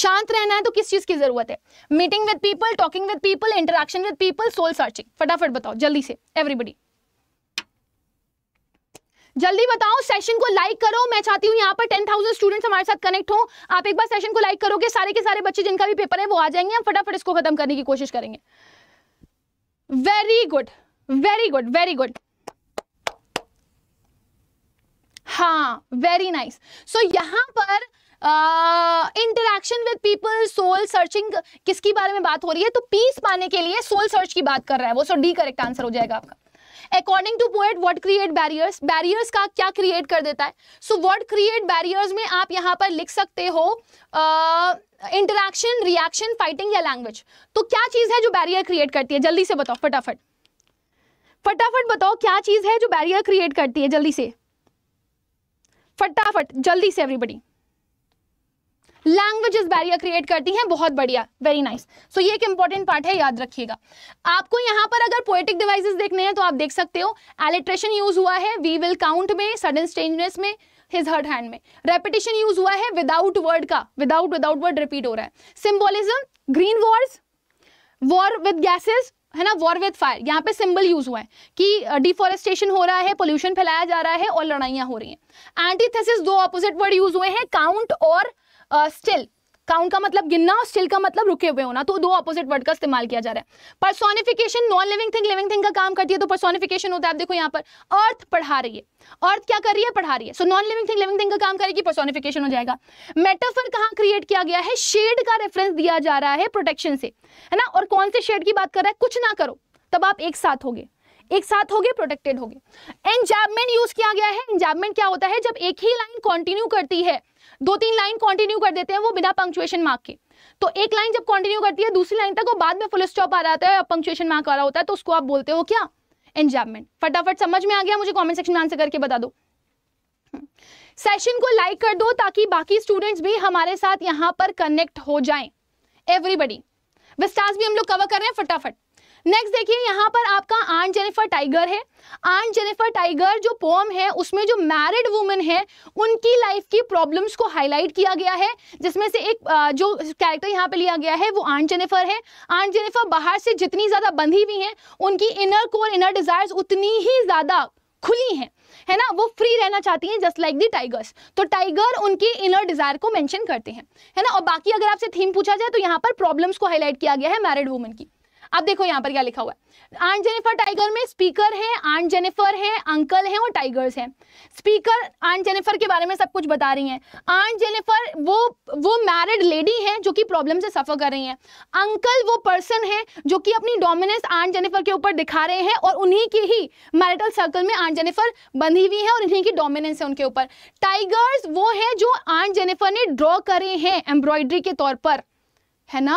शांत रहना है तो किस चीज की जरूरत है meeting with people talking with people interaction with people soul searching फटाफट बताओ जल्दी से एवरीबडी जल्दी बताओ सेशन को लाइक करो मैं चाहती हूँ यहाँ पर टेन थाउजेंड स्टूडेंट्स हमारे साथ कनेक्ट हो आप एक बार सेशन को लाइक करोगे सारे के सारे बच्चे जिनका भी पेपर है वो आ जाएंगे हम फटाफट इसको खत्म करने की कोशिश करेंगे very good very good very good हाँ वेरी नाइस सो यहाँ पर interaction with people soul searching किसकी बारे में बात हो रही है तो पीस पाने के लिए सोल सर्च की बात कर रहा है वो सो डी करेक्ट आंसर हो जाएगा आपका according to poet word create barriers barriers का क्या क्रिएट कर देता है सो वर्ड क्रिएट बैरियर्स में आप यहाँ पर लिख सकते हो इंटरक्शन रिएक्शन फाइटिंग या लैंग्वेज तो क्या चीज़ है जो बैरियर क्रिएट करती है जल्दी से बताओ फटाफट फटाफट बताओ क्या चीज़ है जो बैरियर क्रिएट करती है जल्दी से फटाफट जल्दी से एवरीबडी लैंग्वेजेस बैरियर क्रिएट करती हैं बहुत बढ़िया वेरी नाइस सो ये एक इंपॉर्टेंट पार्ट है याद रखिएगा आपको यहाँ पर अगर पोएटिक डिवाइसेस देखने हैं तो आप देख सकते हो एलिट्रेशन यूज हुआ है वी विल काउंट में सडन स्टेंजनेस में हिज हर्ट हैंड में रेपिटेशन यूज हुआ है विदाउट वर्ड का विदाउट विदाउट वर्ड रिपीट हो रहा है symbolism green wars war with gases है ना वॉर विद फायर यहाँ पे सिंबल यूज हुआ है कि डिफॉरेस्टेशन uh, हो रहा है पोल्यूशन फैलाया जा रहा है और लड़ाइयाँ हो रही हैं एंटीथेसिस दो ऑपोजिट वर्ड यूज हुए हैं काउंट और स्टिल काउंट का मतलब गिनना और स्टिल का मतलब रुके हुए होना तो दो अपोजिट वर्ड का इस्तेमाल किया जा रहा है personification non living thing living thing का काम करती है तो पर्सोनिफिकेशन होता है आप देखो यहाँ पर अर्थ पढ़ा रही है अर्थ क्या कर रही है पढ़ा रही है so non living thing living thing का काम करेगी परसोनिफिकेशन हो जाएगा मेटाफर कहाँ क्रिएट किया गया है शेड का रेफरेंस दिया जा रहा है प्रोटेक्शन से है ना और कौन से शेड की बात कर रहा है कुछ ना करो तब आप एक साथ होगे एक साथ हो गए प्रोटेक्टेड हो गए एंजाबमेंट यूज किया गया है एंजाबमेंट क्या होता है जब एक ही लाइन कंटिन्यू करती है दो तीन लाइन कंटिन्यू कर देते हैं वो बिना पंक्चुएशन मार्क के तो एक लाइन जब कंटिन्यू करती है दूसरी लाइन तक वो बाद में फुल स्टॉप आ जाता है पंक्चुएशन मार्क आ रहा होता है तो उसको आप बोलते हो क्या एंजाममेंट फटाफट समझ में आ गया मुझे कॉमेंट सेक्शन में आंसर करके बता दो सेशन हम्म। को लाइक कर दो ताकि बाकी स्टूडेंट्स भी हमारे साथ यहां पर कनेक्ट हो जाएं एवरीबडी विस्टार्स भी हम लोग कवर कर रहे हैं फटाफट नेक्स्ट देखिए यहाँ पर आपका आंट जेनिफर टाइगर है आंट जेनिफर टाइगर जो पोम है उसमें जो मैरिड वुमेन है उनकी लाइफ की प्रॉब्लम्स को हाईलाइट किया गया है जिसमें से एक जो कैरेक्टर यहाँ पे लिया गया है वो आंट जेनिफर है आंट जेनिफर बाहर से जितनी ज़्यादा बंधी हुई हैं उनकी इनर कोर इनर डिज़ायर्स उतनी ही ज़्यादा खुली हैं है ना वो फ्री रहना चाहती हैं जस्ट लाइक दी टाइगर्स तो टाइगर उनके इनर डिजायर को मेंशन करते हैं है ना और बाकी अगर आपसे थीम पूछा जाए तो यहाँ पर प्रॉब्लम्स को हाईलाइट किया गया है मैरिड वुमन की अब देखो यहाँ पर क्या लिखा हुआ है आंट जेनिफर टाइगर में स्पीकर है आंट जेनिफर है अंकल है और टाइगर्स हैं स्पीकर आंट जेनिफर के बारे में सब कुछ बता रही हैं आंट जेनिफर वो वो मैरिड लेडी हैं जो कि प्रॉब्लम से सफ़र कर रही हैं अंकल वो पर्सन है जो कि अपनी डोमिनेंस आंट जेनिफर के ऊपर दिखा रहे हैं और उन्हीं के ही मैरिटल सर्कल में आंट जेनिफर बंधी हुई है और इन्हीं की डोमिनेंस है उनके ऊपर टाइगर्स वो है जो आंट जेनिफर ने ड्रॉ करे हैं एम्ब्रॉयडरी के तौर पर है ना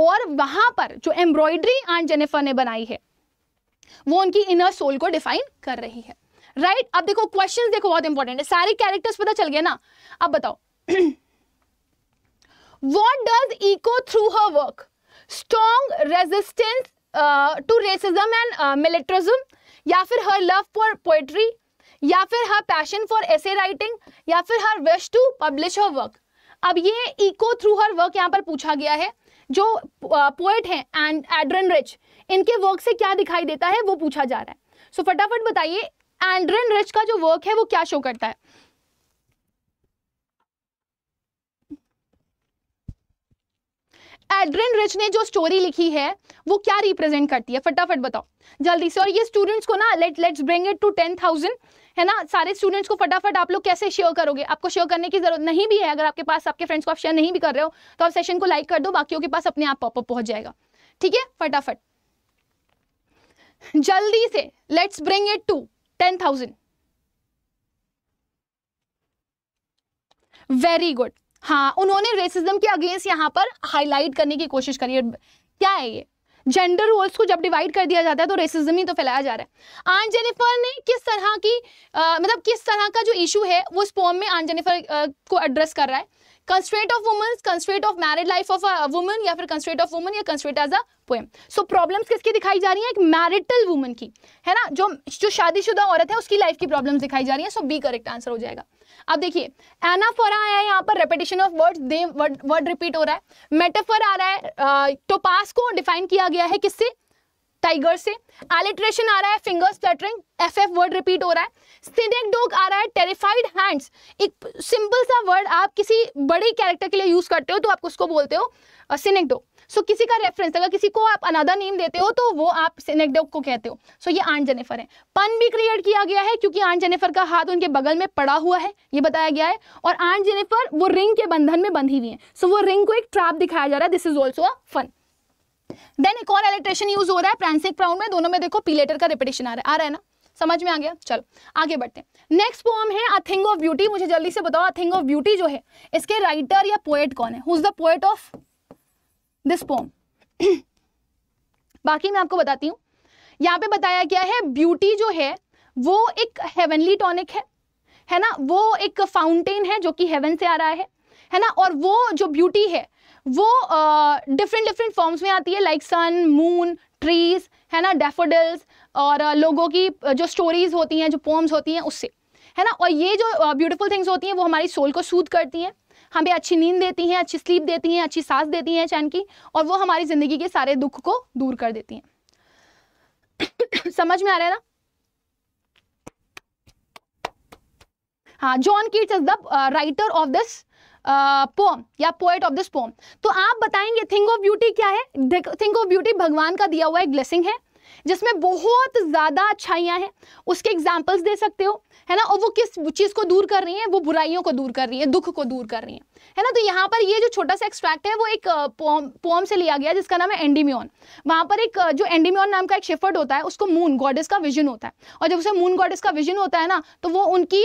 और वहां पर जो एम्ब्रॉयडरी आंट जेनेफर ने बनाई है वो उनकी इनर सोल को डिफाइन कर रही है राइट right? अब देखो क्वेश्चन देखो बहुत इंपॉर्टेंट है सारे कैरेक्टर्स पता चल गया ना अब बताओ what does echo through her work strong resistance to racism and militarism या फिर हर लव फॉर पोएट्री या फिर her passion for essay writing या फिर her wish to publish her work अब ये इको थ्रू हर वर्क यहाँ पर पूछा गया है जो पोएट हैं एंड एड्रन रिच इनके वर्क से क्या दिखाई देता है वो पूछा जा रहा है सो फटाफट बताइए एंड्रन रिच का जो वर्क है वो क्या शो करता है एड्रिन रिच ने जो स्टोरी लिखी है वो क्या रिप्रेजेंट करती है फटाफट बताओ जल्दी से और ये स्टूडेंट्स को ना let let's bring it to ten thousand है ना सारे स्टूडेंट्स को फटाफट आप लोग कैसे शेयर करोगे आपको शेयर करने की जरूरत नहीं भी है अगर आपके पास आपके फ्रेंड्स को आप शेयर नहीं भी कर रहे हो तो आप सेशन को लाइक कर दो बाकियों के पास अपने आप पॉपअप पहुंच जाएगा ठीक है फटाफट जल्दी से let's bring it to ten thousand very good हाँ उन्होंने रेसिज्म के अगेंस्ट यहां पर हाईलाइट करने की कोशिश करी है क्या है ये जेंडर रोल्स को जब डिवाइड कर दिया जाता है तो रेसिज्म ही तो फैलाया जा रहा है आंट जेनिफर ने किस तरह की आ, मतलब किस तरह का जो इशू है वो इस पोम में आन जेनिफर को एड्रेस कर रहा है constraint of woman constraint of married life of a woman या फिर कंस्ट्रेट ऑफ वुमन या constraint as a poem so problems किसकी दिखाई जा रही है एक मैरिटल वुमन की है ना जो जो शादीशुदा औरत है उसकी लाइफ की प्रॉब्लम्स दिखाई जा रही है सो बी करेक्ट आंसर हो जाएगा अब देखिए एनाफोरा आया है यहाँ पर repetition of word the word repeat हो रहा है मेटाफर आ रहा है पास तो को डिफाइन किया गया है किससे टाइगर से एलिट्रेशन आ रहा है fingers fluttering F F word repeat हो रहा है स्नेक डॉग आ रहा है टेरिफाइड हैंड्स एक सिंपल सा वर्ड आप किसी बड़े कैरेक्टर के लिए यूज करते हो तो आप उसको बोलते हो सिनेक डॉग सो किसी का रेफरेंस अगर किसी को आप अनादा नेम देते हो तो वो आप सिनेकडोक को कहते हो सो ये आंट जेनेफर है पन भी क्रिएट किया गया है क्योंकि आंट जेनेफर का हाथ उनके बगल में पड़ा हुआ है ये बताया गया है और आंट जेनेफर वो रिंग के बंधन में बंधी हुई है सो वो रिंग को एक ट्रैप दिखाया जा रहा है this is also a fun then एक और इलेक्ट्रेशन यूज हो रहा है प्रांसिक प्राउंड में दोनों में देखो पीलेटर का रिपीटेशन आ रहा है आ रहा है ना समझ में आ गया चलो आगे बढ़ते हैं नेक्स्ट पोम है अ थिंग ऑफ ब्यूटी मुझे जल्दी से बताओ अ थिंग ऑफ ब्यूटी जो है इसके राइटर या पोएट कौन है who is the poet of this poem बाकी मैं आपको बताती हूँ यहाँ पे बताया गया है ब्यूटी जो है वो एक हेवनली टॉनिक है है ना वो एक फाउंटेन है जो कि हेवन से आ रहा है है ना और वो जो ब्यूटी है वो डिफरेंट डिफरेंट फॉर्म्स में आती है लाइक सन मून ट्रीज है ना डेफोडल्स और uh, लोगों की जो स्टोरीज होती हैं जो पोम्स होती हैं उससे है ना और ये जो ब्यूटीफुल uh, थिंग्स होती हैं वो हमारी सोल को सूद करती हैं हमें अच्छी नींद देती हैं अच्छी स्लीप देती हैं अच्छी सांस देती हैं चैन की और वो हमारी ज़िंदगी के सारे दुख को दूर कर देती हैं समझ में आ रहा है ना हाँ John Keats is the writer of this poem या पोएट ऑफ दिस पोम तो आप बताएंगे थिंग ऑफ ब्यूटी क्या है थिंग ऑफ ब्यूटी भगवान का दिया हुआ एक ब्लेसिंग है जिसमें बहुत ज़्यादा अच्छाइयाँ हैं उसके एग्जाम्पल्स दे सकते हो है ना और वो किस चीज़ को दूर कर रही हैं वो बुराइयों को दूर कर रही हैं दुख को दूर कर रही हैं है ना तो यहाँ पर ये जो छोटा सा एक्सट्रैक्ट है वो एक पोम पोम से लिया गया जिसका नाम है एंडीमियन वहाँ पर एक जो एंडीमियन नाम का एक शेफर्ड होता है उसको मून गॉडेस का विजन होता है और जब उसे मून गॉडेस का विजन होता है ना तो वो उनकी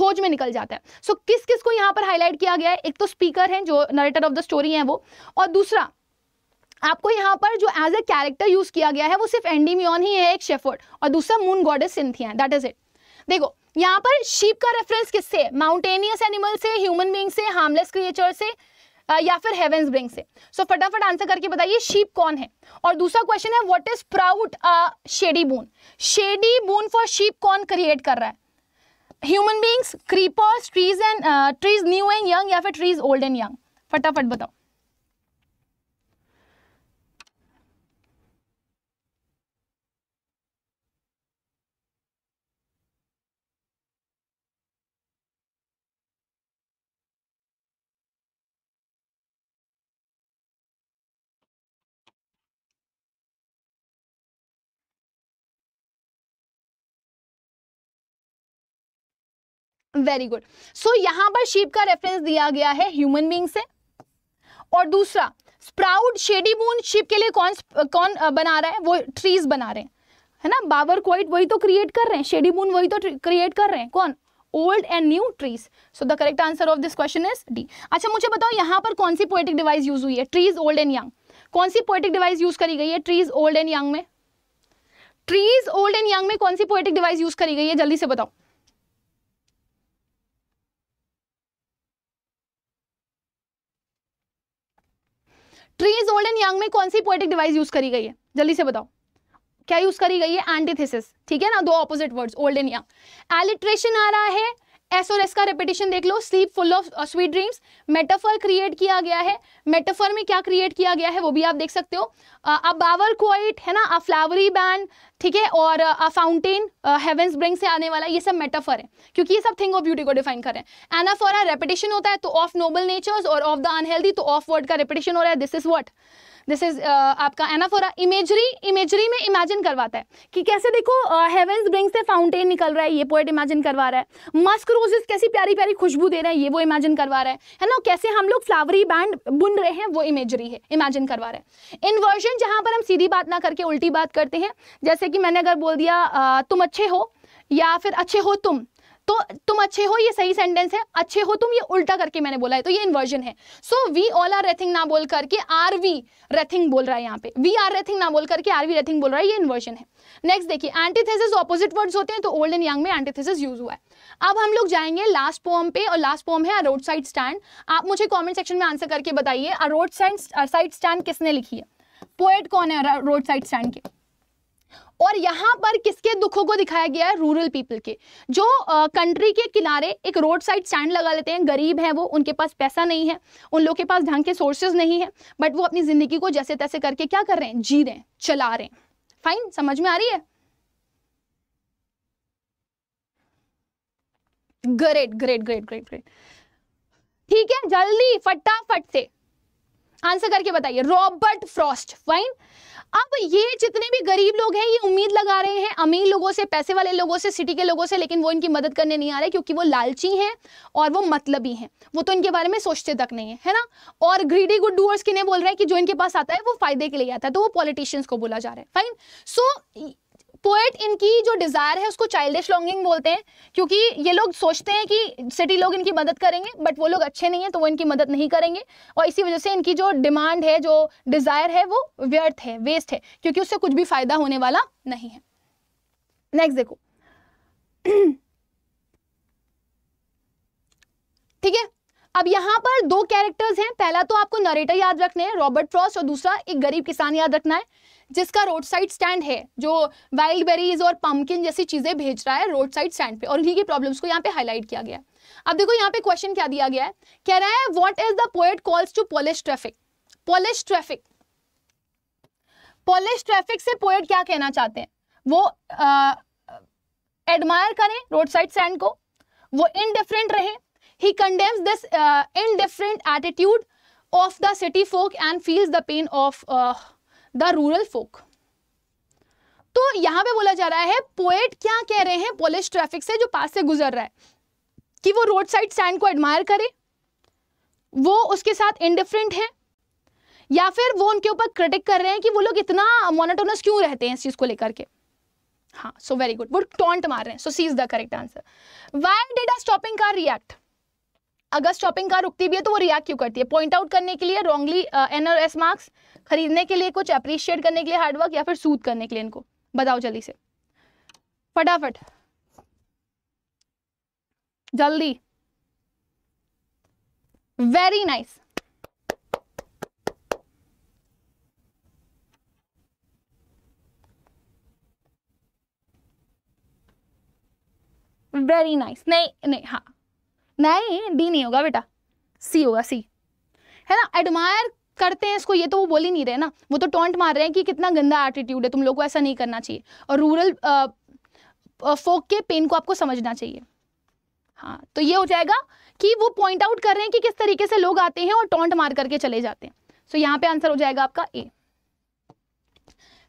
खोज में निकल जाता है सो किस किस को यहाँ पर हाईलाइट किया गया है एक तो स्पीकर है जो नरेटर ऑफ द स्टोरी है वो और दूसरा आपको यहाँ पर जो एज ए कैरेक्टर यूज किया गया है वो सिर्फ एंडीमियन ही है एक शेफर्ड और दूसरा moon goddess Cynthia that is it देखो यहाँ पर शीप का रेफरेंस किससे माउंटेनियस एनिमल से ह्यूमन बींग से हार्मलेस क्रिएचर से या फिर हेवेंस ब्रिंग से सो so, फटाफट आंसर करके बताइए शीप कौन है और दूसरा क्वेश्चन है what is proud shady boon shady boon for sheep कौन क्रिएट कर रहा है human beings creepers trees and trees new and young या फिर ट्रीज ओल्ड एंड यंग फटाफट बताओ वेरी गुड सो यहां पर शीप का रेफरेंस दिया गया है ह्यूमन बींग से और दूसरा स्प्राउड शेडी बून शिप के लिए कौन कौन बना रहा है वो ट्रीज बना रहे हैं है ना बाबर क्वाइट वही तो क्रिएट कर रहे हैं शेडी बून वही तो क्रिएट कर रहे हैं कौन old and new trees so the correct answer of this question is D अच्छा मुझे बताओ यहाँ पर कौन सी पोएटिक डिवाइस यूज हुई है ट्रीज ओल्ड एंड यंग कौन सी पोएटिक डिवाइस यूज करी गई है ट्रीज ओल्ड एंड यंग में ट्रीज ओल्ड एंड यंग में कौन सी पोएटिक डिवाइस यूज करी गई है जल्दी से बताओ trees is old and young में कौन सी पोएटिक डिवाइस यूज करी गई है जल्दी से बताओ क्या यूज करी गई है एंटीथिस ठीक है ना दो opposite words old and young alliteration आ रहा है एस और एस का रिपीटेशन देख लो sleep full of sweet dreams metaphor create किया गया है मेटाफर में क्या क्रिएट किया गया है वो भी आप देख सकते हो अ बावर क्वाइट है ना अ फ्लावरी बैंड ठीक है और अ फाउंटेन हेवेंस ब्रिंग से आने वाला ये सब मेटाफर है क्योंकि ये सब थिंग ऑफ ब्यूटी को डिफाइन कर रहे हैं एना फॉर रेपिटेशन होता है तो ऑफ नोबल नेचर्स और ऑफ द अनहेल्दी तो ऑफ वर्ड का रेपिटेशन हो रहा है this is what this is uh, आपका एनाफोरा इमेजरी इमेजरी में इमेजिन करवाता है कि कैसे देखो हेवेंस uh, ब्रिंग्स से फाउंटेन निकल रहा है ये पोएट इमेजिन करवा रहा है मस्क रोजेस कैसी प्यारी प्यारी खुशबू दे रहे हैं ये वो इमेजिन करवा रहा है ना कैसे हम लोग फ्लावरी बैंड बुन रहे हैं वो इमेजरी है इमेजिन करवा हैं इन वर्जन जहाँ पर हम सीधी बात ना करके उल्टी बात करते हैं जैसे कि मैंने अगर बोल दिया uh, तुम अच्छे हो या फिर अच्छे हो तुम तो तुम अच्छे हो ये सही सेंटेंस है अच्छे हो तुम ये उल्टा करके मैंने बोला है तो ये इन्वर्जन है so we all are wreathing ना बोल करके आर वी रेथिंग बोल रहा है यहाँ पे वी आर रेथिंग ना बोल करके आर वी रेथिंग बोल रहा है ये इन्वर्जन है नेक्स्ट देखिए एंटीथेसिस ऑपोजिट वर्ड्स होते हैं तो ओल्ड एंड यंग में एंटीथेसिस यूज हुआ है अब हम लोग जाएंगे लास्ट पोम पे और लास्ट पोम है रोड साइड स्टैंड आप मुझे कॉमेंट सेक्शन में आंसर करके बताइए रोड साइड साइड स्टैंड किसने लिखी है पोएट कौन है रोड साइड स्टैंड के और यहाँ पर किसके दुखों को दिखाया गया है रूरल पीपल के जो कंट्री के किनारे एक रोड साइड स्टैंड लगा लेते हैं गरीब हैं वो उनके पास पैसा नहीं है उन लोगों के पास ढंग के सोर्सेज नहीं है बट वो अपनी ज़िंदगी को जैसे तैसे करके क्या कर रहे हैं जी रहे हैं चला रहे हैं फाइन समझ में आ रही है great great great great great ठीक है जल्दी फटाफट से आंसर करके बताइए रॉबर्ट फ्रॉस्ट फाइन अब ये जितने भी गरीब लोग हैं ये उम्मीद लगा रहे हैं अमीर लोगों से पैसे वाले लोगों से सिटी के लोगों से लेकिन वो इनकी मदद करने नहीं आ रहे क्योंकि वो लालची हैं और वो मतलबी हैं वो तो इनके बारे में सोचते तक नहीं है है ना और ग्रीडी गुड डूअर्स किन्हें बोल रहे हैं कि जो इनके पास आता है वो फायदे के लिए आता है तो वो पॉलिटिशियंस को बोला जा रहा है फाइन सो so, पोएट इनकी जो डिज़ायर है उसको चाइल्डिश लॉन्गिंग बोलते हैं क्योंकि ये लोग सोचते हैं कि सिटी लोग इनकी मदद करेंगे बट वो लोग अच्छे नहीं हैं तो वो इनकी मदद नहीं करेंगे और इसी वजह से इनकी जो डिमांड है जो डिज़ायर है वो व्यर्थ है वेस्ट है क्योंकि उससे कुछ भी फ़ायदा होने वाला नहीं है नेक्स्ट देखो ठीक है अब यहाँ पर दो कैरेक्टर्स हैं पहला तो आपको नरेटर याद रखने हैं रॉबर्ट फ्रॉस्ट और दूसरा एक गरीब किसान याद रखना है जिसका रोड साइड स्टैंड है जो वाइल्ड बेरीज और पम्पकिन जैसी चीज़ें भेज रहा है रोड साइड स्टैंड पे और उन्हीं की प्रॉब्लम्स को यहाँ पे हाईलाइट किया गया है अब देखो यहाँ पे क्वेश्चन क्या दिया गया है कह रहा है what is the poet calls to polish traffic polish traffic polish traffic से पोएट क्या कहना चाहते हैं वो एडमायर करें रोड साइड स्टैंड को वो इनडिफरेंट रहे ही condemns this indifferent attitude of the city folk and feels the pain of the rural folk तो यहां पे बोला जा रहा है पोएट क्या कह रहे हैं पोलिश ट्रैफिक से जो पास से गुजर रहा है कि वो रोड साइड स्टैंड को एडमायर करे वो उसके साथ इनडिफरेंट है या फिर वो उनके ऊपर क्रिटिक कर रहे हैं कि वो लोग इतना मोनोटोनस क्यों रहते हैं इस चीज़ को लेकर के हाँ सो वेरी गुड वो टॉन्ट मार रहे हैं so C is the correct answer why did a stopping car react अगर शॉपिंग कार रुकती भी है तो वो रिएक्ट क्यों करती है पॉइंट आउट करने के लिए wrongly N R S marks खरीदने के लिए कुछ अप्रिशिएट करने के लिए हार्डवर्क या फिर सूद करने के लिए इनको बताओ जल्दी से फटाफट जल्दी very nice very nice nice. नहीं नहीं हाँ नहीं डी नहीं होगा बेटा सी होगा सी है ना एडमायर करते हैं इसको ये तो वो बोल ही नहीं रहे ना वो तो टॉन्ट मार रहे हैं कि कितना गंदा एटीट्यूड है तुम लोग को ऐसा नहीं करना चाहिए और रूरल फोक के पेन को आपको समझना चाहिए हाँ तो ये हो जाएगा कि वो पॉइंट आउट कर रहे हैं कि किस तरीके से लोग आते हैं और टोंट मार करके चले जाते हैं सो यहाँ पे आंसर हो जाएगा आपका ए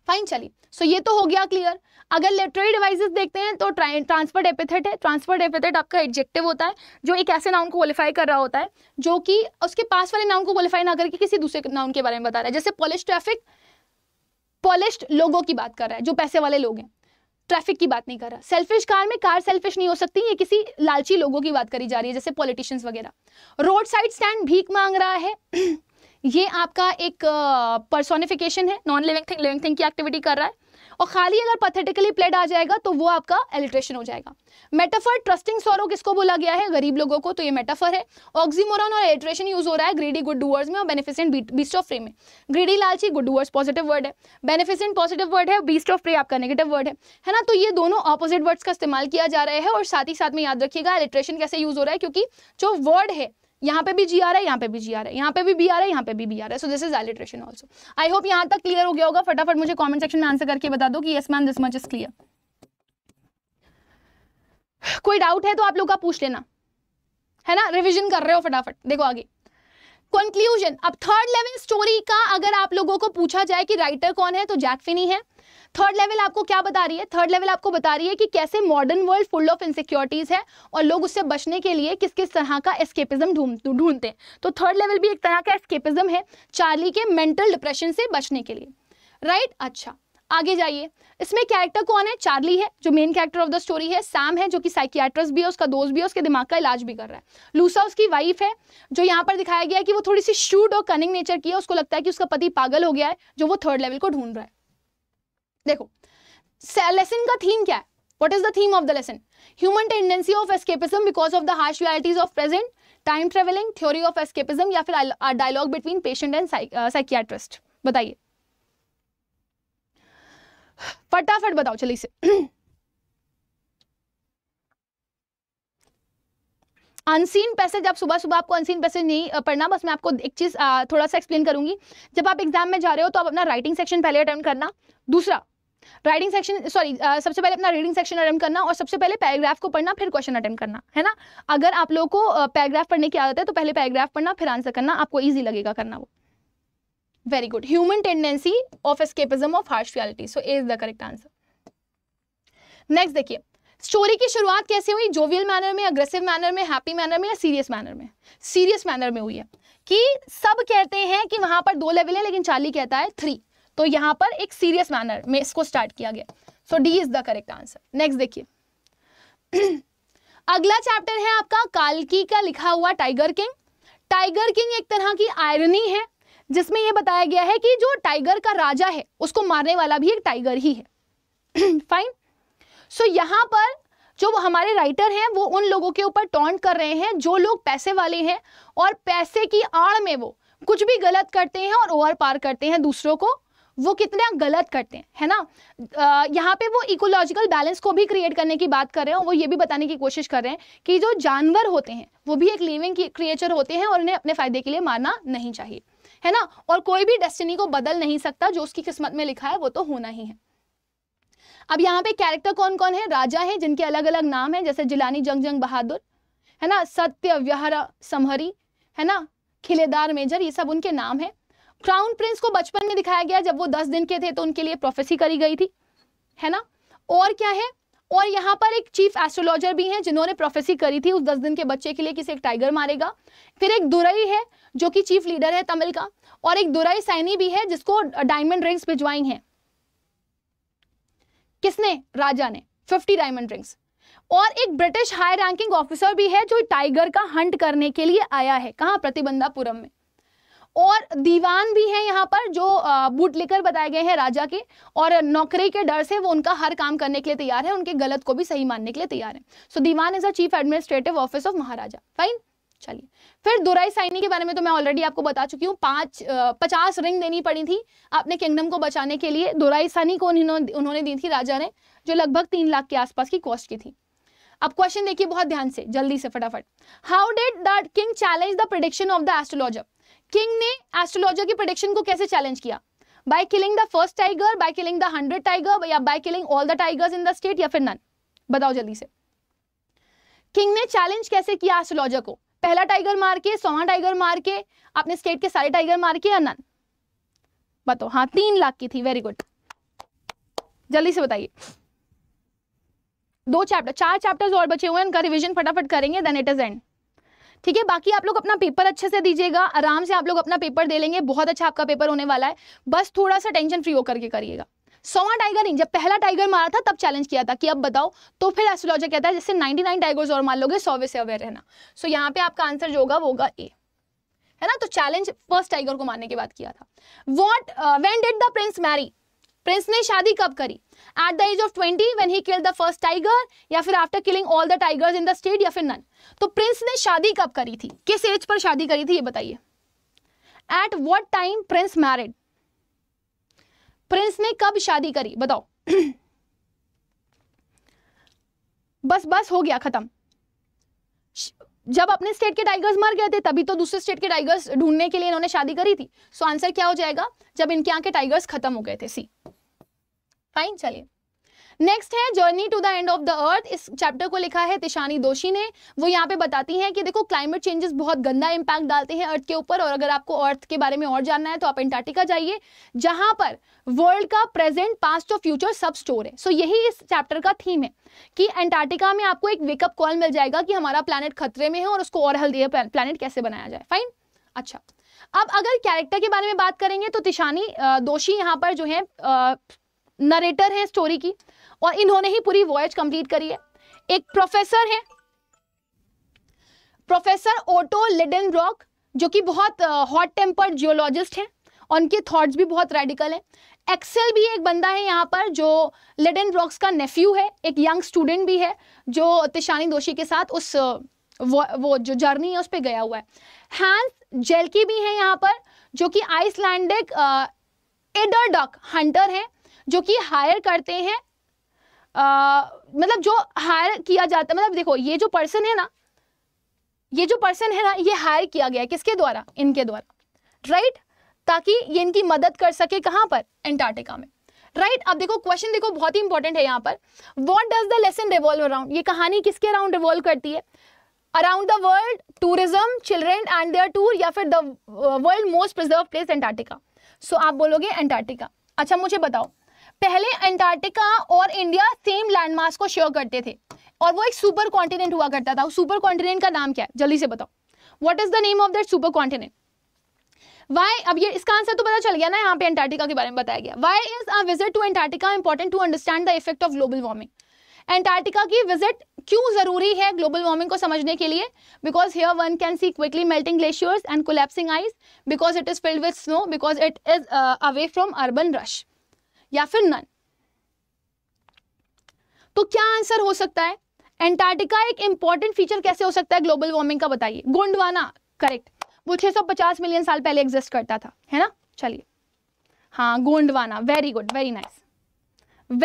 फाइन चलिए सो ये तो हो गया क्लियर अगर लेटररी डिवाइसेस देखते हैं तो ट्रांसफर्ड एपिथेट है ट्रांसफर्ड एपिथेट आपका एडजेक्टिव होता है जो एक ऐसे नाउन को क्वालिफाई कर रहा होता है जो कि उसके पास वाले नाउन को क्वालिफाई ना करके किसी दूसरे नाउन के बारे में बता रहा है जैसे पॉलिश ट्रैफिक पॉलिश लोगों की बात कर रहा है जो पैसे वाले लोग हैं ट्रैफिक की बात नहीं कर रहा सेल्फिश कार में कार सेल्फिश नहीं हो सकती ये किसी लालची लोगों की बात करी जा रही है जैसे पॉलिटिशियंस वगैरह रोड साइड स्टैंड भीख मांग रहा है ये आपका एक पर्सोनिफिकेशन है non living thing living thing की एक्टिविटी कर रहा है और खाली अगर पथेटिकली प्लेड आ जाएगा तो वो आपका एलिट्रेशन हो जाएगा मेटाफर ट्रस्टिंग सोरो किसको बोला गया है गरीब लोगों को तो ये मेटाफर है ऑक्सीमोरन और एलिट्रेशन यूज हो रहा है ग्रीडी गुड डूवर्स में और बेनिफिसेंट बीस्ट ऑफ प्रे में ग्रीडी लालची गुड डूवर्स पॉजिटिव वर्ड है बेनिफिसेंट पॉजिटिव वर्ड है बीस्ट ऑफ प्रे आपका नेगेटिव वर्ड है है ना तो ये दोनों ऑपोजिट वर्ड्स का इस्तेमाल किया जा रहा है और साथ ही साथ में याद रखिएगा एलिट्रेशन कैसे यूज हो रहा है क्योंकि जो वर्ड है यहाँ पे भी जी आ रहा है यहाँ पे भी जी आ रहा है यहाँ पे भी बी आ रहा है यहाँ पे भी बी आ रहा है so this is alliteration also I hope यहाँ तक क्लियर हो गया होगा फटाफट मुझे कॉमेंट सेक्शन में आंसर करके बता दो कि yes ma'am this much is clear कोई डाउट है तो आप लोग का पूछ लेना है ना रिविजन कर रहे हो फटाफट देखो आगे कंक्लूजन अब थर्ड लेवल स्टोरी का अगर आप लोगों को पूछा जाए कि राइटर कौन है तो जैकफिनी है थर्ड लेवल आपको क्या बता रही है थर्ड लेवल आपको बता रही है कि कैसे modern world full of insecurities है और लोग उससे बचने के लिए किस किस तरह का एस्केपिज्म ढूंढते हैं तो थर्ड लेवल भी एक तरह का एस्केपिज्म है चार्ली के मेंटल डिप्रेशन से बचने के लिए राइट right? अच्छा आगे जाइए इसमें कैरेक्टर कौन है चार्ली है जो main character of the story है सैम है जो कि साइकियाट्रिस्ट भी है उसका दोस्त भी है उसके दिमाग का इलाज भी कर रहा है लूसा उसकी वाइफ है जो यहाँ पर दिखाया गया है कि वो थोड़ी सी शूट और कनिंग नेचर की है उसको लगता है कि उसका पति पागल हो गया है जो वो थर्ड लेवल को ढूंढ रहा है देखो लेसन का थीम क्या है what is the theme of the lesson human tendency of escapism because of the harsh realities of present time travelling theory of escapism या फिर dialogue between patient and psychiatrist बताइए फटाफट बताओ चलिए इसे अनसीन पैसेज आप सुबह सुबह आपको अनसीन पैसेज नहीं uh, पढ़ना बस मैं आपको एक चीज़ uh, थोड़ा सा एक्सप्लेन करूंगी जब आप एग्जाम में जा रहे हो तो आप अपना राइटिंग सेक्शन पहले अटेंड करना दूसरा राइटिंग सेक्शन सॉरी सबसे पहले अपना रीडिंग सेक्शन अटेम्प्ट करना और सबसे पहले पैराग्राफ को पढ़ना फिर क्वेश्चन अटेम्प्ट करना है ना अगर आप लोगों को पैराग्राफ uh, पढ़ने की आदत है तो पहले पैराग्राफ पढ़ना फिर आंसर करना आपको ईजी लगेगा करना वो very good human tendency of escapism of harsh reality so is the correct answer next देखिए स्टोरी की शुरुआत कैसे हुई जोवियल मैनर में अग्रेसिव मैनर में हैप्पी मैनर में या सीरियस मैनर में सीरियस मैनर में हुई है कि सब कहते हैं कि वहां पर दो लेवल है लेकिन चार्ली कहता है थ्री तो यहां पर एक सीरियस मैनर में इसको स्टार्ट किया गया so D is the correct answer next देखिए अगला चैप्टर है आपका कालकी का लिखा हुआ टाइगर किंग टाइगर किंग एक तरह की आयरनी है जिसमें यह बताया गया है कि जो टाइगर का राजा है उसको मारने वाला भी एक टाइगर ही है फाइन सो so, यहाँ पर जो हमारे राइटर हैं वो उन लोगों के ऊपर टॉन्ट कर रहे हैं जो लोग पैसे वाले हैं और पैसे की आड़ में वो कुछ भी गलत करते हैं और ओवर पार करते हैं दूसरों को वो कितना गलत करते हैं है ना यहाँ पे वो इकोलॉजिकल बैलेंस को भी क्रिएट करने की बात कर रहे हैं वो ये भी बताने की कोशिश कर रहे हैं कि जो जानवर होते हैं वो भी एक लिविंग क्रिएचर होते हैं और उन्हें अपने फ़ायदे के लिए मारना नहीं चाहिए है ना और कोई भी डेस्टिनी को बदल नहीं सकता जो उसकी किस्मत में लिखा है वो तो होना ही है अब यहाँ पे कैरेक्टर कौन कौन है राजा है जिनके अलग अलग नाम है जैसे जिलानी जंग जंग बहादुर है ना सत्य व्यहरा समहरी है ना खिलेदार मेजर ये सब उनके नाम है क्राउन प्रिंस को बचपन में दिखाया गया जब वो दस दिन के थे तो उनके लिए प्रोफेसी करी गई थी है ना और क्या है और यहाँ पर एक चीफ एस्ट्रोलॉजर भी हैं जिन्होंने प्रोफेसी करी थी उस दस दिन के बच्चे के लिए किसी एक टाइगर मारेगा फिर एक दुरई है जो कि चीफ लीडर है तमिल का और एक दुरई सैनी भी है जिसको डायमंड रिंग्स भिजवाई हैं किसने राजा ने फिफ्टी डायमंड रिंग्स और एक ब्रिटिश हाई रैंकिंग ऑफिसर भी है जो टाइगर का हंट करने के लिए आया है कहाँ प्रतिबंधापुरम में और दीवान भी हैं यहाँ पर जो लेकर बताए गए हैं राजा के और नौकरी के डर से वो उनका हर काम करने के लिए तैयार है उनके गलत को भी सही मानने के लिए तैयार है so so, Dewan is a chief administrative office of Maharaja fine चलिए फिर दुराई साइनी के बारे में तो मैं ऑलरेडी आपको बता चुकी हूँ पांच पचास रिंग देनी पड़ी थी अपने किंगडम को बचाने के लिए दुराई सानी को उन्होंने उन्होंने दी थी राजा ने जो लगभग तीन लाख के आसपास की कॉस्ट की थी अब क्वेश्चन देखिए बहुत ध्यान से जल्दी से फटाफट how did the king challenge the prediction of the astrologer king ने एस्ट्रोलॉजर की प्रोडिक्शन को कैसे चैलेंज किया by killing the first tiger by killing the hundred tiger या by killing all the tigers in the state या फिर none बताओ जल्दी से किंग ने चैलेंज कैसे किया एस्ट्रोलॉजर को पहला टाइगर मार के सौवा टाइगर मार के अपने स्टेट के सारे टाइगर मार के या नन बताओ हाँ तीन लाख की थी वेरी गुड जल्दी से बताइए दो चैप्टर चार चैप्टर्स और बचे हुए हैं इनका रिवीजन फटाफट करेंगे देन इट इज एंड ठीक है बाकी आप लोग अपना पेपर अच्छे से दीजिएगा आराम से आप लोग अपना पेपर दे लेंगे बहुत अच्छा आपका पेपर होने वाला है बस थोड़ा सा टेंशन फ्री होकर के करिएगा सौवा टाइगर नहीं जब पहला टाइगर मारा था तब चैलेंज किया था कि अब बताओ तो फिर एस्ट्रोलॉजर कहता है जैसे 99 टाइगर्स और मार लोगे सौवे से अवेयर रहना सो so, यहाँ पे आपका आंसर जो होगा वो होगा ए है ना तो चैलेंज फर्स्ट टाइगर को मारने के बाद किया था what when did the prince marry prince ने शादी कब करी at the age of twenty when he kill the first tiger या फिर after killing all the tigers in the state या फिर नन तो प्रिंस ने शादी कब करी थी किस एज पर शादी करी थी ये बताइए at what time prince married prince ने कब शादी करी बताओ बस बस हो गया खत्म जब अपने स्टेट के टाइगर्स मर गए थे तभी तो दूसरे स्टेट के टाइगर्स ढूंढने के लिए इन्होंने शादी करी थी सो so आंसर क्या हो जाएगा जब इनके यहाँ के टाइगर्स खत्म हो गए थे सी फाइन चलिए नेक्स्ट है journey to the end of the earth इस चैप्टर को लिखा है तिशानी दोषी ने वो यहाँ पे बताती हैं कि देखो क्लाइमेट चेंजेस बहुत गंदा इंपैक्ट डालते हैं अर्थ के ऊपर और अगर आपको अर्थ के बारे में और जानना है तो आप एंटार्टिका जाइए जहाँ पर वर्ल्ड का प्रेजेंट पास्ट और फ्यूचर सब स्टोर है सो so, यही इस चैप्टर का थीम है कि एंटार्टिका में आपको एक वेकअप कॉल मिल जाएगा कि हमारा प्लानट खतरे में है और उसको और हल्दी प्लानट कैसे बनाया जाए फाइन अच्छा अब अगर कैरेक्टर के बारे में बात करेंगे तो तिशानी दोषी यहाँ पर जो है नरेटर हैं स्टोरी की और इन्होंने ही पूरी वॉयज कंप्लीट करी है एक प्रोफेसर है प्रोफेसर ओटो लिडन रॉक जो कि बहुत हॉट टेम्पर्ड जियोलॉजिस्ट हैं उनके थॉट्स भी बहुत रेडिकल हैं एक्सेल भी एक बंदा है यहाँ पर जो लिडन रॉक्स का नेफ्यू है एक यंग स्टूडेंट भी है जो तिशानी दोषी के साथ उस वो, वो जो जर्नी है उस पर गया हुआ है हैंस जेलकी भी है यहाँ पर जो कि आइसलैंडिक एडरडक हंटर हैं जो कि हायर करते हैं मतलब जो हायर किया जाता है मतलब देखो ये जो पर्सन है ना ये जो पर्सन है ना ये हायर किया गया है किसके द्वारा इनके द्वारा राइट ताकि ये इनकी मदद कर सके कहाँ पर एंटार्टिका में राइट right? अब देखो क्वेश्चन देखो बहुत ही इंपॉर्टेंट है यहाँ पर what does the lesson revolve around ये कहानी किसके अराउंड रिवॉल्व करती है around the world tourism children and their tour या फिर the world most preserve place Antarctica so आप बोलोगे एंटार्टिका अच्छा मुझे बताओ पहले अंटार्कटिका और इंडिया सेम लैंडमार्क को शेयर करते थे और वो एक सुपर कॉन्टिनेंट हुआ करता था सुपर कॉन्टिनेंट का नाम क्या है जल्दी से बताओ what is the name of that supercontinent why अब ये इसका आंसर तो पता चल गया ना यहाँ पे अंटार्कटिका के बारे में बताया गया why is a visit to Antarctica important to understand the effect of global warming Antarctica की विजिट क्यों जरूरी है ग्लोबल वार्मिंग को समझने के लिए because here one can see quickly melting glaciers and collapsing ice because it is filled with snow because it is away from urban rush या फिर नन तो क्या आंसर हो सकता है एंटार्क्टिका एक इंपॉर्टेंट फीचर कैसे हो सकता है ग्लोबल वार्मिंग का बताइए गोंडवाना करेक्ट वो 650 मिलियन साल पहले एग्जिस्ट करता था है ना चलिए हाँ Gondwana very good very nice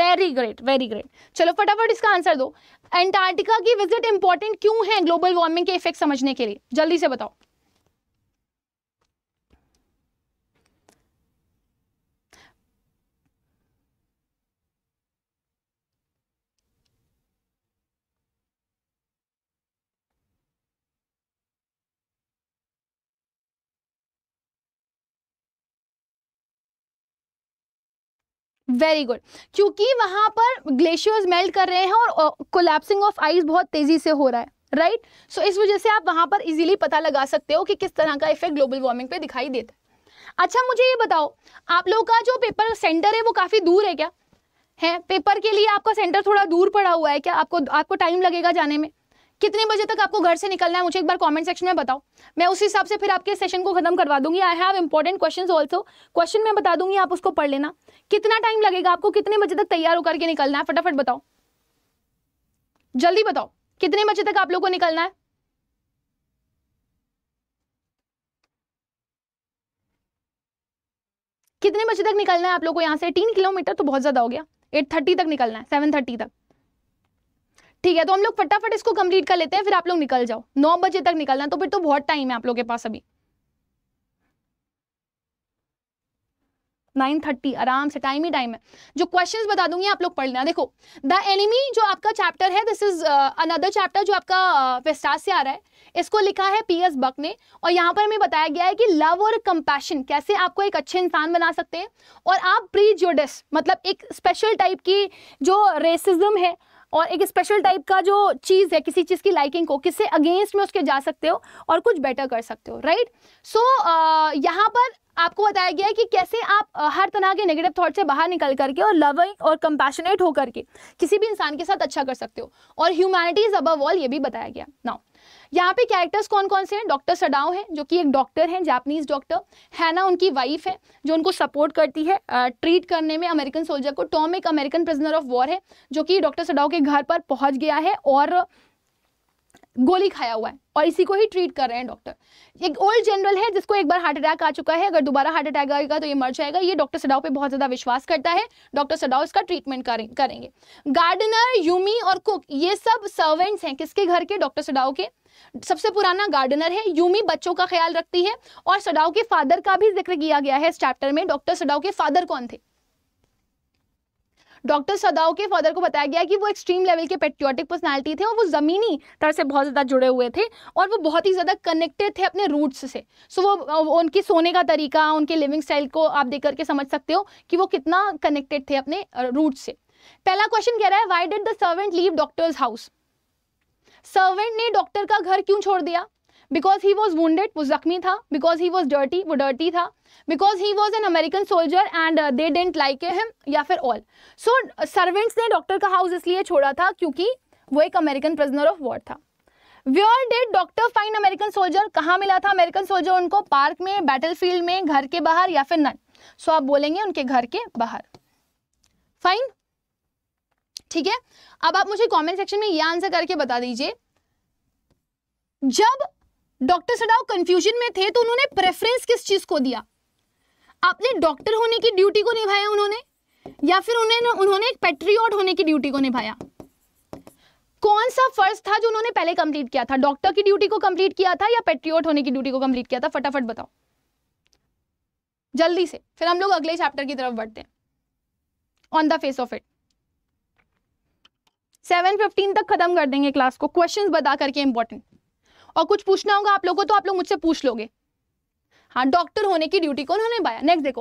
very great very great चलो फटाफट इसका आंसर दो एंटार्क्टिका की विजिट इंपॉर्टेंट क्यों है ग्लोबल वार्मिंग के इफेक्ट समझने के लिए जल्दी से बताओ वेरी गुड क्योंकि वहाँ पर ग्लेशियर्स मेल्ट कर रहे हैं और कोलेप्सिंग ऑफ आइस बहुत तेज़ी से हो रहा है राइट right? सो so, इस वजह से आप वहाँ पर इजीली पता लगा सकते हो कि किस तरह का इफेक्ट ग्लोबल वार्मिंग पे दिखाई देता है अच्छा मुझे ये बताओ आप लोगों का जो पेपर सेंटर है वो काफ़ी दूर है क्या है पेपर के लिए आपका सेंटर थोड़ा दूर पड़ा हुआ है क्या आपको आपको टाइम लगेगा जाने में कितने बजे तक आपको घर से निकलना है मुझे एक बार कमेंट सेक्शन में बताओ मैं उस हिसाब से फिर आपके सेशन को खत्म करवा दूंगी I have important question also question मैं बता दूंगी आप उसको पढ़ लेना कितना टाइम लगेगा आपको कितने बजे तक तैयार होकर के निकलना है फटाफट बताओ जल्दी बताओ कितने बजे तक आप लोग को निकलना है कितने बजे तक निकलना है आप लोग को यहाँ से तीन किलोमीटर तो बहुत ज़्यादा हो गया एट थर्टी तक निकलना है सेवन थर्टी तक ठीक है तो हम लोग फटाफट इसको कंप्लीट कर लेते हैं फिर आप लोग निकल जाओ नौ बजे तक निकलना तो फिर तो बहुत टाइम है आप लोग के पास अभी नाइन थर्टी आराम से टाइम ही टाइम है जो क्वेश्चंस बता दूंगी आप लोग पढ़ लेना देखो द एनिमी जो आपका चैप्टर है दिस इज अनदर चैप्टर जो आपका विस्तार uh, से आ रहा है इसको लिखा है पी एस बक ने और यहाँ पर हमें बताया गया है कि लव और कंपैशन कैसे आपको एक अच्छे इंसान बना सकते हैं और आप प्री जोडिस मतलब एक स्पेशल टाइप की जो रेसिज्म है और एक स्पेशल टाइप का जो चीज़ है किसी चीज़ की लाइकिंग को किससे अगेंस्ट में उसके जा सकते हो और कुछ बेटर कर सकते हो राइट सो so, यहाँ पर आपको बताया गया है कि कैसे आप हर तरह के नेगेटिव थॉट से बाहर निकल करके और लविंग और कंपैशनेट होकर के किसी भी इंसान के साथ अच्छा कर सकते हो और ह्यूमैनिटी इज अबव ऑल ये भी बताया गया नाउ यहाँ पे कैरेक्टर्स कौन कौन से हैं डॉक्टर सडाओ हैं जो कि एक डॉक्टर हैं जापनीज डॉक्टर हैना उनकी वाइफ है जो उनको सपोर्ट करती है ट्रीट करने में अमेरिकन सोल्जर को टॉम एक अमेरिकन प्रिजनर ऑफ वॉर है जो कि डॉक्टर सडाओ के घर पर पहुँच गया है और गोली खाया हुआ है और इसी को ही ट्रीट कर रहे हैं डॉक्टर एक ओल्ड जनरल है जिसको एक बार हार्ट अटैक आ चुका है अगर दोबारा हार्ट अटैक आएगा तो ये मर जाएगा ये डॉक्टर सडाओ पे बहुत ज़्यादा विश्वास करता है डॉक्टर सडाओ इसका ट्रीटमेंट करें, करेंगे गार्डनर यूमी और कुक ये सब सर्वेंट्स हैं किसके घर के डॉक्टर सडाओ के सबसे पुराना गार्डनर है यूमी बच्चों का ख्याल रखती है और सडाओ के फादर का भी जिक्र किया गया है इस चैप्टर में डॉक्टर सडाओ के फादर कौन थे डॉक्टर सदाओ के फादर को बताया गया कि वो एक्सट्रीम लेवल के पेट्रियोटिक पर्सनालिटी थे और वो ज़मीनी तरह से बहुत ज़्यादा जुड़े हुए थे और वो बहुत ही ज़्यादा कनेक्टेड थे अपने रूट्स से सो वो उनके सोने का तरीका उनके लिविंग स्टाइल को आप देख करके समझ सकते हो कि वो कितना कनेक्टेड थे अपने रूट से पहला क्वेश्चन कह रहा है why did the servant leave doctor's house servant ने डॉक्टर का घर क्यों छोड़ दिया बिकॉज ही वॉज वेड वो जख्मी था बिकॉज ही वॉज डर्टी वो डर्टी था because he was an American soldier and they didn't like him या फिर ऑल सो सर्वेंट्स ने डॉक्टर का हाउस इसलिए छोड़ा था क्योंकि वो एक अमेरिकन प्रिजनर ऑफ वॉर था व्योर डेड डॉक्टर फाइन अमेरिकन सोल्जर कहाँ मिला था अमेरिकन सोल्जर उनको पार्क में बैटल फील्ड में घर के बाहर या फिर नन सो so, आप बोलेंगे उनके घर के बाहर फाइन ठीक है अब आप मुझे कमेंट सेक्शन में ये आंसर करके बता दीजिए जब डॉक्टर सडाव कंफ्यूजन में थे तो उन्होंने प्रेफरेंस किस चीज को दिया आपने डॉक्टर होने की ड्यूटी को निभाया उन्होंने या फिर उन्हें उन्होंने एक पेट्रियॉट होने की ड्यूटी को निभाया कौन सा फर्ज था जो उन्होंने पहले कंप्लीट किया था डॉक्टर की ड्यूटी को कंप्लीट किया था या पेट्रियॉट होने की ड्यूटी को कंप्लीट किया था फटाफट बताओ जल्दी से फिर हम लोग अगले चैप्टर की तरफ बढ़ते हैं on the face of it seven fifteen तक खत्म कर देंगे क्लास को क्वेश्चन बता करके इंपॉर्टेंट और कुछ पूछना होगा आप लोगों को तो आप लोग मुझसे पूछ लोगे हाँ डॉक्टर होने की ड्यूटी को उन्होंने पाया नेक्स्ट देखो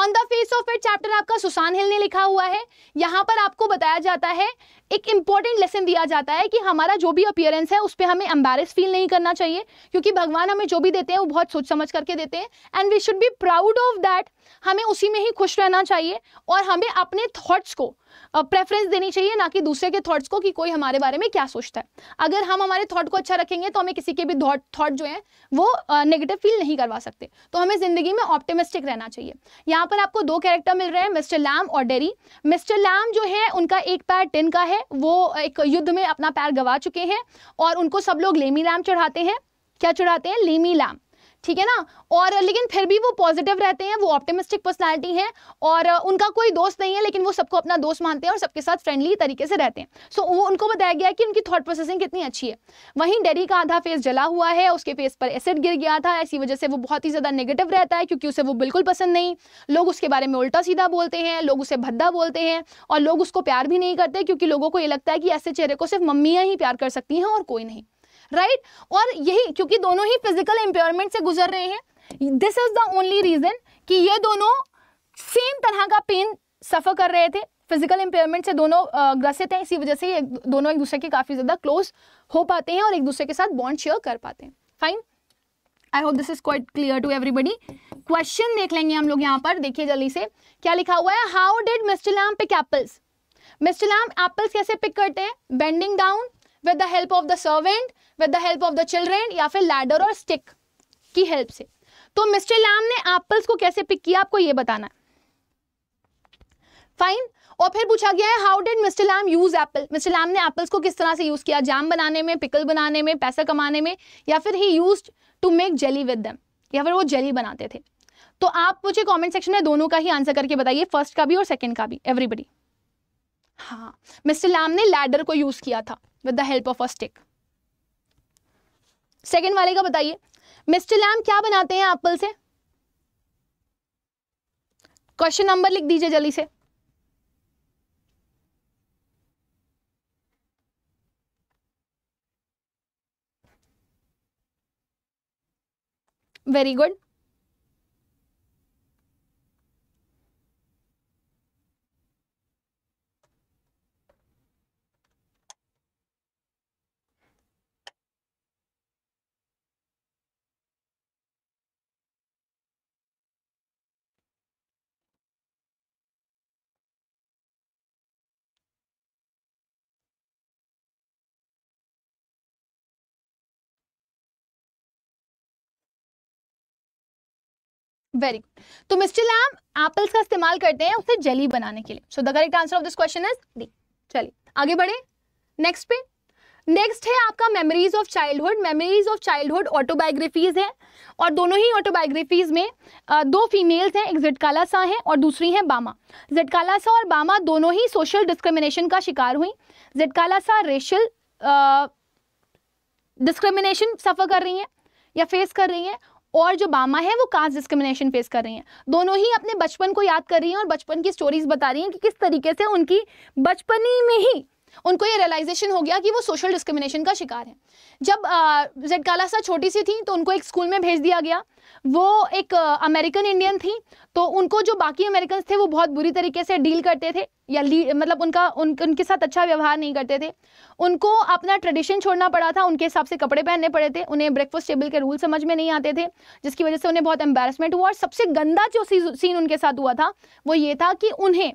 on the face of it chapter आपका सुशान हिल ने लिखा हुआ है यहाँ पर आपको बताया जाता है एक इंपॉर्टेंट लेसन दिया जाता है कि हमारा जो भी अपियरेंस है उस पर हमें एम्बेरस फील नहीं करना चाहिए क्योंकि भगवान हमें जो भी देते हैं वो बहुत सोच समझ करके देते हैं and we should be proud of that हमें उसी में ही खुश रहना चाहिए और हमें अपने थॉट्स को प्रेफरेंस देनी चाहिए ना कि दूसरे के थॉट्स को कि कोई हमारे बारे में क्या सोचता है अगर हम हमारे थॉट को अच्छा रखेंगे तो हमें किसी के भी थॉट जो है वो नेगेटिव फील नहीं करवा सकते तो हमें ज़िंदगी में ऑप्टिमिस्टिक रहना चाहिए यहाँ पर आपको दो कैरेक्टर मिल रहे हैं मिस्टर लैम और डेरी मिस्टर लैम जो है उनका एक पैर टिन का है है वो एक युद्ध में अपना पैर गवा चुके हैं और उनको सब लोग लेमी लैम चढ़ाते हैं क्या चढ़ाते हैं लेमी लैम ठीक है ना और लेकिन फिर भी वो पॉजिटिव रहते हैं वो ऑप्टिमिस्टिक पर्सनालिटी है और उनका कोई दोस्त नहीं है लेकिन वो सबको अपना दोस्त मानते हैं और सबके साथ फ्रेंडली तरीके से रहते हैं सो so, वो उनको बताया गया कि उनकी थॉट प्रोसेसिंग कितनी अच्छी है वहीं डेरी का आधा फेस जला हुआ है उसके फेस पर एसिड गिर गया था ऐसी वजह से वो बहुत ही ज़्यादा नेगेटिव रहता है क्योंकि उसे वो बिल्कुल पसंद नहीं लोग उसके बारे में उल्टा सीधा बोलते हैं लोग उसे भद्दा बोलते हैं और लोग उसको प्यार भी नहीं करते क्योंकि लोगों को ये लगता है कि ऐसे चेहरे को सिर्फ मम्मियाँ ही प्यार कर सकती हैं और कोई नहीं राइट और यही क्योंकि दोनों ही फिजिकल इम्पेयरमेंट से गुजर रहे हैं this is the only reason कि ये दोनों सेम तरह का पेन सफ़र कर रहे थे फिजिकल इम्पेयरमेंट से दोनों ग्रसित हैं इसी वजह से ये दोनों एक दूसरे के काफ़ी ज़्यादा क्लोज हो पाते हैं और एक दूसरे के साथ बॉन्ड शेयर कर पाते हैं fine I hope this is quite clear to everybody question देख लेंगे हम लोग यहाँ पर देखिए जल्दी से क्या लिखा हुआ है how did mister Lamb pick apples mister Lamb apples कैसे पिक करते हैं bending down with the help of the servant with the help of the children या फिर लैडर और स्टिक की हेल्प से तो मिस्टर लैम ने एप्पल्स को कैसे पिक किया आपको ये बताना है फाइन और फिर पूछा गया है how did mister Lamb use apple mister Lamb ने एप्पल्स को किस तरह से यूज किया जैम बनाने में पिकल बनाने में पैसा कमाने में या फिर he used to make jelly with them या फिर वो जेली बनाते थे तो आप मुझे कमेंट सेक्शन में दोनों का ही आंसर करके बताइए फर्स्ट का भी और सेकंड का भी एवरीबडी हाँ मिस्टर लैम ने लैडर को यूज किया था with the help of a stick second वाले का बताइए मिस्टर लैम क्या बनाते हैं एप्पल से क्वेश्चन नंबर लिख दीजिए जल्दी से वेरी गुड वेरी गुड तो मिस्टर लैम एप्पल्स का इस्तेमाल करते हैं उसे जेली बनाने के लिए so the correct answer of this question is D चलिए आगे बढ़े नेक्स्ट पे नेक्स्ट है आपका memories of childhood memories of childhood autobiographies है और दोनों ही ऑटोबायोग्राफीज में दो फीमेल्स हैं एक सा है और दूसरी है बामा सा और बामा दोनों ही सोशल डिस्क्रिमिनेशन का शिकार हुई सा रेशल डिस्क्रिमिनेशन सफ़र कर रही हैं या फेस कर रही हैं और जो बामा है वो कास्ट डिस्क्रिमिनेशन फेस कर रही हैं दोनों ही अपने बचपन को याद कर रही हैं और बचपन की स्टोरीज बता रही हैं कि किस तरीके से उनकी बचपनी में ही उनको ये रियलाइजेशन हो गया कि वो सोशल डिस्क्रिमिनेशन का शिकार है जब जेड कालासा छोटी सी थी तो उनको एक स्कूल में भेज दिया गया वो एक अमेरिकन इंडियन थी तो उनको जो बाकी अमेरिकन थे वो बहुत बुरी तरीके से डील करते थे या मतलब उनका उन उनके साथ अच्छा व्यवहार नहीं करते थे उनको अपना ट्रेडिशन छोड़ना पड़ा था उनके हिसाब से कपड़े पहनने पड़े थे उन्हें ब्रेकफास्ट टेबल के रूल समझ में नहीं आते थे जिसकी वजह से उन्हें बहुत एम्बेरसमेंट हुआ और सबसे गंदा जो सीन उनके साथ हुआ था वो ये था कि उन्हें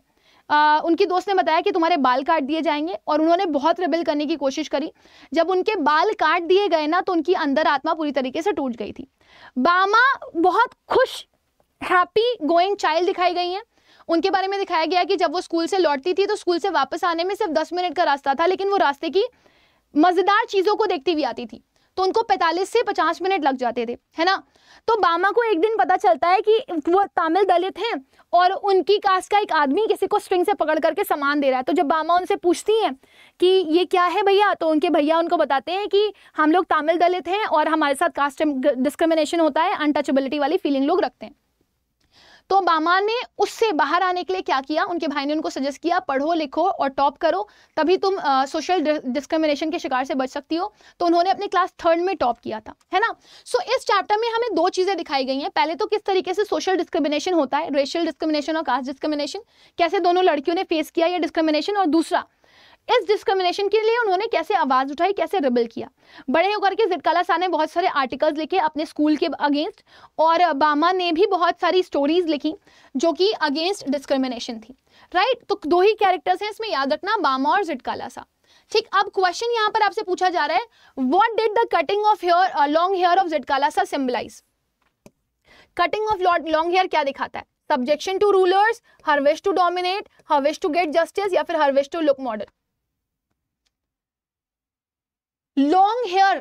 आ, उनकी दोस्त ने बताया कि तुम्हारे बाल काट दिए जाएंगे और उन्होंने बहुत रिबिल करने की कोशिश करी जब उनके बाल काट दिए गए ना तो उनकी अंदर आत्मा पूरी तरीके से टूट गई थी बामा बहुत खुश हैप्पी गोइंग चाइल्ड दिखाई गई हैं उनके बारे में दिखाया गया कि जब वो स्कूल से लौटती थी तो स्कूल से वापस आने में सिर्फ दस मिनट का रास्ता था लेकिन वो रास्ते की मज़ेदार चीज़ों को देखती हुई आती थी तो उनको 45 से 50 मिनट लग जाते थे है ना तो बामा को एक दिन पता चलता है कि वो तामिल दलित हैं और उनकी कास्ट का एक आदमी किसी को स्ट्रिंग से पकड़ करके सामान दे रहा है तो जब बामा उनसे पूछती हैं कि ये क्या है भैया तो उनके भैया उनको बताते हैं कि हम लोग तामिल दलित हैं और हमारे साथ कास्ट डिस्क्रिमिनेशन होता है अनटचेबिलिटी वाली फीलिंग लोग रखते हैं तो मामा ने उससे बाहर आने के लिए क्या किया उनके भाई ने उनको सजेस्ट किया पढ़ो लिखो और टॉप करो तभी तुम सोशल डिस्क्रिमिनेशन के शिकार से बच सकती हो तो उन्होंने अपने क्लास थर्ड में टॉप किया था है ना सो so, इस चैप्टर में हमें दो चीज़ें दिखाई गई हैं पहले तो किस तरीके से सोशल डिस्क्रिमिनेशन होता है रेशियल डिस्क्रिमिनेशन और कास्ट डिस्क्रिमिनेशन कैसे दोनों लड़कियों ने फेस किया यह डिस्क्रिमिनेशन और दूसरा इस डिस्क्रिमिनेशन के लिए उन्होंने कैसे आवाज़ उठाई कैसे रिबल किया बड़े होकर के जिटकाला शाह ने बहुत सारे आर्टिकल्स लिखे अपने स्कूल के अगेंस्ट और बामा ने भी बहुत सारी स्टोरीज लिखी जो कि अगेंस्ट डिस्क्रिमिनेशन थी राइट तो दो ही कैरेक्टर्स हैं इसमें याद रखना बामा और जिटकाला शाह ठीक अब क्वेश्चन यहाँ पर आपसे पूछा जा रहा है what did the cutting of hair long hair of Zitkala Sa symbolise cutting of long hair क्या दिखाता है subjection to rulers, her wish to dominate, her wish to get justice या फिर her wish to look model. Long hair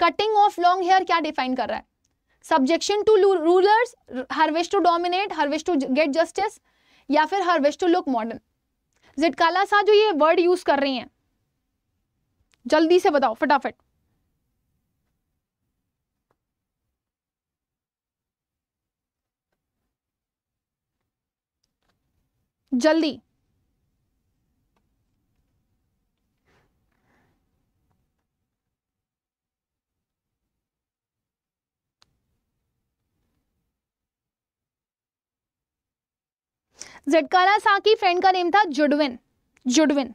cutting of long hair क्या define कर रहा है subjection to rulers her wish to dominate her wish to get justice या फिर her wish to look modern Zitkala Sa जो ये वर्ड यूज कर रही हैं जल्दी से बताओ फटाफट जल्दी जटकाला शाह की फ्रेंड का नेम था जुडविन जुडविन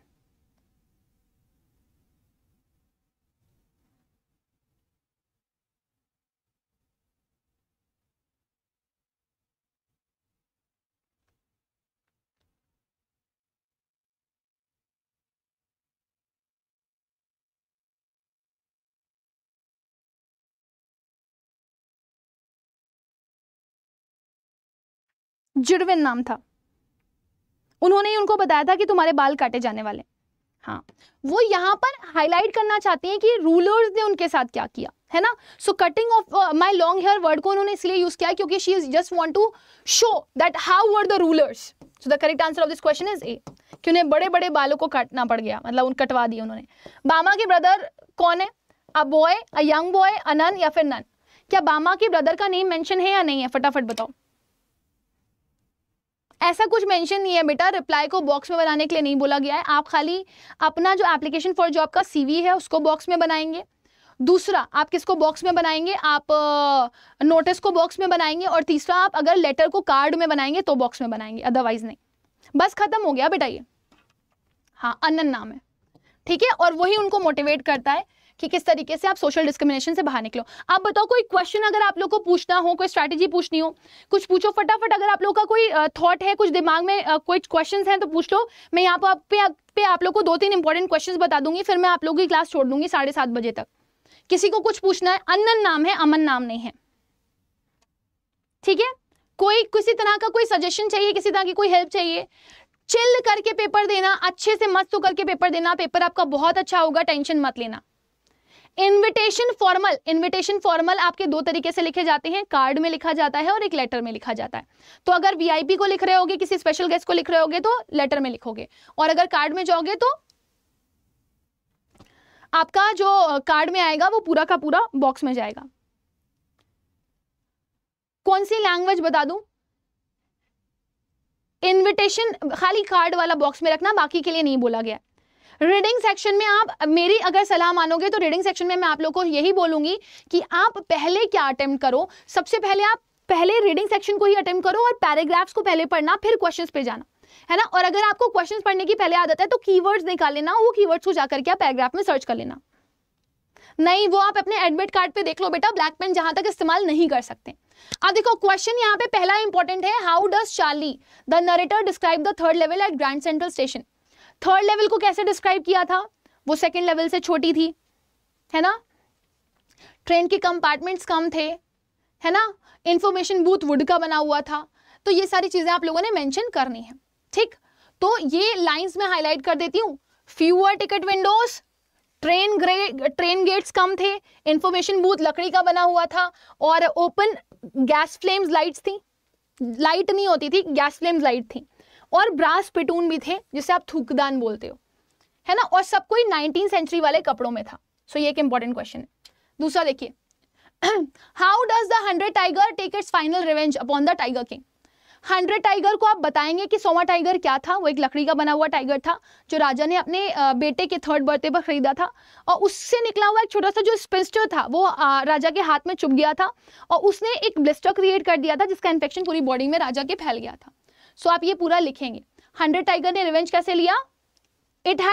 जुड़विन नाम था उन्होंने ही उनको बताया था कि तुम्हारे बाल काटे जाने वाले हाँ वो यहाँ पर हाईलाइट करना चाहते हैं कि रूलर्स ने उनके साथ क्या किया है ना so cutting of my long hair word को उन्होंने इसलिए यूज किया क्योंकि she is just want to show that how were the rulers so the correct answer of this question is A कि उन्हें बड़े बड़े बालों को काटना पड़ गया मतलब उन कटवा दिए उन्होंने बामा के ब्रदर कौन है a boy a young boy a nun या फिर नन क्या बामा के ब्रदर का नेम मेंशन है या नहीं है फटाफट बताओ ऐसा कुछ मेंशन नहीं है बेटा रिप्लाई को बॉक्स में बनाने के लिए नहीं बोला गया है आप खाली अपना जो एप्लीकेशन फॉर जॉब का सीवी है उसको बॉक्स में बनाएंगे दूसरा आप किसको बॉक्स में बनाएंगे आप नोटिस को बॉक्स में बनाएंगे और तीसरा आप अगर लेटर को कार्ड में बनाएंगे तो बॉक्स में बनाएंगे अदरवाइज नहीं बस खत्म हो गया बेटा ये हाँ अनन नाम है ठीक है और वही उनको मोटिवेट करता है कि किस तरीके से आप सोशल डिस्क्रिमिनेशन से बाहर निकलो आप बताओ कोई क्वेश्चन अगर आप लोग को पूछना हो कोई स्ट्रैटेजी पूछनी हो कुछ पूछो फटाफट अगर आप लोग का कोई थॉट है कुछ दिमाग में कोई क्वेश्चन है तो पूछ लो मैं यहाँ पर पे, पे आप लोग को दो तीन इंपॉर्टेंट क्वेश्चन बता दूंगी फिर मैं आप लोगों की क्लास छोड़ दूंगी साढ़े सात बजे तक किसी को कुछ पूछना है अनन नाम है अमन नाम नहीं है ठीक है कोई किसी तरह का कोई सजेशन चाहिए किसी तरह की कोई हेल्प चाहिए चिल करके पेपर देना अच्छे से मस्त होकर के पेपर देना पेपर आपका बहुत अच्छा होगा टेंशन मत लेना इनविटेशन फॉर्मल इनविटेशन फॉर्मल आपके दो तरीके से लिखे जाते हैं कार्ड में लिखा जाता है और एक लेटर में लिखा जाता है तो अगर वीआईपी को लिख रहे होगे किसी स्पेशल गेस्ट को लिख रहे होगे तो लेटर में लिखोगे और अगर कार्ड में जाओगे तो आपका जो कार्ड में आएगा वो पूरा का पूरा बॉक्स में जाएगा कौन सी लैंग्वेज बता दू इन्विटेशन खाली कार्ड वाला बॉक्स में रखना बाकी के लिए नहीं बोला गया रीडिंग सेक्शन में आप मेरी अगर सलाह मानोगे तो रीडिंग सेक्शन में मैं आप लोगों को यही बोलूंगी कि आप पहले क्या अटेम्प्ट करो सबसे पहले आप पहले रीडिंग सेक्शन को ही अटेम्प्ट करो और पैराग्राफ्स को पहले पढ़ना फिर क्वेश्चन पे जाना है ना और अगर आपको क्वेश्चंस पढ़ने की पहले आदत है तो कीवर्ड्स निकाल लेना वो कीवर्ड्स को जाकर के पैराग्राफ में सर्च कर लेना नहीं वो आप अपने एडमिट कार्ड पे देख लो बेटा ब्लैक पेन जहां तक इस्तेमाल नहीं कर सकते अब देखो क्वेश्चन यहाँ पे पहला इंपॉर्टेंट है how does Charlie the narrator describe the third level at Grand Central Station third level को कैसे डिस्क्राइब किया था वो सेकेंड लेवल से छोटी थी है ना ट्रेन के कंपार्टमेंट्स कम थे है ना इंफॉर्मेशन बूथ वुड का बना हुआ था तो ये सारी चीज़ें आप लोगों ने मेंशन करनी है ठीक तो ये लाइंस में हाईलाइट कर देती हूँ fewer ticket windows train grey train gates कम थे इन्फॉर्मेशन बूथ लकड़ी का बना हुआ था और ओपन गैस फ्लेम्स लाइट्स थी लाइट नहीं होती थी गैस फ्लेम्स लाइट थी और ब्रास पिटून भी थे जिसे आप थूकदान बोलते हो है ना और सब कोई नाइनटीन सेंचुरी वाले कपड़ों में था सो so, ये एक इंपॉर्टेंट क्वेश्चन है दूसरा देखिए how does the hundred tiger take its final revenge upon the tiger king hundred tiger को आप बताएंगे कि सोमा टाइगर क्या था वो एक लकड़ी का बना हुआ टाइगर था जो राजा ने अपने बेटे के थर्ड बर्थडे पर खरीदा था और उससे निकला हुआ एक छोटा सा जो स्पिस्टर था वो राजा के हाथ में चुप गया था और उसने एक ब्लिस्टर क्रिएट कर दिया था जिसका इन्फेक्शन पूरी बॉडी में राजा के फैल गया था सो आप ये पूरा लिखेंगे हंड्रेड टाइगर ने रिवेंज कैसे लिया इट हैड